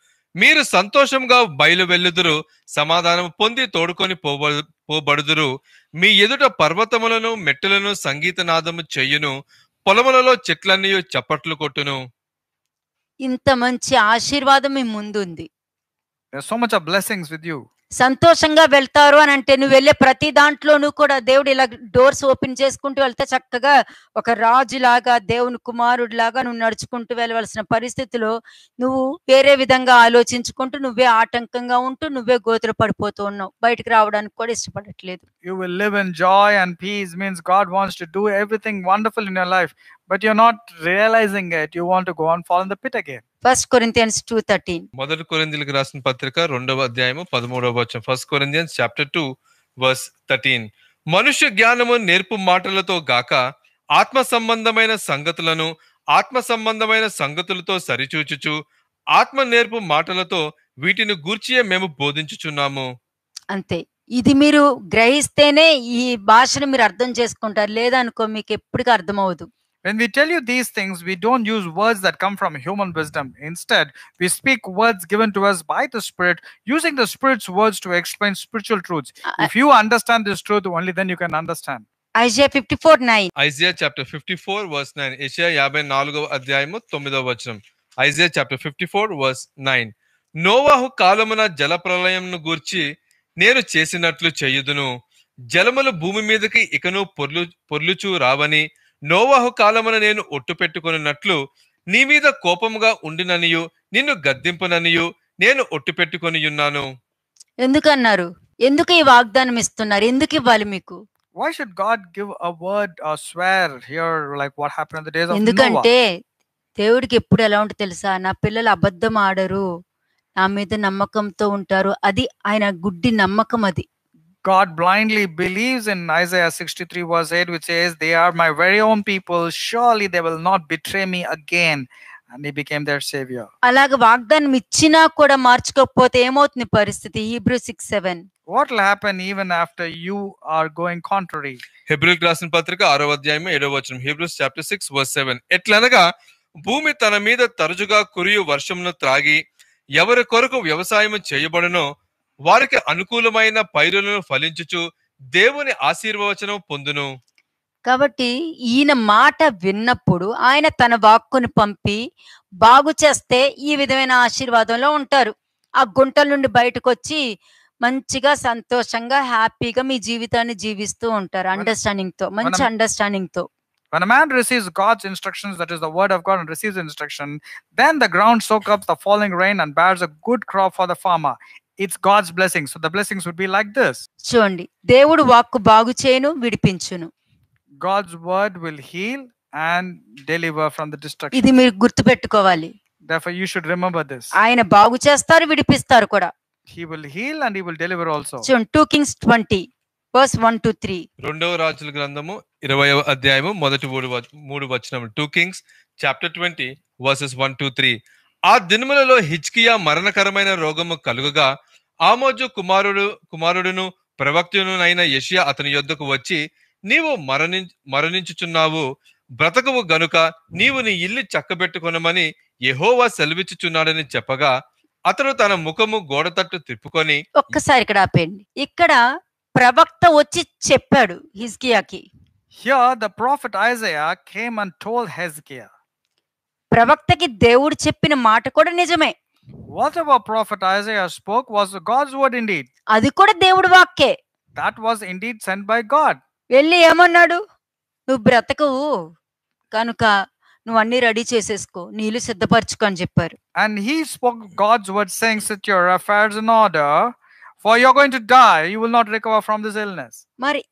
Speaker 3: మీరు సంతోషంగా బయలు వెళ్ళుదురు సమాధానం పొంది తోడుకొని పోబ పోబడుదురు మీ ఎదుట పర్వతములను మెట్టులను సంగీతనాదము చెయ్యును పొలములలో చెట్లన్నీ చప్పట్లు కొట్టును
Speaker 1: ఇంత మంచి ఆశీర్వాదం మీ ఉంది
Speaker 3: so much blessings with you
Speaker 1: సంతోషంగా వెళ్తారు అని అంటే నువ్వు వెళ్ళే ప్రతి దాంట్లోనూ కూడా దేవుడు ఇలా డోర్స్ ఓపెన్ చేసుకుంటూ వెళ్తే చక్కగా ఒక రాజులాగా దేవుని కుమారుడు లాగా నువ్వు నడుచుకుంటూ వెళ్ళవలసిన పరిస్థితిలో నువ్వు వేరే విధంగా ఆలోచించుకుంటూ నువ్వే ఆటంకంగా ఉంటూ నువ్వే గోతులు పడిపోతూ ఉన్నావు బయటకు రావడానికి కూడా ఇష్టపడట్లేదు
Speaker 2: you will live in joy and peace means God wants to do everything wonderful in your life but you not realizing it you want to go on fall in the pit again first Corinthians two
Speaker 3: మొదటి కొరింథీయులకు రాసిన పత్రిక రెండవ అధ్యాయము పదమూడవ వచనం first Corinthians chapter 2 verse thirteen మనుష్య జ్ఞానము నేర్పు మాటలతో గాక ఆత్మ సంబంధమైన సంగతులను ఆత్మ సంబంధమైన సంగతులతో సరిచూచుచు ఆత్మ నేర్పు మాటలతో వీటిని గూర్చియే మేము బోధించుచున్నాము
Speaker 1: అంతే ఇది మీరు గ్రహిస్తేనే ఈ భాషను మీరు అర్థం చేసుకుంటారు లేదనుకో మీకు ఎప్పటికీ
Speaker 2: అర్థమవుదు When we tell you these things, we don't use words that come from human wisdom. Instead, we speak words given to us by the Spirit, using the Spirit's words to explain spiritual truths. Uh, uh if you understand this truth, only then you can understand. Isaiah 54, 9.
Speaker 3: Isaiah chapter 54, verse 9. Isaiah nine adhyayamu యాభై నాలుగవ Isaiah chapter 54 verse 9. Fifty four verse nine నోవాహు కాలమున జల ప్రళయంను గూర్చి నేను చేసినట్లు చేయుదును జలములు భూమి మీదకి ఇకను పొర్లు పొర్లుచూ రావని నోవాహు కాలమున నేను ఒట్టు పెట్టుకున్నట్లు నీ మీద కోపముగా ఉండిననియు నిన్ను గద్దింపుననియు నేను ఒట్టు పెట్టుకొని ఉన్నాను
Speaker 1: ఎందుకన్నారు ఎందుకు ఈ వాగ్దానం ఇస్తున్నారు ఎందుకు ఇవ్వాలి మీకు
Speaker 2: why should god give a word or swear here like what happened in the days of ఎందుకంటే
Speaker 1: దేవుడికి ఎప్పుడు ఎలా ఉంటుందో తెలుసా నా పిల్లలు అబద్ధం ఆడరు నా మీద నమ్మకంతో ఉంటారు అది ఆయన గుడ్డి నమ్మకం అది
Speaker 2: God blindly believes in Isaiah 63 verse 8, which says, they are my very own people. Surely they will not betray me again. And he became their savior.
Speaker 1: Hebrews 6, 7.
Speaker 2: What will happen even after you are going contrary?
Speaker 3: Hebrew Krasin Patrika, Aravadhyayam, Edovachim, Hebrews chapter 6, verse 7. Etlanaga, Bumi Tanamida, Tarjuga, Kuru, Varshamna, Tragi, Yavarakoraku, Yavasayam, Cheyabadano, వారికి అనుకూలమైన పైరులను ఫలించుచు దేవుని ఆశీర్వచనం పొందును
Speaker 1: కాబట్టి ఈయన మాట విన్నప్పుడు ఆయన తన వాక్కును పంపి బాగు చేస్తే ఈ విధమైన ఆశీర్వాదంలో ఉంటారు ఆ గుంటల నుండి బయటకు వచ్చి మంచిగా సంతోషంగా హ్యాపీగా మీ జీవితాన్ని జీవిస్తూ ఉంటారు అండర్స్టాండింగ్ తో మంచి అండర్స్టాండింగ్ తో
Speaker 2: When a man receives God's instructions, that is the word of God, and receives instruction, then the ground soaks up the falling rain and bears a good crop for the farmer. It's God's blessing so the blessings would be like this
Speaker 1: చూడండి దేవుడు వాక్కు బాగు చేయను విడిపించును
Speaker 2: God's word will heal and deliver from the destruction ఇది మీరు
Speaker 1: గుర్తుపెట్టుకోవాలి
Speaker 2: therefore you should remember
Speaker 3: this
Speaker 1: ఆయన బాగు చేస్తారు విడిపిస్తారు కూడా
Speaker 3: he will heal and he will deliver also చూడండి
Speaker 1: 2 కింగ్స్ 20 వర్స్ 1 టు 3
Speaker 3: రెండవ రాజుల గ్రంథము 20వ అధ్యాయము మొదటి మూడు మూడు వచనం 2 కింగ్స్ చాప్టర్ 20 వర్సెస్ 1 టు 3 ఆ దినములలో హిచ్కియా మరణకరమైన రోగము కలుగగా ఆమోజు కుమారుడు కుమారుడును ప్రవక్తునునైన యషియా అతని యొద్దకు వచ్చి నీవు మరణి మరణించుచున్నావు బ్రతకవు గనుక నీవు నీ ఇల్లు చక్కబెట్టుకునమని యహోవా సెలవిచ్చుచున్నాడని చెప్పగా అతడు తన ముఖము గోడ తట్టు తిప్పుకొని
Speaker 1: ఒక్కసారి ఇక్కడ ఆపేయండి ఇక్కడ ప్రవక్త వచ్చి చెప్పాడు హిజ్కియాకి Here the prophet Isaiah
Speaker 2: came and told Hezekiah
Speaker 1: ప్రవక్తకి దేవుడు చెప్పిన మాట కూడా నిజమే
Speaker 2: whatever prophet Isaiah spoke was God's word indeed.
Speaker 1: అది కూడా దేవుడి వాక్కే.
Speaker 2: That was indeed sent by God.
Speaker 1: వెళ్ళి ఏమన్నాడు నువ్వు బ్రతకవు కనుక నువ్వు అన్ని రెడీ చేసేసుకో నీళ్లు సిద్ధపరచుకో అని చెప్పారు
Speaker 2: and he spoke God's word saying set your affairs in order for you are going to die you will not recover from this illness
Speaker 1: మరి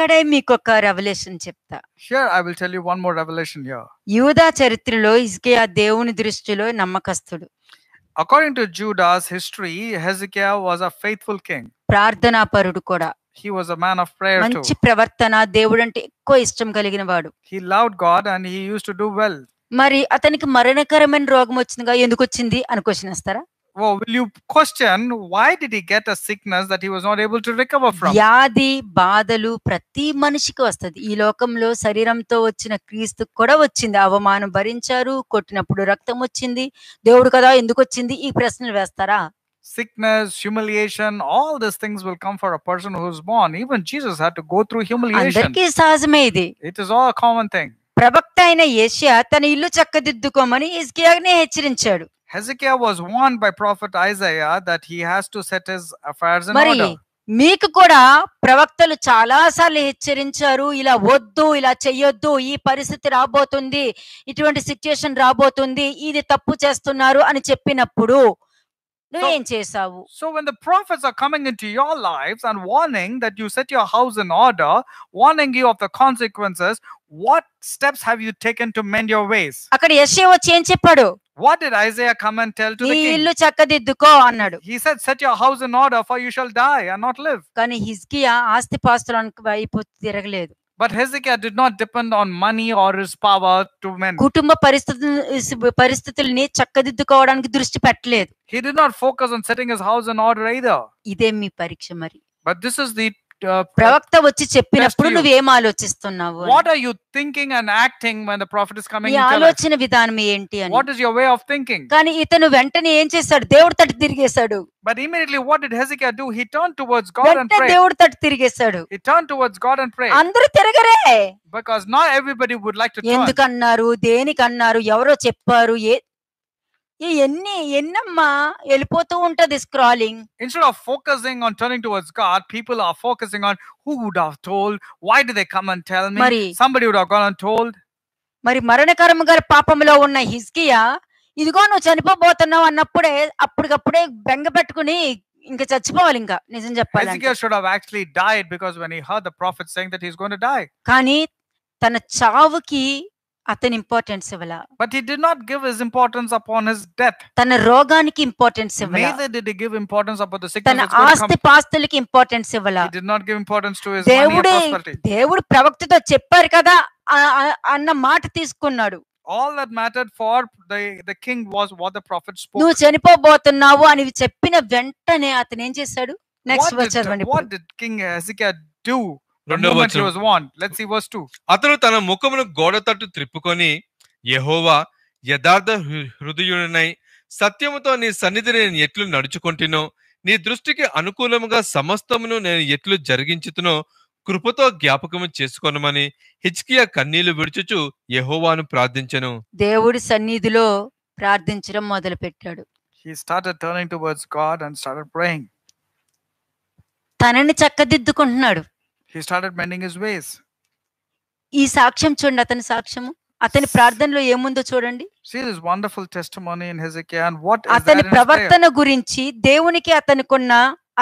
Speaker 1: అక్కడే మీకు ఒక రెవల్యూషన్ చెప్తా
Speaker 2: sure I will tell you one more revolution here
Speaker 1: యూదా చరిత్రలో హిజ్కియా దేవుని దృష్టిలో నమ్మకస్తుడు
Speaker 2: according to Judah's history Hezekiah was a faithful king
Speaker 1: ప్రార్థనాపరుడు కూడా
Speaker 2: he was a man of prayer too మంచి
Speaker 1: ప్రవర్తన దేవుడు అంటే ఎక్కువ ఇష్టం కలిగిన వాడు
Speaker 2: he loved god and he used to do well
Speaker 1: మరి అతనికి మరణకరమైన రోగం వచ్చిందిగా ఎందుకు వచ్చింది అని క్వశ్చన్ ఇస్తారా
Speaker 2: well, will you question why did he get a sickness that he was not able to recover from?
Speaker 1: వ్యాధి బాధలు ప్రతి మనిషికి వస్తుంది ఈ లోకంలో శరీరంతో వచ్చిన క్రీస్తు కూడా వచ్చింది అవమానం భరించారు కొట్టినప్పుడు రక్తం వచ్చింది దేవుడు కదా ఎందుకు వచ్చింది ఈ ప్రశ్నలు వేస్తారా
Speaker 2: sickness, humiliation, all these things will come for a person who is born. Even Jesus had to go through humiliation. అందరికీ సహజమే ఇది It is all a common thing.
Speaker 1: ప్రవక్త అయిన ఏషియా తన ఇల్లు చక్కదిద్దుకోమని ఇస్కియాని హెచ్చరించాడు
Speaker 2: Hezekiah was warned by prophet Isaiah that he has to set his affairs in మరి order.
Speaker 1: మీకు కూడా ప్రవక్తలు చాలా సార్లు హెచ్చరించారు ఇలా వద్దు ఇలా చెయ్యొద్దు ఈ పరిస్థితి రాబోతుంది ఇటువంటి సిచ్యుయేషన్ రాబోతుంది ఇది తప్పు చేస్తున్నారు అని చెప్పినప్పుడు
Speaker 2: నువ్వేం చేసావు So when the prophets are coming into your lives and warning that you set your house in order, warning you of the consequences, what steps have you taken to mend your ways?
Speaker 1: అక్కడ యెషయా వచ్చి ఏం చెప్పాడు
Speaker 2: what did Isaiah come and tell to the king?
Speaker 1: He said, Set your house in order, for you shall die and not live. But Hezekiah
Speaker 2: did not depend on money or his power to men.
Speaker 1: He did not focus on
Speaker 2: setting his house in order either. But this is the Uh, ప్రవక్త వచ్చి చెప్పినప్పుడు నువ్వు ఏం ఆలోచిస్తున్నావు what are you thinking and acting when the prophet is coming ఈ ఆలోచన
Speaker 1: విధానం ఏంటి
Speaker 2: అని what is your way of thinking
Speaker 1: కానీ ఇతను వెంటనే ఏం చేశాడు దేవుడి తట్టు తిరిగేశాడు
Speaker 2: but immediately what did Hezekiah do he turn towards God and pray దేవుడి
Speaker 1: తట్టు తిరిగేశాడు
Speaker 2: he turn towards God and pray అందరూ తిరగరే బికాజ్ నా ఎవరీబడీ వుడ్ లైక్ టు
Speaker 1: ఎందుకన్నారు దేనికన్నారు ఎవరో చెప్పారు ఏ ఎన్నమ్మా వెళ్ళిపోతూ ఉంటది scrolling
Speaker 2: instead of focusing on turning towards God, people are focusing on who would have told, why did they come and tell me? మరి- Somebody would have gone and told.
Speaker 1: మరి మరణకరము గారి పాపములో ఉన్న హిజ్కియా ఇదిగో నువ్వు చనిపోబోతున్నావు అన్నప్పుడే అప్పటికప్పుడే బెంగ పెట్టుకుని ఇంకా చచ్చిపోవాలి ఇంకా నిజం చెప్పాలి Ezekiel
Speaker 2: should have actually died because when he heard the prophet saying that he's going to die,
Speaker 1: కానీ తన చావుకి అతను ఇంపార్టెన్స్ ఇవ్వల but he did not give his importance upon his death తన రోగానికి ఇంపార్టెన్స్ ఇవ్వల neither did he give importance about the sick తన ఆస్తి పాస్తులకి ఇంపార్టెన్స్ ఇవ్వల
Speaker 2: he did not give importance to his దేవుడు
Speaker 1: దేవుడు ప్రవక్తతో చెప్పారు కదా అన్న మాట తీసుకున్నాడు
Speaker 2: all that mattered for the the king was what the prophet spoke నువ్వు
Speaker 1: చనిపోబోతున్నావు అని చెప్పిన వెంటనే అతను ఏం చేశాడు నెక్స్ట్ వచ్చారు
Speaker 2: what did
Speaker 3: king Hezekiah do అతను తన ముఖమును గోడ తట్టు త్రిప్పుకొని యహోవా యథార్థ హృదయుడినై సత్యముతో నీ సన్నిధి నేను ఎట్లు నడుచుకుంటునో నీ దృష్టికి అనుకూలముగా సమస్తమును నేను ఎట్లు జరిగించుతునో కృపతో జ్ఞాపకము చేసుకోనమని హిచ్కియా కన్నీళ్లు విడుచుచు యహోవాను ప్రార్థించను
Speaker 1: దేవుడి సన్నిధిలో ప్రార్థించడం మొదలు పెట్టాడు అండ్ తనని చక్కదిద్దుకుంటున్నాడు
Speaker 2: he started mending his ways
Speaker 1: ఈ సాక్ష్యం చూడండి అతని సాక్ష్యము అతని ప్రార్థనలో ఏముందో చూడండి see this wonderful testimony in Hezekiah and what అతని ప్రవర్తన గురించి దేవునికి అతనికున్న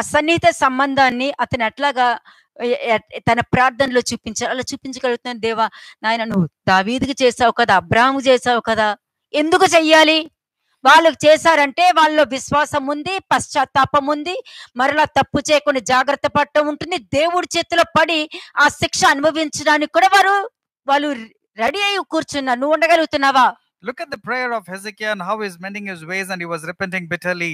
Speaker 1: అసన్నిహిత సంబంధాన్ని అతను ఎట్లాగా తన ప్రార్థనలో చూపించారు అలా చూపించగలుగుతున్నాను దేవా నాయన నువ్వు దావీదికి చేసావు కదా అబ్రాహాము చేసావు కదా ఎందుకు చెయ్యాలి వాళ్ళు చేశారంటే వాళ్ళలో విశ్వాసం ఉంది పశ్చాత్తాపం ఉంది మరలా తప్పు చేయకుండా జాగ్రత్త పడటం ఉంటుంది దేవుడి చేతిలో పడి ఆ శిక్ష అనుభవించడానికి కూడా వారు వాళ్ళు రెడీ అయి కూర్చున్నారు నువ్వు ఉండగలుగుతున్నావా
Speaker 2: Look at the prayer of Hezekiah and how he's mending his ways and he was repenting bitterly.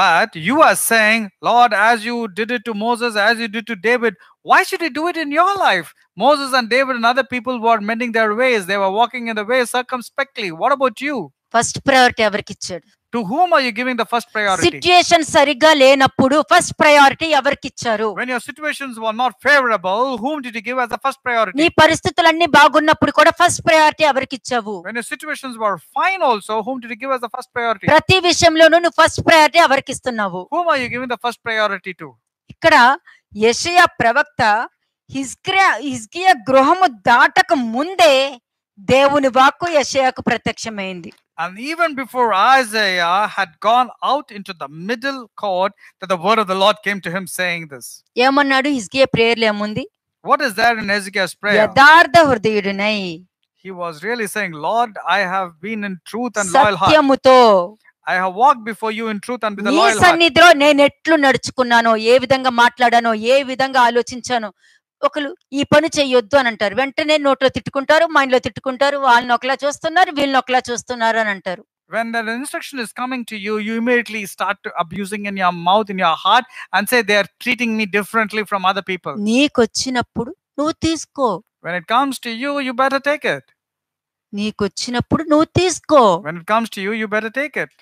Speaker 2: But you are saying, Lord, as you did it to Moses, as you did to David, why should he do it in your life? Moses and David and other people were mending their ways. They were walking in the way circumspectly. What about you? First priority ఎవరికి ఇచ్చాడు to whom are you giving the first priority situation
Speaker 1: సరిగ్గా లేనప్పుడు first priority ఎవరికి ఇచ్చారు when your situations
Speaker 2: were not favourable whom did you give as the first priority నీ పరిస్థితులన్నీ బాగున్నప్పుడు కూడా ఫస్ట్ ప్రయారిటీ ఎవరికి ఇచ్చావు when your situations were fine also whom did you give as the first priority ప్రతి విషయంలోనూ నువ్వు ఫస్ట్ ప్రయారిటీ ఎవరికి ఇస్తున్నావు whom are you giving the first priority to ఇక్కడ యెషయా
Speaker 1: ప్రవక్త హిజ్కియా హిజ్కియా గృహము దాటక ముందే దేవుని వాక్కు యశయాకు ప్రత్యక్షమైంది
Speaker 2: And even before Isaiah had gone out into the middle court, that the word of the Lord came to him saying this. What is there in Ezekiel's prayer? He was really saying, Lord, I have been in truth and loyal heart. I have walked before you in truth and with a loyal heart."
Speaker 1: ఒకరు ఈ పని చేయొద్దు అని అంటారు వెంటనే నోట్లో తిట్టుకుంటారు మా ఇంట్లో తిట్టుకుంటారు వాళ్ళని ఒకలా చూస్తున్నారు వీళ్ళని ఒకలా చూస్తున్నారు అని అంటారు
Speaker 2: when that instruction is coming to you, you immediately start to abusing in your mouth, in your heart, and say they are treating me differently from other people. నీకొచ్చినప్పుడు నువ్వు తీసుకో. When it comes to you, you better take it. నీకొచ్చినప్పుడు నువ్వు తీసుకో. When it comes to you, you better take it.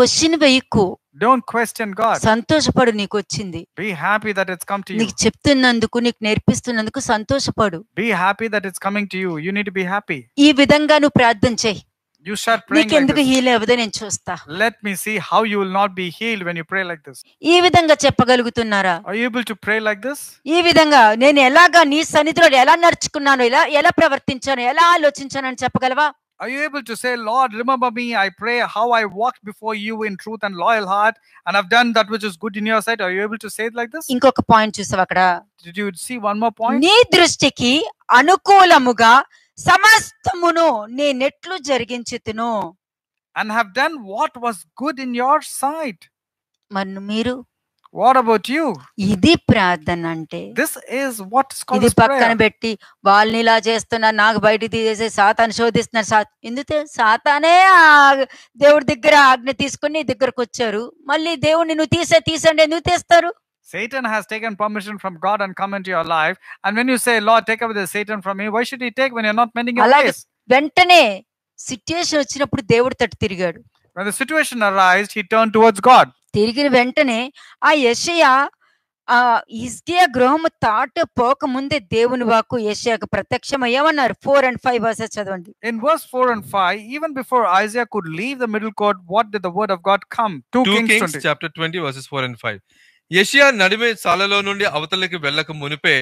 Speaker 2: Question
Speaker 1: వేయకు. Don't question God సంతోషపడు నీకు వచ్చింది be happy that it's come to you నీకు చెప్తున్నందుకు నీకు నేర్పిస్తున్నందుకు సంతోషపడు
Speaker 2: be happy that it's coming to you you need be happy
Speaker 1: ఈ విధంగా నువ్వు ప్రార్థన చేయి
Speaker 2: యు స్టార్ట్ ప్రేయింగ్ నీకు ఎందుకు హీల్ అవ్వదు నేను చూస్తా let me see how you will not be healed when you pray like this
Speaker 1: ఈ విధంగా చెప్పగలుగుతున్నారా
Speaker 2: are you able to pray like this
Speaker 1: ఈ విధంగా నేను ఎలాగా నీ సన్నిధిలో ఎలా నడుచుకున్నాను ఎలా ఎలా ప్రవర్తించాను ఎలా ఆలోచించాను
Speaker 2: అని చెప్పగలవా Are you able to say, Lord, remember me? I pray how I walked before you in truth and loyal heart, and I've done that which is good in your sight. Are you able to say it like this? ఇంకొక point to అక్కడ Did you see one more point?
Speaker 1: నీ samastamuno ne netlu నేనెట్లు జరిగించితిను And have done what was good in your sight. మరి మీరు what about you ఇది ప్రార్థన అంటే
Speaker 2: this is what ఇది పక్కన
Speaker 1: పెట్టి వాళ్ళని ఇలా చేస్తున్నారు నాకు బయట తీసేసి సాతాను శోధిస్తున్నారు సా ఎందుకు సాతానే దేవుడి దగ్గర ఆజ్ఞ తీసుకుని దగ్గరకు వచ్చారు మళ్ళీ దేవుడిని నువ్వు తీసే తీసండి ఎందుకు తీస్తారు
Speaker 2: Satan has taken permission from God and come into your life. And when you say, Lord, take away the Satan from me, why should he take when you're not mending your ways?
Speaker 1: వెంటనే situation వచ్చినప్పుడు దేవుడి తట్టు తిరిగాడు
Speaker 2: When the situation arose, he
Speaker 1: turned towards God. తిరిగిన వెంటనే ఆ యశయ ఆ ఇస్కియా గృహం తాట పోక ముందే దేవుని వాక్కు యషయాకు ప్రత్యక్షమయ్యామన్నారు ఫోర్ అండ్ ఫైవ్ వర్సెస్ చదవండి
Speaker 2: in verse four and five even before Isaiah could leave the middle court what did the word of God come to Kings
Speaker 3: chapter 20 verses 4 and 5 యషియా నడిమే సాలలో నుండి అవతలకి వెళ్ళక మునిపే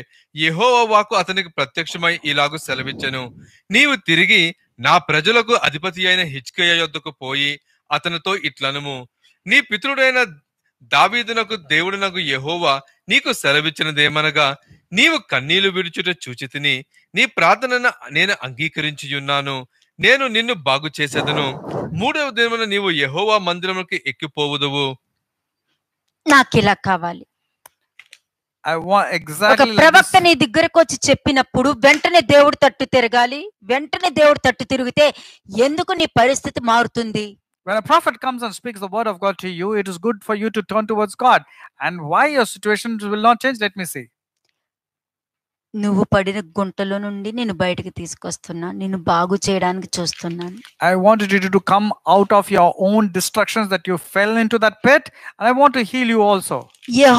Speaker 3: యహోవా వాకు అతనికి ప్రత్యక్షమై ఇలాగు సెలవిచ్చను నీవు తిరిగి నా ప్రజలకు అధిపతి అయిన హిచ్కయ్య యొద్దకు పోయి అతనితో ఇట్లనుము నీ పితృడైన దావీదునకు దేవుడునకు యహోవా నీకు సెలవిచ్చినదేమనగా నీవు కన్నీళ్లు విడుచుట చూచితిని నీ ప్రార్థనను నేను అంగీకరించియున్నాను నేను నిన్ను బాగు చేసేదను మూడవ దినమున నీవు యహోవా మందిరముకి ఎక్కిపోవుదువు
Speaker 1: నాకు ఇలా కావాలి
Speaker 2: ఐ ఎగ్జాక్ట్లీ ప్రవక్త
Speaker 1: నీ దగ్గరకు వచ్చి చెప్పినప్పుడు వెంటనే దేవుడు తట్టు తిరగాలి వెంటనే దేవుడు
Speaker 2: తట్టు తిరిగితే ఎందుకు నీ పరిస్థితి మారుతుంది when a prophet comes and speaks the word of God to you, it is good for you to turn towards God. And why your situation will not change, let me see. I wanted you to come out of your own destructions that you fell into that pit, and I want to heal you also. The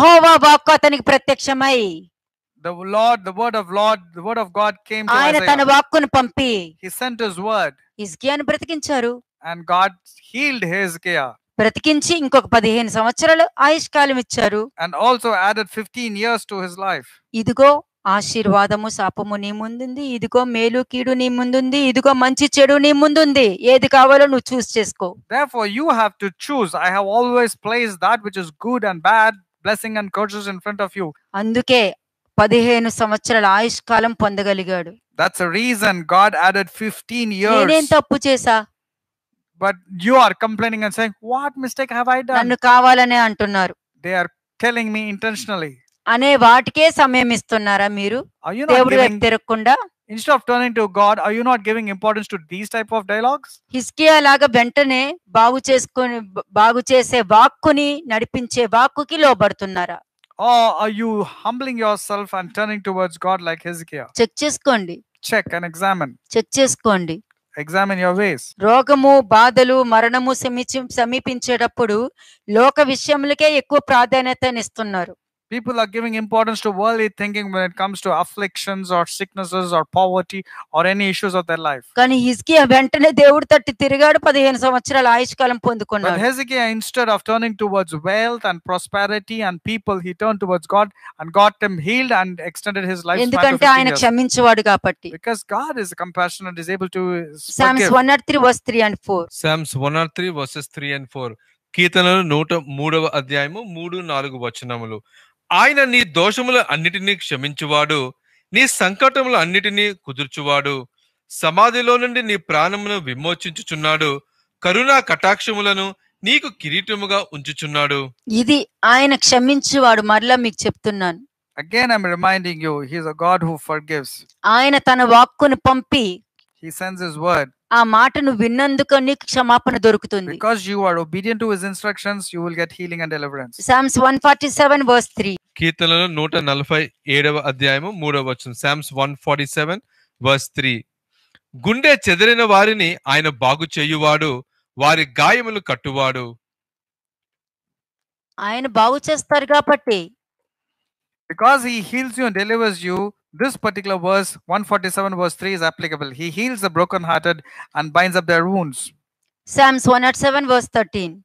Speaker 2: Lord, the word of Lord, the word of God came to Isaiah. He sent his word and God healed Hezekiah.
Speaker 1: బ్రతికించి ఇంకొక పదిహేను సంవత్సరాలు ఆయుష్కాలం ఇచ్చారు
Speaker 2: and also added 15 years to his life
Speaker 1: ఇదిగో ఆశీర్వాదము శాపము నీ ముందుంది ఇదిగో మేలు కీడు నీ ముందుంది ఇదిగో మంచి చెడు నీ ముందుంది ఏది కావాలో నువ్వు చూస్ చేసుకో
Speaker 2: therefore you have to choose i have always placed that which is good and bad blessing and curses in front of you
Speaker 1: అందుకే పదిహేను సంవత్సరాల ఆయుష్కాలం పొందగలిగాడు
Speaker 2: that's a reason god added 15 years నేనేం
Speaker 1: తప్పు చేశా
Speaker 2: but you are complaining and saying what mistake have i done they are telling me intentionally
Speaker 1: ane vaatike samayam istunnara
Speaker 2: instead of turning to god are you not giving importance to these type of dialogues
Speaker 1: hiskia laga ventane baagu chesukoni baagu chese vaakkuni nadipinche vaakkuki lobadutunnara
Speaker 2: Or are you humbling yourself and turning towards God like Hezekiah? Check, check, check and examine. Examine your ways
Speaker 1: రోగము బాధలు మరణము సమీపించేటప్పుడు లోక విషయములకే ఎక్కువ ప్రాధాన్యతనిస్తున్నారు
Speaker 2: people are giving importance to worldly thinking when it comes to afflictions or sicknesses or poverty or any issues of their life
Speaker 1: but hezekiah
Speaker 2: instead of turning towards wealth and prosperity and people he turned towards god and got him healed and extended his life because god is compassionate is able to
Speaker 3: psalms
Speaker 1: 103 verse 3 and 4
Speaker 3: psalms 103 verses 3 and 4 కీర్తనలు నూట మూడవ అధ్యాయము మూడు నాలుగు వచనములు ఆయన నీ దోషముల అన్నిటినీ క్షమించువాడు నీ సంకటముల అన్నిటినీ కుదుర్చువాడు సమాధిలో నుండి నీ ప్రాణమును విమోచించుచున్నాడు కరుణా కటాక్షములను నీకు కిరీటముగా ఉంచుచున్నాడు
Speaker 1: ఇది ఆయన క్షమించువాడు మరలా మీకు చెప్తున్నాను
Speaker 2: Again, I'm reminding you, He's a God who forgives. ఆయన
Speaker 1: తన వాక్కును పంపి
Speaker 2: He sends His word.
Speaker 1: ఆ మాటను విన్నందుకు నీకు క్షమాపణ దొరుకుతుంది because you are obedient to his instructions you will get healing and deliverance Psalms 147 verse 3
Speaker 3: కీర్తనలు 147 వ అధ్యాయము 3 వ వచనం సామ్స్ 147 వర్స్ 3 గుండె చెదిరిన వారిని ఆయన బాగు చేయువాడు వారి గాయములు కట్టువాడు
Speaker 1: ఆయన బాగు చేస్తారు కాబట్టి
Speaker 2: heals you this particular verse 147 verse 3 is applicable he heals the brokenhearted and binds up their wounds psalms 107 verse 13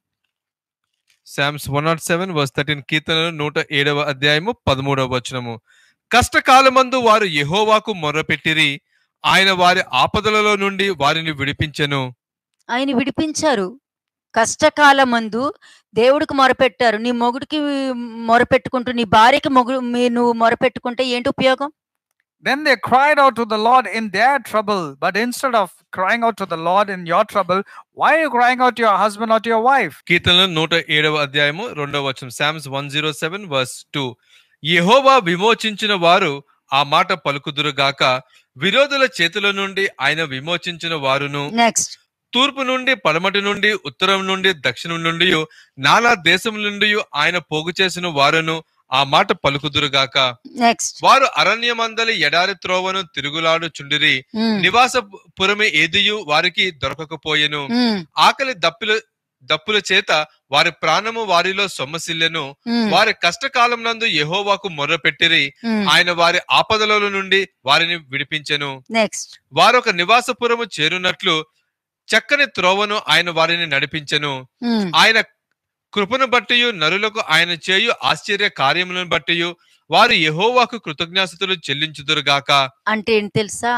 Speaker 3: Psalms one nought seven verse thirteen కీర్తనలు నూట ఏడవ అధ్యాయము పదమూడవ వచనము కష్టకాలమందు వారు యహోవాకు మొరపెట్టిరి ఆయన వారి ఆపదలలో నుండి వారిని విడిపించెను
Speaker 1: ఆయన విడిపించారు కష్టకాలమందు దేవుడికి మొరపెట్టారు నీ మొగుడికి మొరపెట్టుకుంటూ నీ భార్యకి మొగుడు నువ్వు మొరపెట్టుకుంటే
Speaker 2: ఏంటి ఉపయోగం Then they cried out to the Lord in their trouble. But instead of crying out to the Lord in your trouble, why are you crying out to your husband or to your wife?
Speaker 3: కీర్తనలు నూట ఏడవ అధ్యాయము రెండవ వచనం Psalms one zero seven verse two యహోవా విమోచించిన వారు ఆ మాట పలుకుదురుగాక విరోధుల చేతుల నుండి ఆయన విమోచించిన వారును నెక్స్ట్ తూర్పు నుండి పడమటి నుండి ఉత్తరం నుండి దక్షిణం నుండి నానా దేశం నుండి ఆయన పోగు చేసిన వారును ఆ మాట పలుకుదురుగాక వారు అరణ్యమందలి ఎడారి త్రోవను తిరుగులాడు చుండిరి hmm. నివాస పురమే ఏదియు వారికి దొరకకపోయెను hmm. ఆకలి దప్పిలు దప్పుల చేత వారి ప్రాణము వారిలో సొమ్మసిల్లెను hmm. వారి కష్టకాలం నందు యహోవాకు మొర్ర పెట్టిరి ఆయన వారి ఆపదల నుండి వారిని విడిపించెను వారు ఒక నివాసపురము చేరునట్లు చక్కని త్రోవను ఆయన వారిని నడిపించెను ఆయన కృపను బట్టియు నరులకు ఆయన చేయు ఆశ్చర్య కార్యములను బట్టియు వారు యహోవాకు కృతజ్ఞాసతలు చెల్లించుదురుగాక
Speaker 1: అంటే ఏంటి తెలుసా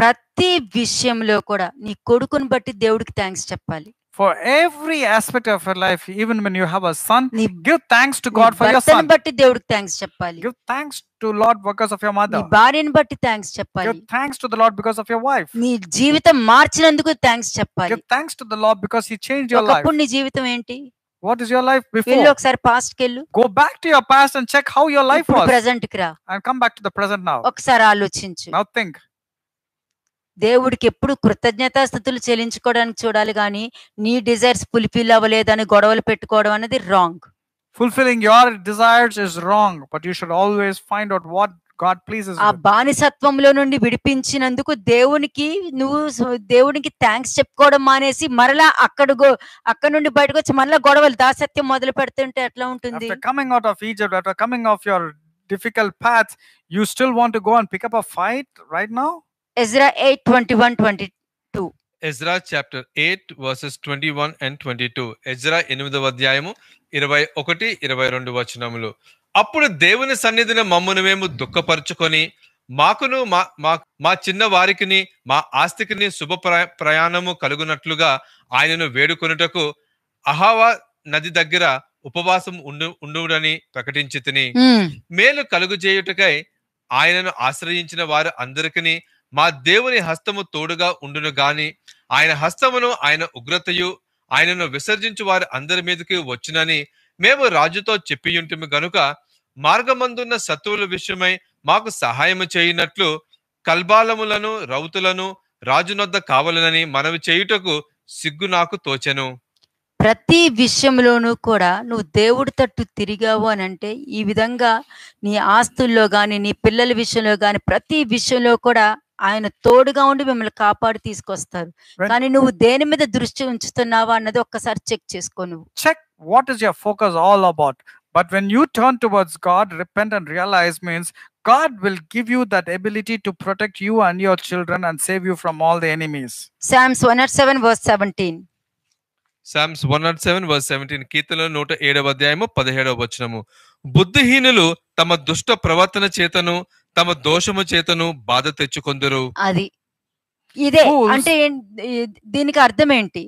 Speaker 1: ప్రతి విషయంలో కూడా నీ కొడుకుని బట్టి దేవుడికి థ్యాంక్స్ చెప్పాలి
Speaker 2: for every aspect of your life even when you have a son give thanks to god for your son
Speaker 1: బట్టి దేవుడికి థాంక్స్ చెప్పాలి give thanks to lord because of your mother నీ భార్యని బట్టి థాంక్స్ చెప్పాలి give thanks to the lord because of your wife నీ జీవితం మార్చినందుకు థాంక్స్ చెప్పాలి give
Speaker 2: thanks to the lord because he changed your life ఒకప్పుడు నీ
Speaker 1: జీవితం ఏంటి
Speaker 2: what is your life before
Speaker 1: past go
Speaker 2: back to your past and check how your life was present and come back to the present now ఒకసారి ఆలోచించు now think దేవుడికి ఎప్పుడు
Speaker 1: కృతజ్ఞతాస్థుతులు చెల్లించుకోవడానికి చూడాలి కానీ నీ డిజైర్స్ ఫుల్ఫిల్ అవ్వలేదని గొడవలు
Speaker 2: పెట్టుకోవడం అనేది wrong fulfilling your desires is wrong but you should always find out what God please ఆ
Speaker 1: బానిసత్వంలో నుండి విడిపించినందుకు దేవునికి నువ్వు దేవునికి థ్యాంక్స్ చెప్పుకోవడం మానేసి మరలా అక్కడ అక్కడ నుండి బయటకు వచ్చి మరలా గొడవలు
Speaker 2: దాసత్యం మొదలు పెడుతుంటే ఎట్లా ఉంటుంది coming out of Egypt after coming of your difficult path you still want go and pick up a fight right now Ezra 8 21 22
Speaker 3: Ezra chapter eight verses twenty one and twenty two Ezra ఎనిమిదవ అధ్యాయము ఇరవై ఒకటి ఇరవై రెండు వచనములు అప్పుడు దేవుని సన్నిధిని మమ్మను మేము దుఃఖపరుచుకొని మాకును మా మా చిన్న వారికిని మా ఆస్తికిని శుభ ప్రయాణము కలుగునట్లుగా ఆయనను వేడుకొనుటకు అహావా నది దగ్గర ఉపవాసం ఉండు ఉండుడని ప్రకటించి తిని మేలు కలుగు చేయుటకై ఆయనను ఆశ్రయించిన వారు అందరికీ మా దేవుని హస్తము తోడుగా ఉండును గాని ఆయన హస్తమును ఆయన ఉగ్రతయు ఆయనను విసర్జించు వారి అందరి మీదకి వచ్చునని మేము రాజుతో చెప్పియుంటిమి గనుక మార్గమందున్న శత్రువుల విషయమై మాకు సహాయము చేయనట్లు కల్బాలములను రౌతులను రాజునొద్ద కావలనని మనవి చేయుటకు సిగ్గు నాకు తోచెను
Speaker 1: ప్రతి విషయంలోనూ కూడా నువ్వు దేవుడి తట్టు తిరిగావు అని అంటే ఈ విధంగా నీ ఆస్తుల్లో కానీ నీ పిల్లల విషయంలో కానీ ప్రతి విషయంలో కూడా ఆయన తోడుగా ఉండి మిమ్మల్ని కాపాడి తీసుకొస్తారు కానీ నువ్వు దేని మీద దృష్టి ఉంచుతున్నావా అన్నది ఒక్కసారి చెక్ చేసుకో నువ్వు
Speaker 2: check what is your focus all about But when you turn towards God, repent and realize means God will give you that ability to protect you and your children and save you from all the enemies.
Speaker 1: Psalms 107 verse 17.
Speaker 3: Psalms one nought seven verse seventeen కీర్తనలు నూట ఏడవ అధ్యాయము పదిహేడవ వచనము బుద్ధిహీనులు తమ దుష్ట ప్రవర్తన చేతను తమ దోషము చేతను బాధ తెచ్చుకొందరు
Speaker 2: అది ఇదే అంటే దీనికి అర్థం ఏంటి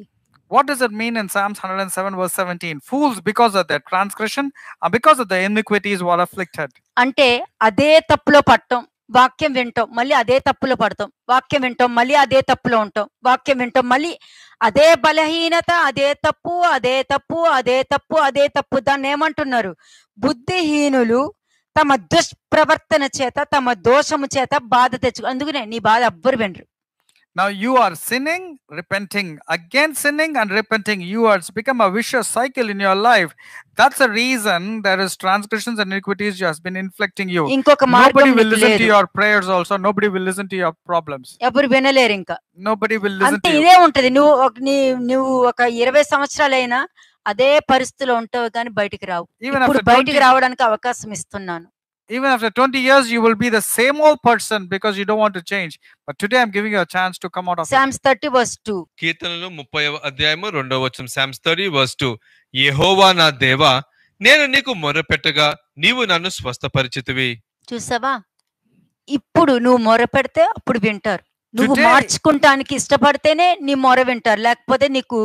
Speaker 2: What does it mean in Psalms 107 verse 17? Fools because of their transgression, because of their iniquities were afflicted.
Speaker 1: అంటే అదే తప్పులో పడటం వాక్యం వింటాం మళ్ళీ అదే తప్పులో పడతాం వాక్యం వింటాం మళ్ళీ అదే తప్పులో ఉంటాం వాక్యం వింటాం మళ్ళీ అదే బలహీనత అదే తప్పు అదే తప్పు అదే తప్పు అదే తప్పు దాన్ని ఏమంటున్నారు బుద్ధిహీనులు తమ దుష్ప్రవర్తన చేత తమ దోషము చేత బాధ తెచ్చుకో అందుకనే నీ బాధ అబ్బరు వినరు
Speaker 2: Now you are sinning, repenting, again sinning and repenting. You are it's become a vicious cycle in your life. That's the reason there is transgressions and iniquities has been inflicting you. Nobody will listen to your prayers also. Nobody will listen to your problems.
Speaker 1: ఎవరు వినలేరు ఇంకా
Speaker 2: nobody will అంటే
Speaker 1: ఇదే ఉంటది నువ్వు నువ్వు ఒక ఇరవై సంవత్సరాలైనా అదే పరిస్థితిలో ఉంటావు కానీ బయటికి రావు ఇప్పుడు బయటికి రావడానికి అవకాశం ఇస్తున్నాను
Speaker 2: even after 20 years you will be the same old person because you don't want to change but today i'm giving you a chance to come out of psalms
Speaker 3: 30 verse 2 కీర్తనలు 30వ అధ్యాయము 2వ వచనం psalms 30 verse 2 యెహోవా నా దేవా నేను నీకు మొరపెట్టగా నీవు నన్ను స్వస్థపరిచితివి
Speaker 1: చూసావా ఇప్పుడు నువ్వు మొరపెడితే అప్పుడు వింటారు నువ్వు మార్చుకుంటానికి ఇష్టపడితేనే నీ మొర వింటారు లేకపోతే నీకు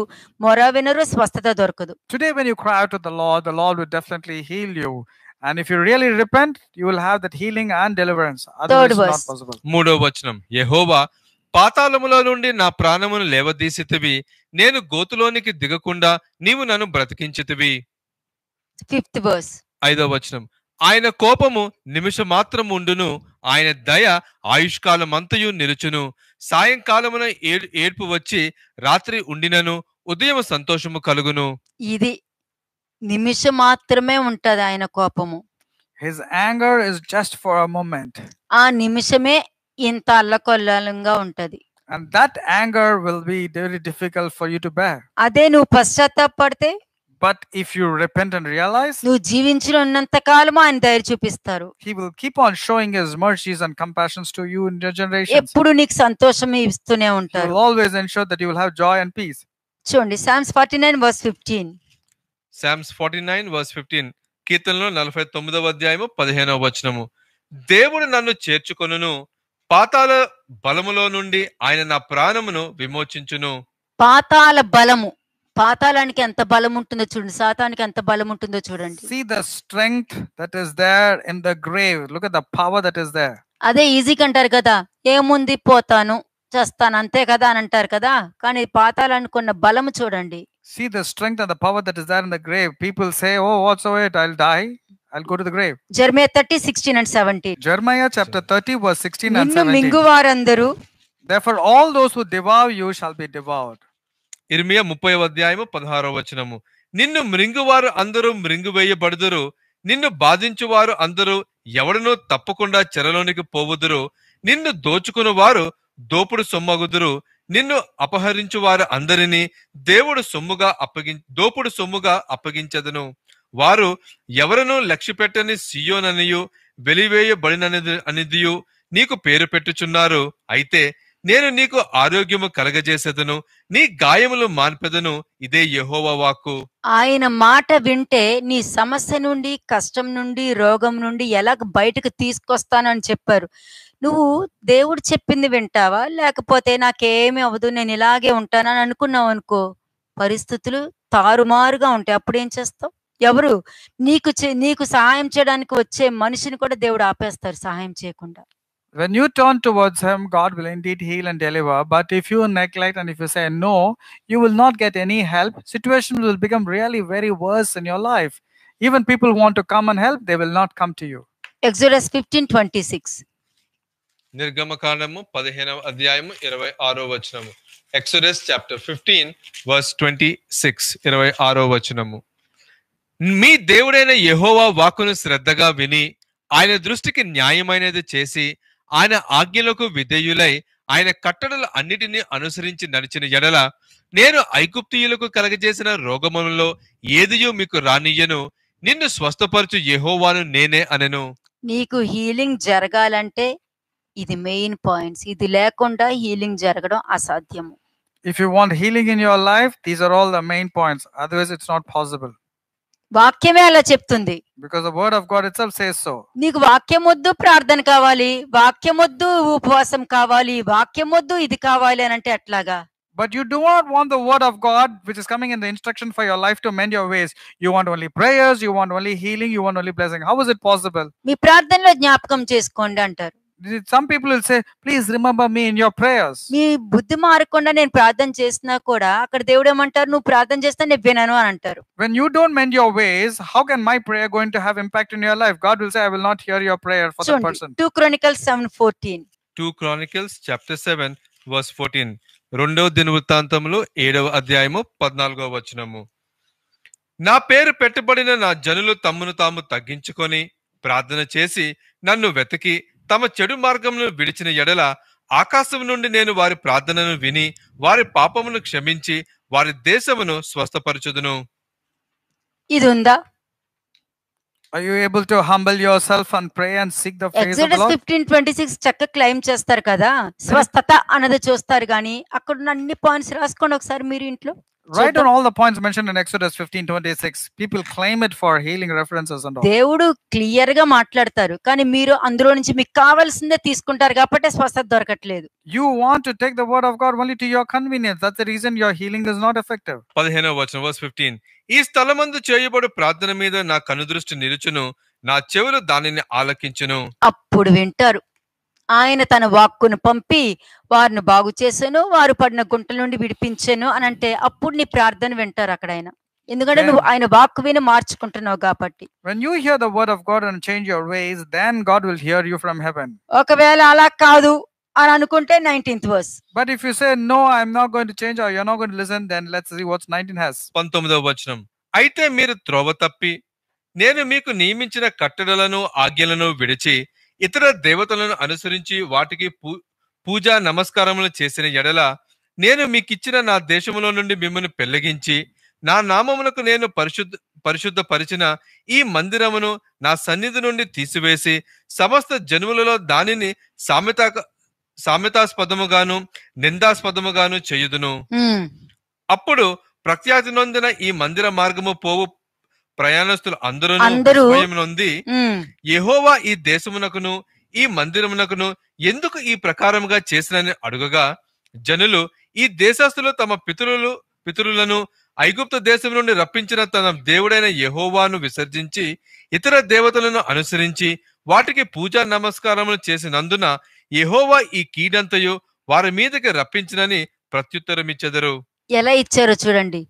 Speaker 1: మొర వినరు స్వస్థత దొరకదు
Speaker 2: today when you cry out to the Lord the Lord will definitely heal you and if you really repent, you will have that healing and deliverance. Otherwise, Third verse. not possible.
Speaker 3: మూడో వచనం యెహోవా పాతాళములో నుండి నా ప్రాణమును లేవదీసితివి నేను గోతులోనికి దిగకుండా నీవు నన్ను బ్రతికించితివి
Speaker 1: fifth verse
Speaker 3: ఐదో వచనం ఆయన కోపము నిమిషం మాత్రం ఉండును ఆయన దయ ఆయుష్కాలం అంతయు నిలుచును సాయంకాలమున ఏడ్పు వచ్చి రాత్రి ఉండినను ఉదయం సంతోషము కలుగును
Speaker 1: ఇది నిమిషం మాత్రమే ఉంటది ఆయన కోపము His anger is just
Speaker 2: for a moment.
Speaker 1: ఆ నిమిషమే ఇంత అల్లకొల్లంగా ఉంటది
Speaker 2: And that anger will be very difficult for you to bear.
Speaker 1: అదే నువ్వు పశ్చాత్తాపడితే
Speaker 2: But if you repent and realize, నువ్వు
Speaker 1: జీవించిన ఉన్నంత కాలం ఆయన దయ చూపిస్తారు
Speaker 2: He will keep on showing His mercies and compassions to you in your generations. ఎప్పుడు
Speaker 1: నీకు సంతోషం ఇస్తూనే He ఉంటారు
Speaker 2: will always ensure that you will have joy and peace.
Speaker 1: చూడండి Psalms forty nine verse fifteen
Speaker 3: Psalms forty nine verse fifteen కీర్తనలో నలభై తొమ్మిదవ అధ్యాయము పదిహేనవ వచనము దేవుడు నన్ను చేర్చుకొనును పాతాల బలములో నుండి ఆయన నా ప్రాణమును విమోచించును
Speaker 1: పాతాల బలము పాతాళానికి ఎంత బలం ఉంటుందో చూడండి సాతానికి ఎంత బలం ఉంటుందో చూడండి
Speaker 2: see the strength that is there in the grave లుక్ at the power that is
Speaker 1: అదే ఈజీ కంటారు కదా ఏముంది పోతాను చేస్తాను అంతే కదా అని అంటారు కదా కానీ పాతాళానికి ఉన్న బలము చూడండి
Speaker 2: see the strength and the power that is there in the grave. People say, Oh, what's over it? I'll die. I'll go to the grave. Jeremiah 30, 16 and 17. Jeremiah chapter 30, verse 16 and 17. Therefore, all those who devour
Speaker 3: you shall be devoured. ఇర్మియా ముప్పై అధ్యాయము పదహారో వచనము నిన్ను మృంగువారు అందరూ మృంగువేయబడుదురు నిన్ను బాధించువారు అందరూ ఎవడనూ తప్పకుండా చెరలోనికి పోవుదురు నిన్ను దోచుకుని వారు దోపుడు సొమ్మగుదురు నిన్ను అపహరించు వారు అందరినీ దేవుడు సొమ్ముగా అప్పగి దోపుడు సొమ్ముగా అప్పగించదను వారు ఎవరనూ లక్ష్యపెట్టని సియోననియు వెలివేయబడినది అనిదియు నీకు పేరు పెట్టుచున్నారు అయితే నేను నీకు ఆరోగ్యము కలగజేసేదను నీ గాయములు మాన్పెదను ఇదే యహోవ వాక్కు
Speaker 1: ఆయన మాట వింటే నీ సమస్య నుండి కష్టం నుండి రోగం నుండి ఎలా బయటకు తీసుకొస్తానని చెప్పారు నువ్వు దేవుడు చెప్పింది వింటావా లేకపోతే నాకేమి అవ్వదు నేను ఇలాగే ఉంటానని అనుకున్నావు అనుకో పరిస్థితులు తారుమారుగా ఉంటాయి అప్పుడు ఏం చేస్తావు ఎవరు నీకు నీకు సహాయం చేయడానికి వచ్చే మనిషిని కూడా దేవుడు ఆపేస్తారు సహాయం చేయకుండా
Speaker 2: when you turn towards him god will indeed heal and deliver but if you neglect and if you say no you will not get any help Situation will become really very worse in your life even people who want to come and help they will not come to you exodus 15
Speaker 3: 26 నిర్గమకాండము పదిహేనవ అధ్యాయము ఇరవై ఆరో వచనము Exodus chapter fifteen verse twenty six ఇరవై ఆరో వచనము మీ దేవుడైన యహోవా వాకును శ్రద్ధగా విని ఆయన దృష్టికి న్యాయమైనది చేసి ఆయన ఆజ్ఞలకు విధేయులై ఆయన కట్టడలు అన్నిటినీ అనుసరించి నడిచిన ఎడల నేను ఐగుప్తియులకు కలగజేసిన రోగములలో ఏదియో మీకు రానియ్యను నిన్ను స్వస్థపరచు యహోవాను నేనే అనెను
Speaker 1: నీకు హీలింగ్ జరగాలంటే ఇది మెయిన్ పాయింట్స్ ఇది లేకుండా హీలింగ్ జరగడం అసాధ్యము
Speaker 2: if you want healing in your life these are all the main points otherwise it's not possible
Speaker 1: వాక్యమే అలా చెప్తుంది
Speaker 2: because the word of God itself says so
Speaker 1: నీకు వాక్యమొద్దు ప్రార్థన కావాలి వాక్యమొద్దు ఉపవాసం కావాలి వాక్యమొద్దు ఇది కావాలి అని అంటే అట్లాగా
Speaker 2: But you do not want the word of God, which is coming in the instruction for your life, to mend your ways. You want only prayers, you want only healing, you want only blessing. How is it possible? మీ ప్రార్థనలో జ్ఞాపకం చేసుకోండి అంటారు some people will say please remember me in your prayers మీ బుద్ధి మారకుండా
Speaker 1: నేను ప్రార్థన చేసినా కూడా అక్కడ దేవుడు ఏమంటారు నువ్వు ప్రార్థన చేస్తే నేను వినను అని అంటారు
Speaker 2: when you don't mend your ways how can my prayer going to have impact in your life god will say i will not hear your prayer for the person 2 chronicles 7:14
Speaker 3: 2 chronicles chapter 7 verse 14 రెండవ దినవృత్తాంతములో ఏడవ అధ్యాయము పద్నాలుగవ వచనము నా పేరు పెట్టబడిన నా జనులు తమ్మును తాము తగ్గించుకొని ప్రార్థన చేసి నన్ను వెతికి తమ చెడు మార్గమును విడిచిన ఎడల ఆకాశం నుండి నేను వారి ప్రార్థనను విని వారి పాపమును క్షమించి వారి దేశమును స్వస్థపరచుదును
Speaker 2: ఇది ఉందా Are you able to humble yourself and pray and seek the face Exodus of the Lord?
Speaker 1: Fifteen twenty six చక్క క్లైమ్ చేస్తారు కదా mm-hmm. స్వస్థత అన్నది చూస్తారు కానీ అక్కడ అన్ని పాయింట్స్ రాసుకోండి ఒకసారి మీరు ఇంట్లో right so on all
Speaker 2: the points mentioned in Exodus 15 26. People claim it for healing references and all.
Speaker 1: దేవుడు క్లియర్ గా మాట్లాడతారు కానీ మీరు అందులో నుంచి
Speaker 2: మీకు కావాల్సిందే తీసుకుంటారు కాబట్టి స్వస్థత దొరకట్లేదు you want to take the word of God only to your convenience that's the reason your healing is not effective
Speaker 3: 15వ వచనం వర్స్ 15 ఈ స్థలమందు చేయబడు ప్రార్థన మీద నా కనుదృష్టి నిలుచును నా చెవులు దానిని ఆలకించును
Speaker 2: అప్పుడు
Speaker 1: వింటారు ఆయన తన వాక్కును పంపి వారిని బాగు చేశాను వారు పడిన గుంటల నుండి విడిపించాను అని అంటే అప్పుడు నీ ప్రార్థన వింటారు అక్కడ ఆయన ఎందుకంటే నువ్వు ఆయన వాక్కు విని మార్చుకుంటున్నావు కాబట్టి
Speaker 2: when you hear the word of god and change your ways then god will hear you from heaven
Speaker 1: ఒకవేళ అలా కాదు అని అనుకుంటే 19th verse
Speaker 2: but if you say no i am not going to change or you are not going to listen then let's see what 19 has
Speaker 3: 19వ వచనం అయితే మీరు త్రోవ తప్పి నేను మీకు నియమించిన కట్టడలను ఆజ్ఞలను విడిచి ఇతర దేవతలను అనుసరించి వాటికి పూజా నమస్కారములు చేసిన ఎడల నేను మీకిచ్చిన నా దేశములో నుండి మిమ్మల్ని పెళ్లగించి నా నామములకు నేను పరిశుద్ధ పరిశుద్ధపరిచిన ఈ మందిరమును నా సన్నిధి నుండి తీసివేసి సమస్త జనుములలో దానిని సామెత సామెతాస్పదముగాను నిందాస్పదముగాను చేయుదును అప్పుడు ప్రఖ్యాతి నొందిన ఈ మందిర మార్గము పోవు ప్రయాణస్తులు అందరూ ఉంది యహోవా ఈ దేశమునకును ఈ మందిరమునకును ఎందుకు ఈ ప్రకారముగా చేసినని అడుగగా జనులు ఈ దేశస్తులు తమ పితరులు పితరులను ఐగుప్త దేశం నుండి రప్పించిన తన దేవుడైన యహోవాను విసర్జించి ఇతర దేవతలను అనుసరించి వాటికి పూజా నమస్కారములు చేసినందున యహోవా ఈ కీడంతయు వారి మీదకి రప్పించినని ప్రత్యుత్తరం ఇచ్చెదరు
Speaker 1: ఎలా ఇచ్చారో చూడండి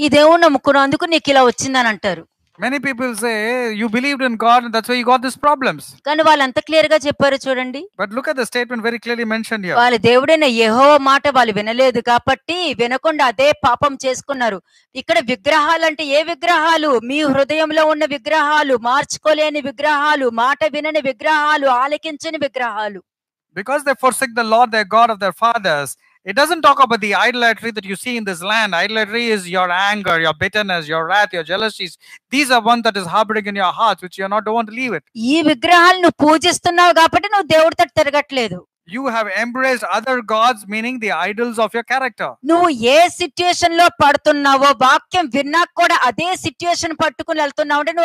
Speaker 1: ఈ దేవుడు నమ్ముకున్నందుకు నీకు ఇలా వచ్చిందని అంటారు
Speaker 2: many people say you believe in God and that's why you got this problems
Speaker 1: కానీ వాళ్ళు అంత క్లియర్ గా
Speaker 2: చెప్పారు చూడండి but look at the statement very clearly mention here వాళ్ళ
Speaker 1: దేవుడైన యెహోవా మాట వాళ్ళు వినలేదు కాబట్టి వినకుండా అదే పాపం చేసుకున్నారు ఇక్కడ విగ్రహాలు అంటే ఏ విగ్రహాలు మీ హృదయంలో ఉన్న విగ్రహాలు మార్చుకోలేని విగ్రహాలు మాట వినని విగ్రహాలు
Speaker 2: ఆలకించని విగ్రహాలు because they forsook the Lord they God of their fathers It doesn't talk about the idolatry that you see in this land. Idolatry is your anger, your bitterness, your wrath, your jealousies. These are one that is harboring in your hearts, which you are not don't want to leave it. You have embraced other gods, meaning the idols of your character.
Speaker 1: No, God's situation the idols na your character నువ్వు ఏ situation లో పడుతున్నావో వాక్యం na కూడా అదే situation పట్టుకుని వెళ్తున్నావు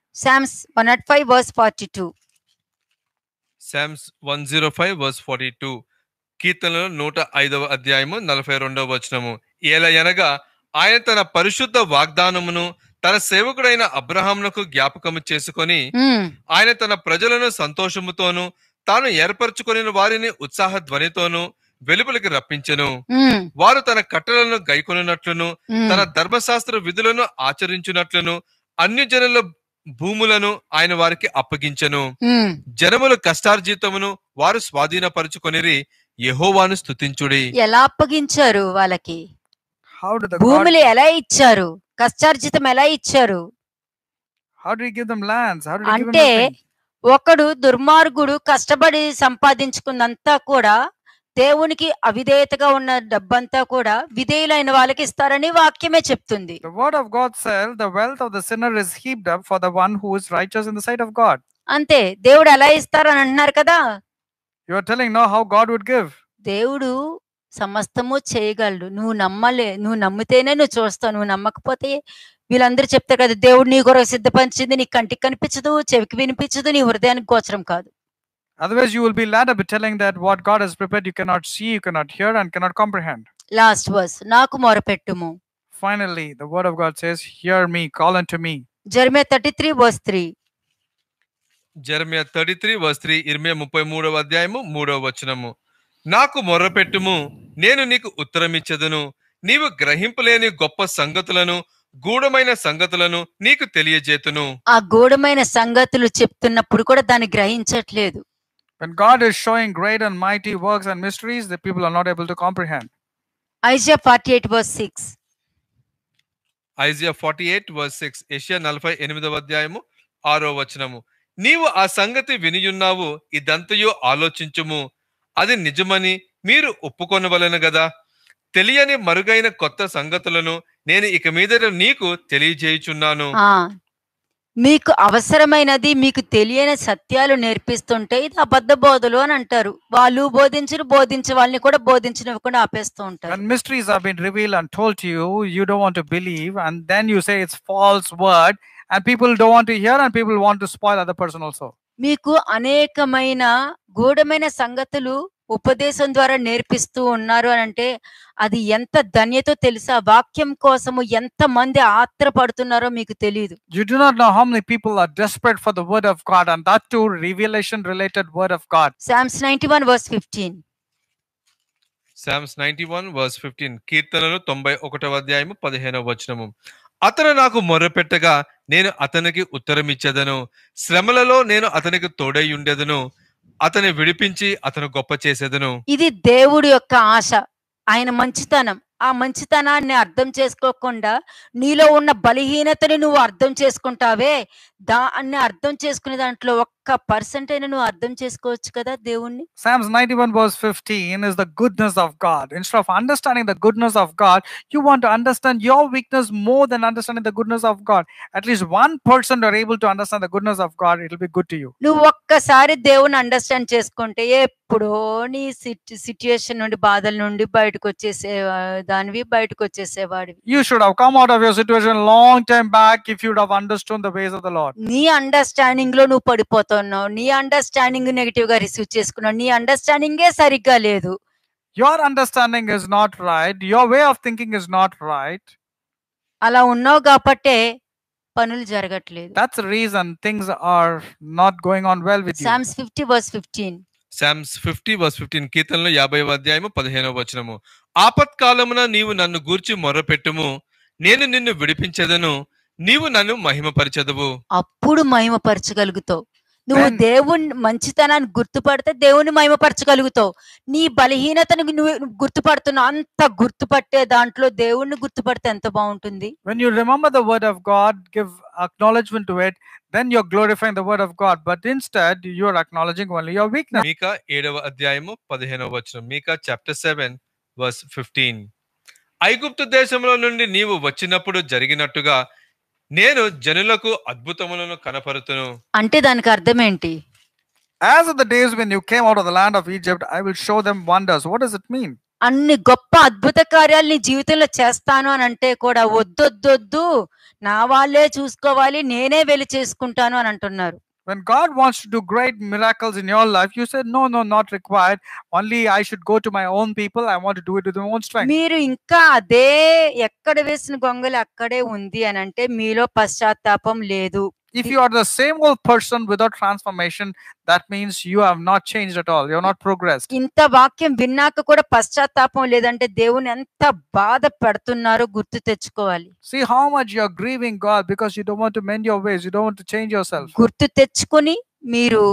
Speaker 2: Psalms 105 verse 42.
Speaker 3: Psalms 105 verse 42. కీర్తనలు నూట ఐదవ అధ్యాయము నలభై రెండవ వచనము ఎలా అనగా ఆయన తన పరిశుద్ధ వాగ్దానమును తన సేవకుడైన అబ్రహాంలకు జ్ఞాపకము చేసుకొని hmm. ఆయన తన ప్రజలను సంతోషముతోను తాను ఏర్పరచుకొని వారిని ఉత్సాహ ధ్వనితోను వెలుపలికి రప్పించెను hmm. వారు తన కట్టలను గైకొనున్నట్లును hmm. తన ధర్మశాస్త్ర విధులను ఆచరించినట్లును అన్య జనుల భూములను ఆయన వారికి అప్పగించను జనములు కష్టార్జితమును వారు స్వాధీనపరుచుకొనిరి యహోవాను స్థుతించుడి
Speaker 1: ఎలా అప్పగించారు వాళ్ళకి భూములు ఎలా ఇచ్చారు కష్టార్జితం ఎలా ఇచ్చారు అంటే ఒకడు దుర్మార్గుడు కష్టపడి సంపాదించుకున్నంతా కూడా దేవునికి అవిధేయతగా ఉన్న డబ్బంతా కూడా విధేయులైన వాళ్ళకి ఇస్తారని వాక్యమే చెప్తుంది
Speaker 2: The of God God the wealth of the sinner sinner is heaped up for the one who is righteous in
Speaker 1: అంతే దేవుడు ఎలా
Speaker 2: ఇస్తారు అని అంటున్నారు కదా You are telling now how God would give. దేవుడు
Speaker 1: సమస్తము చేయగలడు నువ్వు నమ్మలే నువ్వు నమ్మితేనే నువ్వు చూస్తావు నువ్వు నమ్మకపోతే వీళ్ళందరూ చెప్తారు కదా దేవుడు నీ కొరకు సిద్ధపరిచింది నీ కంటికి కనిపించదు చెవికి వినిపించదు నీ హృదయానికి గోచరం
Speaker 2: కాదు Otherwise, you will be led up telling that what God has prepared you cannot see, you cannot hear, and cannot comprehend.
Speaker 1: Last verse. నాకు మొరపెట్టుము
Speaker 2: finally the word of God says hear me me. Unto me
Speaker 1: Jeremiah 33 verse 3
Speaker 3: Jeremiah 33 verse 3 ముప్పై మూడవ అధ్యాయము మూడవ వచనము నాకు మొరపెట్టుము నేను నీకు ఉత్తరం ఇచ్చదును నీవు గ్రహింపలేని గొప్ప సంగతులను గూఢమైన సంగతులను నీకు తెలియజేతును
Speaker 1: ఆ గూఢమైన సంగతులు చెప్తున్నప్పుడు కూడా దాన్ని గ్రహించట్లేదు
Speaker 2: When God is showing great and mighty works and mysteries, the people are not able to comprehend.
Speaker 1: Isaiah 48 verse 6.
Speaker 3: Isaiah forty eight verse six ఏషియా నలభై ఎనిమిదవ అధ్యాయము ఆరో వచనము నీవు ఆ సంగతి వినియున్నావు ఇదంతయు ఆలోచించుము అది నిజమని మీరు ఒప్పుకొనవలను కదా తెలియని మరుగైన కొత్త సంగతులను నేను ఇక మీద నీకు తెలియజేయుచున్నాను
Speaker 1: మీకు అవసరమైనది మీకు తెలియని సత్యాలు నేర్పిస్తుంటే ఇది అబద్ధ బోధలు అని అంటారు వాళ్ళు బోధించిన బోధించే వాళ్ళని కూడా బోధించినవ్వకుండా ఆపేస్తూ
Speaker 2: ఉంటారు and mysteries have been and told you you don't want believe and then you say false word and people don't want to hear and people want to spoil other person also
Speaker 1: మీకు అనేకమైన గూఢమైన సంగతులు ఉపదేశం ద్వారా నేర్పిస్తూ ఉన్నారు అని అంటే అది ఎంత ధన్యతో తెలుసా వాక్యం కోసము ఎంత మంది ఆత్రపడుతున్నారో మీకు తెలియదు
Speaker 2: you do not know how many people are desperate for the word of God and that to revelation related word of God
Speaker 1: Psalms 91 verse 15
Speaker 3: Psalms 91 verse 15 కీర్తనలు 91వ అధ్యాయము 15వ వచనము అతను నాకు మొర్రపెట్టగా నేను అతనికి ఉత్తరం ఇచ్చేదను శ్రమలలో నేను అతనికి తోడై ఉండేదను అతని విడిపించి అతను గొప్ప చేసేదను
Speaker 1: ఇది దేవుడి యొక్క ఆశ ఆయన మంచితనం ఆ మంచితనాన్ని అర్థం చేసుకోకుండా నీలో ఉన్న బలహీనతని నువ్వు అర్థం చేసుకుంటావే దాన్ని అర్థం చేసుకునే దాంట్లో ఒక్క పర్సెంట్ అయినా
Speaker 2: నువ్వు అర్థం చేసుకోవచ్చు కదా దేవుణ్ణి Psalms ninety one verse fifteen is the goodness of God instead of understanding of God you want to understand your weakness more than understanding the goodness of God at least one person are to understand the goodness of God it be good you నువ్వు ఒక్కసారి
Speaker 1: దేవుని understand చేసుకుంటే ఏ ఎప్పుడో నీ situation నుండి బాధల నుండి బయటకు వచ్చేసే దానివి బయటకు వచ్చేసేవాడివి
Speaker 2: you should have come out of your long time back if you have understand the ways of the Lord నీ
Speaker 1: అండర్స్టాండింగ్ లో నువ్వు పడిపోతున్నావు నీ అండర్స్టాండింగ్ నెగటివ్ గా రిసీవ్ చేసుకున్నావు నీ ఏ సరిగ్గా లేదు
Speaker 2: your understanding is not right your way of thinking is not right
Speaker 1: అలా ఉన్నావు కాబట్టే
Speaker 2: పనులు జరగట్లేదు that's reason things are not going on well with Psalms 50 verse 15
Speaker 3: Psalms fifty verse fifteen కీర్తనలు యాభై అధ్యాయము పదిహేనవ వచనము ఆపత్కాలమున నీవు నన్ను గూర్చి మొర్రపెట్టుము నేను నిన్ను విడిపించదను నీవు నన్ను మహిమపరచదువు
Speaker 1: అప్పుడు మహిమపరచగలుగుతావు నువ్వు దేవుని మంచితనాన్ని గుర్తుపడితే దేవుని మహిమపరచగలుగుతావు నీ బలహీనతను నువ్వు గుర్తుపడుతున్నావు అంత గుర్తుపట్టే దాంట్లో దేవుణ్ణి గుర్తుపడితే ఎంత బాగుంటుంది
Speaker 2: when you remember the word of god give acknowledgement to then you're glorifying the word of God but instead you are acknowledging only your weakness
Speaker 3: Micah 7వ అధ్యాయము 15వ వచనం మీకా చాప్టర్ 7 వర్స్ 15 ఐగుప్తు దేశంలో నుండి నీవు వచ్చినప్పుడు జరిగినట్టుగా నేను జనులకు అద్భుతములను కనపరుతును
Speaker 2: అంటే దానికి అర్థం ఏంటి as the days when you came out of the land of Egypt I will show them wonders what does it mean అన్ని
Speaker 1: గొప్ప అద్భుత కార్యాలు నీ జీవితంలో చేస్తాను అని అంటే కూడా వద్దొద్దొద్దు నా
Speaker 2: వాళ్ళే చూసుకోవాలి నేనే వెళ్ళి చేసుకుంటాను అని అంటున్నారు When God wants to do great miracles in your life, you said, No, no, not required. Only I should go to my own people. I want to do it with my own strength.
Speaker 1: మీరు ఇంకా అదే ఎక్కడ వేసిన గొంగలు అక్కడే ఉంది అని అంటే మీలో పశ్చాత్తాపం
Speaker 2: if you are the same old person without transformation that means you have not changed at all you're not progressed ఇంత
Speaker 1: వాక్యం విన్నాక కూడా పశ్చాత్తాపం లేదంటే దేవుని ఎంత బాధ పడుతున్నారో గుర్తు తెచ్చుకోవాలి see how much you are grieving
Speaker 2: god because you don't want to mend your ways you don't want to change yourself
Speaker 1: గుర్తు తెచ్చుకొని మీరు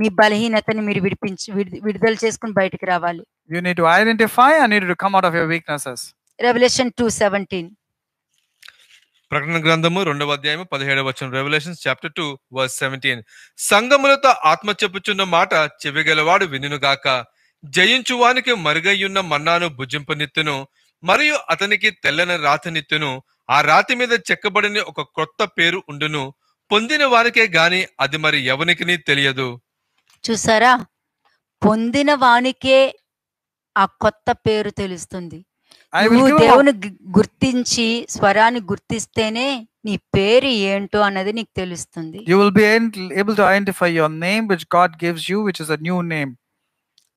Speaker 1: మీ బలహీనతని మీరు విడిపించి విడుదల చేసుకొని బయటికి రావాలి
Speaker 2: you need to identify and you need to come out of your weaknesses
Speaker 1: revelation 2:17
Speaker 3: ప్రకటన గ్రంథము రెండవ అధ్యాయము పదిహేడవ వచ్చిన Revelations chapter two verse seventeen సంగములతో ఆత్మ చెప్పుచున్న మాట చెవిగలవాడు వినుగాక జయించువానికి మరుగయ్యున్న మన్నాను నిత్తును మరియు అతనికి తెల్లని రాతి నిత్తును ఆ రాతి మీద చెక్కబడిన ఒక కొత్త పేరు ఉండును పొందిన వానికే గాని అది మరి ఎవరికి తెలియదు
Speaker 1: చూసారా పొందిన వానికే ఆ కొత్త పేరు తెలుస్తుంది
Speaker 2: నువ్వు దేవుని
Speaker 1: గుర్తించి స్వరాన్ని గుర్తిస్తేనే నీ పేరు ఏంటో అన్నది నీకు తెలుస్తుంది
Speaker 2: you will be able to identify your name which God gives you which is a new name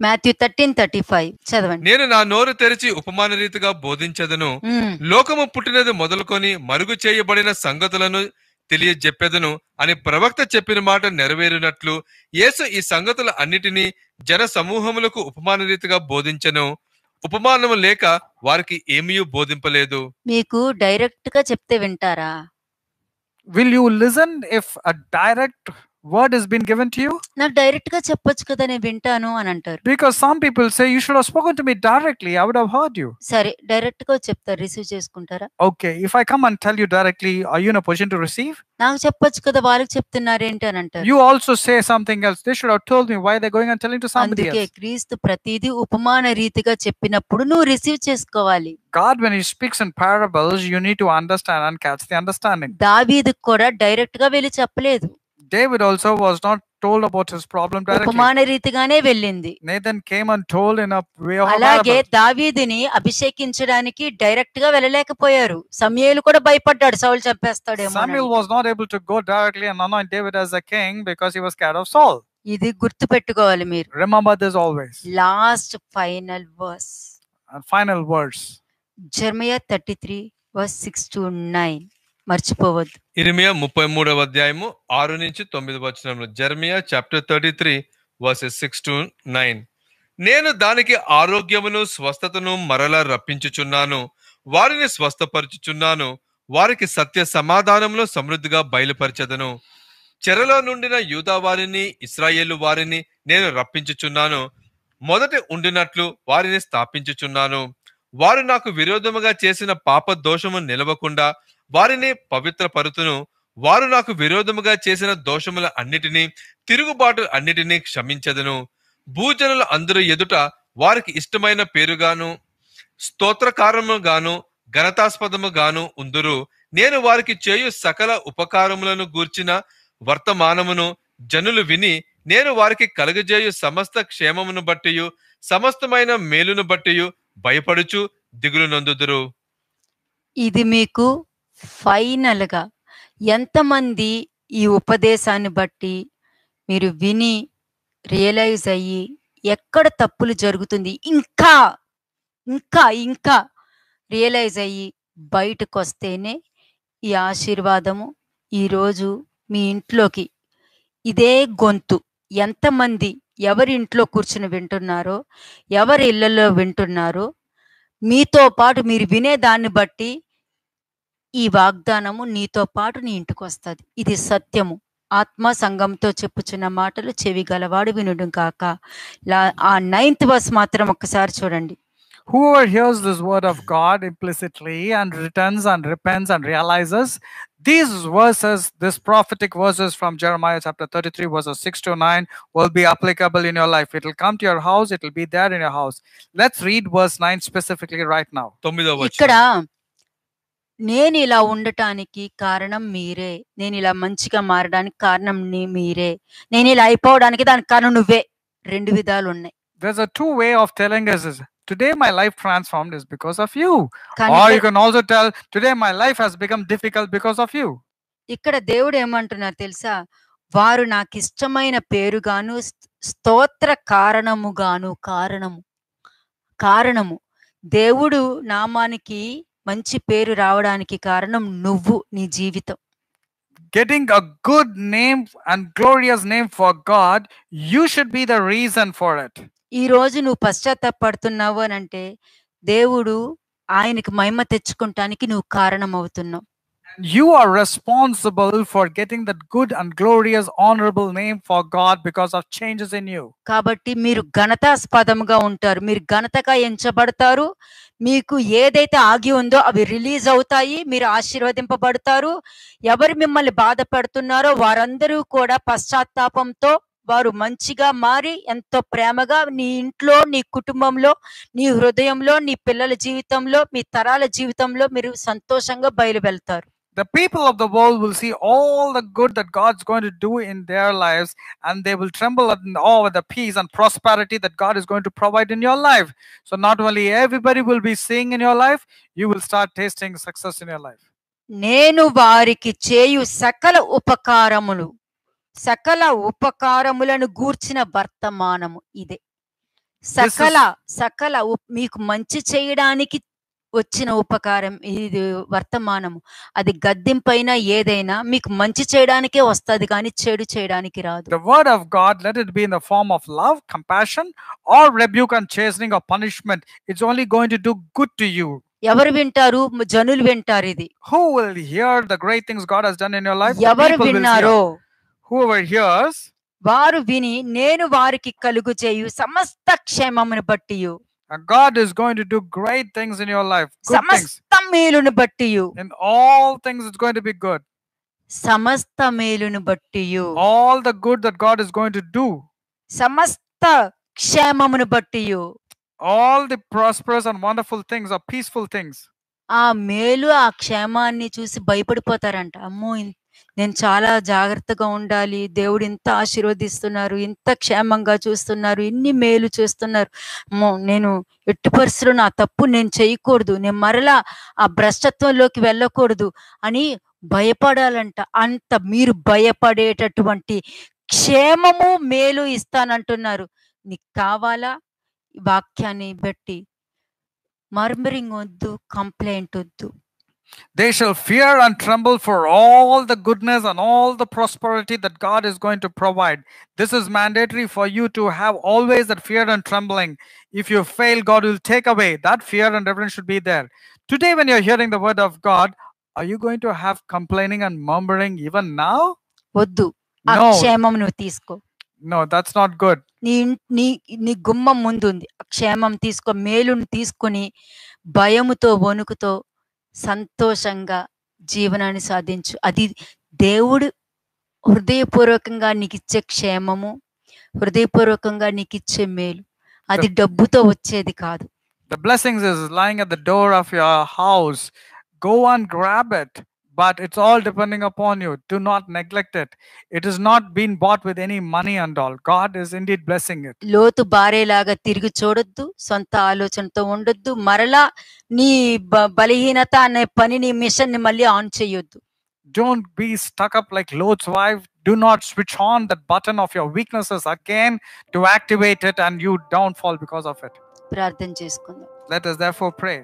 Speaker 1: Matthew thirteen thirty five చదవండి
Speaker 3: నేను నా నోరు తెరిచి ఉపమాన రీతిగా బోధించదను లోకము పుట్టినది మొదలుకొని మరుగు చేయబడిన సంగతులను తెలియజెప్పెదను అని ప్రవక్త చెప్పిన మాట నెరవేరినట్లు యేసు ఈ సంగతుల అన్నిటినీ జన సమూహములకు ఉపమాన రీతిగా బోధించను ఉపమానము లేక వారికి ఏమీ బోధింపలేదు
Speaker 2: మీకు డైరెక్ట్ గా చెప్తే వింటారా will you listen if a direct word is been given to you నాకు డైరెక్ట్ గా చెప్పొచ్చు కదా నేను వింటాను అని అంటారు because some people say you should have spoken to me directly I would have heard you
Speaker 1: సరే డైరెక్ట్ గా చెప్తారు రిసీవ్ చేసుకుంటారా
Speaker 2: okay if I come and tell you directly are you in a position to receive
Speaker 1: నాకు చెప్పొచ్చు కదా వాళ్ళకి చెప్తున్నారు ఏంటి అని అంటారు
Speaker 2: you also say something else they should have told me why they going and telling to somebody అందుకే
Speaker 1: క్రీస్తు ప్రతిదీ ఉపమాన రీతిగా చెప్పినప్పుడు నువ్వు రిసీవ్ చేసుకోవాలి
Speaker 2: God when he speaks in parables you need to understand and catch the understanding దావీదు కూడా డైరెక్ట్ గా వెళ్ళి చెప్పలేదు David also was not told about his problem directly. Nathan came and told in a way of అలాగే
Speaker 1: దావీదుని అభిషేకించడానికి direct గా వెళ్ళలేకపోయారు సమూయేలు కూడా భయపడ్డాడు సౌలు చంపేస్తాడేమో Samuel was
Speaker 2: not able to go directly and anoint David as a king because he was scared of Saul. ఇది గుర్తు
Speaker 1: పెట్టుకోవాలి మీరు remember this always last final verse final words Jeremiah thirty three verse six to nine మర్చిపోవద్దు
Speaker 3: ఇరిమియా ముప్పై మూడవ అధ్యాయము ఆరు నుంచి తొమ్మిది వచనంలో Jeremiah chapter thirty three verses six to nine నేను దానికి ఆరోగ్యమును స్వస్థతను మరలా రప్పించుచున్నాను వారిని స్వస్థపరచుచున్నాను వారికి సత్య సమాధానంలో సమృద్ధిగా బయలుపరచదను చెరలో నుండిన యూదా వారిని ఇస్రాయేలు వారిని నేను రప్పించుచున్నాను మొదటి ఉండినట్లు వారిని స్థాపించుచున్నాను వారు నాకు విరోధముగా చేసిన పాప దోషము నిలవకుండా వారిని పవిత్ర పరుతును వారు నాకు విరోధముగా చేసిన దోషముల అన్నిటినీ తిరుగుబాటు అన్నిటినీ క్షమించదును భూజనుల అందరూ ఎదుట వారికి ఇష్టమైన పేరుగాను స్తోత్రకారముగాను ఘనతాస్పదముగాను ఉందురు నేను వారికి చేయు సకల ఉపకారములను గూర్చిన వర్తమానమును జనులు విని నేను వారికి కలుగజేయు సమస్త క్షేమమును బట్టి సమస్తమైన మేలును బట్టి భయపడుచు దిగులు నందుదురు
Speaker 1: ఇది మీకు ఫైనల్గా ఎంతమంది ఈ ఉపదేశాన్ని బట్టి మీరు విని రియలైజ్ అయ్యి ఎక్కడ తప్పులు జరుగుతుంది ఇంకా ఇంకా ఇంకా రియలైజ్ అయ్యి బయటకు వస్తేనే ఈ ఆశీర్వాదము ఈరోజు మీ ఇంట్లోకి ఇదే గొంతు ఎంతమంది ఎవరి ఇంట్లో కూర్చుని వింటున్నారో ఎవరి ఇళ్లలో వింటున్నారో మీతో పాటు మీరు వినే దాన్ని బట్టి ఈ వాగ్దానము నీతో పాటు నీ ఇంటికి వస్తుంది ఇది సత్యము ఆత్మ సంఘంతో చెప్పుచున్న మాటలు చెవి గలవాడు వినుడు కాక ఆ నైన్త్ వర్స్ మాత్రం ఒక్కసారి చూడండి
Speaker 2: whoever hears this word of God implicitly and returns and repents and realizes these verses, this prophetic verses from Jeremiah chapter 33, verses 6 to 9, will be applicable in your life. It'll come to your house, it'll be there in your house. Let's read verse 9 specifically right now. ఇక్కడ
Speaker 1: నేను ఇలా ఉండటానికి కారణం మీరే నేను ఇలా మంచిగా మారడానికి కారణం మీరే నేను ఇలా అయిపోవడానికి దాని కారణం నువ్వే రెండు విధాలు ఉన్నాయి
Speaker 2: Today my life transformed is because of you. Or you can also tell today my life has become difficult because of you.
Speaker 1: ఇక్కడ దేవుడు ఏమంటున్నారు తెలుసా వారు నాకు ఇష్టమైన పేరు గాను స్తోత్ర కారణము గాను కారణము కారణము దేవుడు నామానికి మంచి పేరు రావడానికి కారణం నువ్వు నీ జీవితం
Speaker 2: getting a good name and glorious name for God you should be the reason for it.
Speaker 1: ఈ రోజు నువ్వు పశ్చాత్తాపడుతున్నావు అని అంటే దేవుడు ఆయనకి మహిమ తెచ్చుకుంటానికి నువ్వు కారణం అవుతున్నావు
Speaker 2: you are responsible for getting that good and glorious honourable name for God because of changes
Speaker 1: in you కాబట్టి మీరు ఘనతాస్పదముగా ఉంటారు మీరు ఘనతగా ఎంచబడతారు మీకు ఏదైతే ఆగి ఉందో అవి రిలీజ్ అవుతాయి మీరు ఆశీర్వదింపబడతారు ఎవరు మిమ్మల్ని బాధ పెడుతున్నారో వారందరూ కూడా పశ్చాత్తాపంతో వారు మంచిగా మారి ఎంతో ప్రేమగా నీ ఇంట్లో నీ కుటుంబంలో నీ హృదయంలో నీ పిల్లల జీవితంలో మీ తరాల జీవితంలో మీరు సంతోషంగా బయలువెళ్తారు
Speaker 2: the people of the world will see all the good that God's going to do in their lives and they will tremble at all oh, the peace and prosperity that God is going to provide in your life. So, not only everybody will be seeing in your life, you will start tasting success in your life.
Speaker 1: నేను వారికి చేయు సకల ఉపకారములు సకల ఉపకారములను గూర్చిన వర్తమానము ఇదే సకల సకల మీకు మంచి చేయడానికి వచ్చిన ఉపకారం ఇది వర్తమానము అది గద్దెంపైన ఏదైనా మీకు మంచి చేయడానికే వస్తుంది కానీ చెడు చేయడానికి రాదు
Speaker 2: word of God let it the form of love compassion or rebuke and chastening or punishment it's only going to do good to you ఎవరు
Speaker 1: వింటారు జనులు వింటారు ఇది
Speaker 2: who will hear the great things God has done in your life ఎవరు విన్నారు who ever here's
Speaker 1: వారు విని నేను వారికి కలుగు చేయు సమస్త క్షేమమును బట్టియు God is going to do great
Speaker 2: things in your life. Good things.
Speaker 1: In all things it's going to be good. సమస్త మేలును బట్టియు. All the good that God is going to do. సమస్త క్షేమమును బట్టియు.
Speaker 2: All the prosperous and wonderful things or peaceful things.
Speaker 1: ఆ మేలు ఆ క్షేమాన్ని చూసి భయపడిపోతారంట అమ్మో ఇంత నేను చాలా జాగ్రత్తగా ఉండాలి దేవుడు ఇంత ఆశీర్వదిస్తున్నారు ఇంత క్షేమంగా చూస్తున్నారు ఇన్ని మేలు చూస్తున్నారు నేను ఎట్టి పరిస్థితులు నా తప్పు నేను చేయకూడదు నేను మరలా ఆ భ్రష్టత్వంలోకి వెళ్ళకూడదు అని భయపడాలంట అంత మీరు భయపడేటటువంటి క్షేమము మేలు ఇస్తానంటున్నారు నీకు కావాలా వాక్యాన్ని బట్టి మర్మరింగ్ వద్దు కంప్లైంట్ వద్దు
Speaker 2: They shall fear and tremble for all the goodness and all the prosperity that God is going to provide. This is mandatory for you to have always that fear and trembling. If you fail, God will take away. That fear and reverence should be there. Today, when you're hearing the word of God, are you going to have complaining and murmuring even now? What do No. No, that's not good.
Speaker 1: నీ ఇన్- నీ నీ గుమ్మం ముందుంది ఆ క్షేమం తీసుకో మేలును తీసుకొని భయముతో వణుకుతో సంతోషంగా జీవనాన్ని సాధించు అది దేవుడు హృదయపూర్వకంగా నీకు ఇచ్చే క్షేమము హృదయపూర్వకంగా నీకు ఇచ్చే మేలు అది డబ్బుతో వచ్చేది కాదు
Speaker 2: the blessings is lying at the door of your house go and grab it but it's all depending upon you. Do not neglect it. It is not being bought with any money and all. God is indeed blessing it.
Speaker 1: లోతు బారేలాగా తిరిగి చూడొద్దు సొంత ఆలోచనతో ఉండొద్దు మరలా నీ బలహీనత అనే నీ మిషన్ ని మళ్ళీ ఆన్ చేయొద్దు
Speaker 2: Don't be stuck up like Lot's wife. Do not switch on that button of your weaknesses again to activate it and you downfall because of it. ప్రార్థన చేసుకుందాం Let us therefore pray.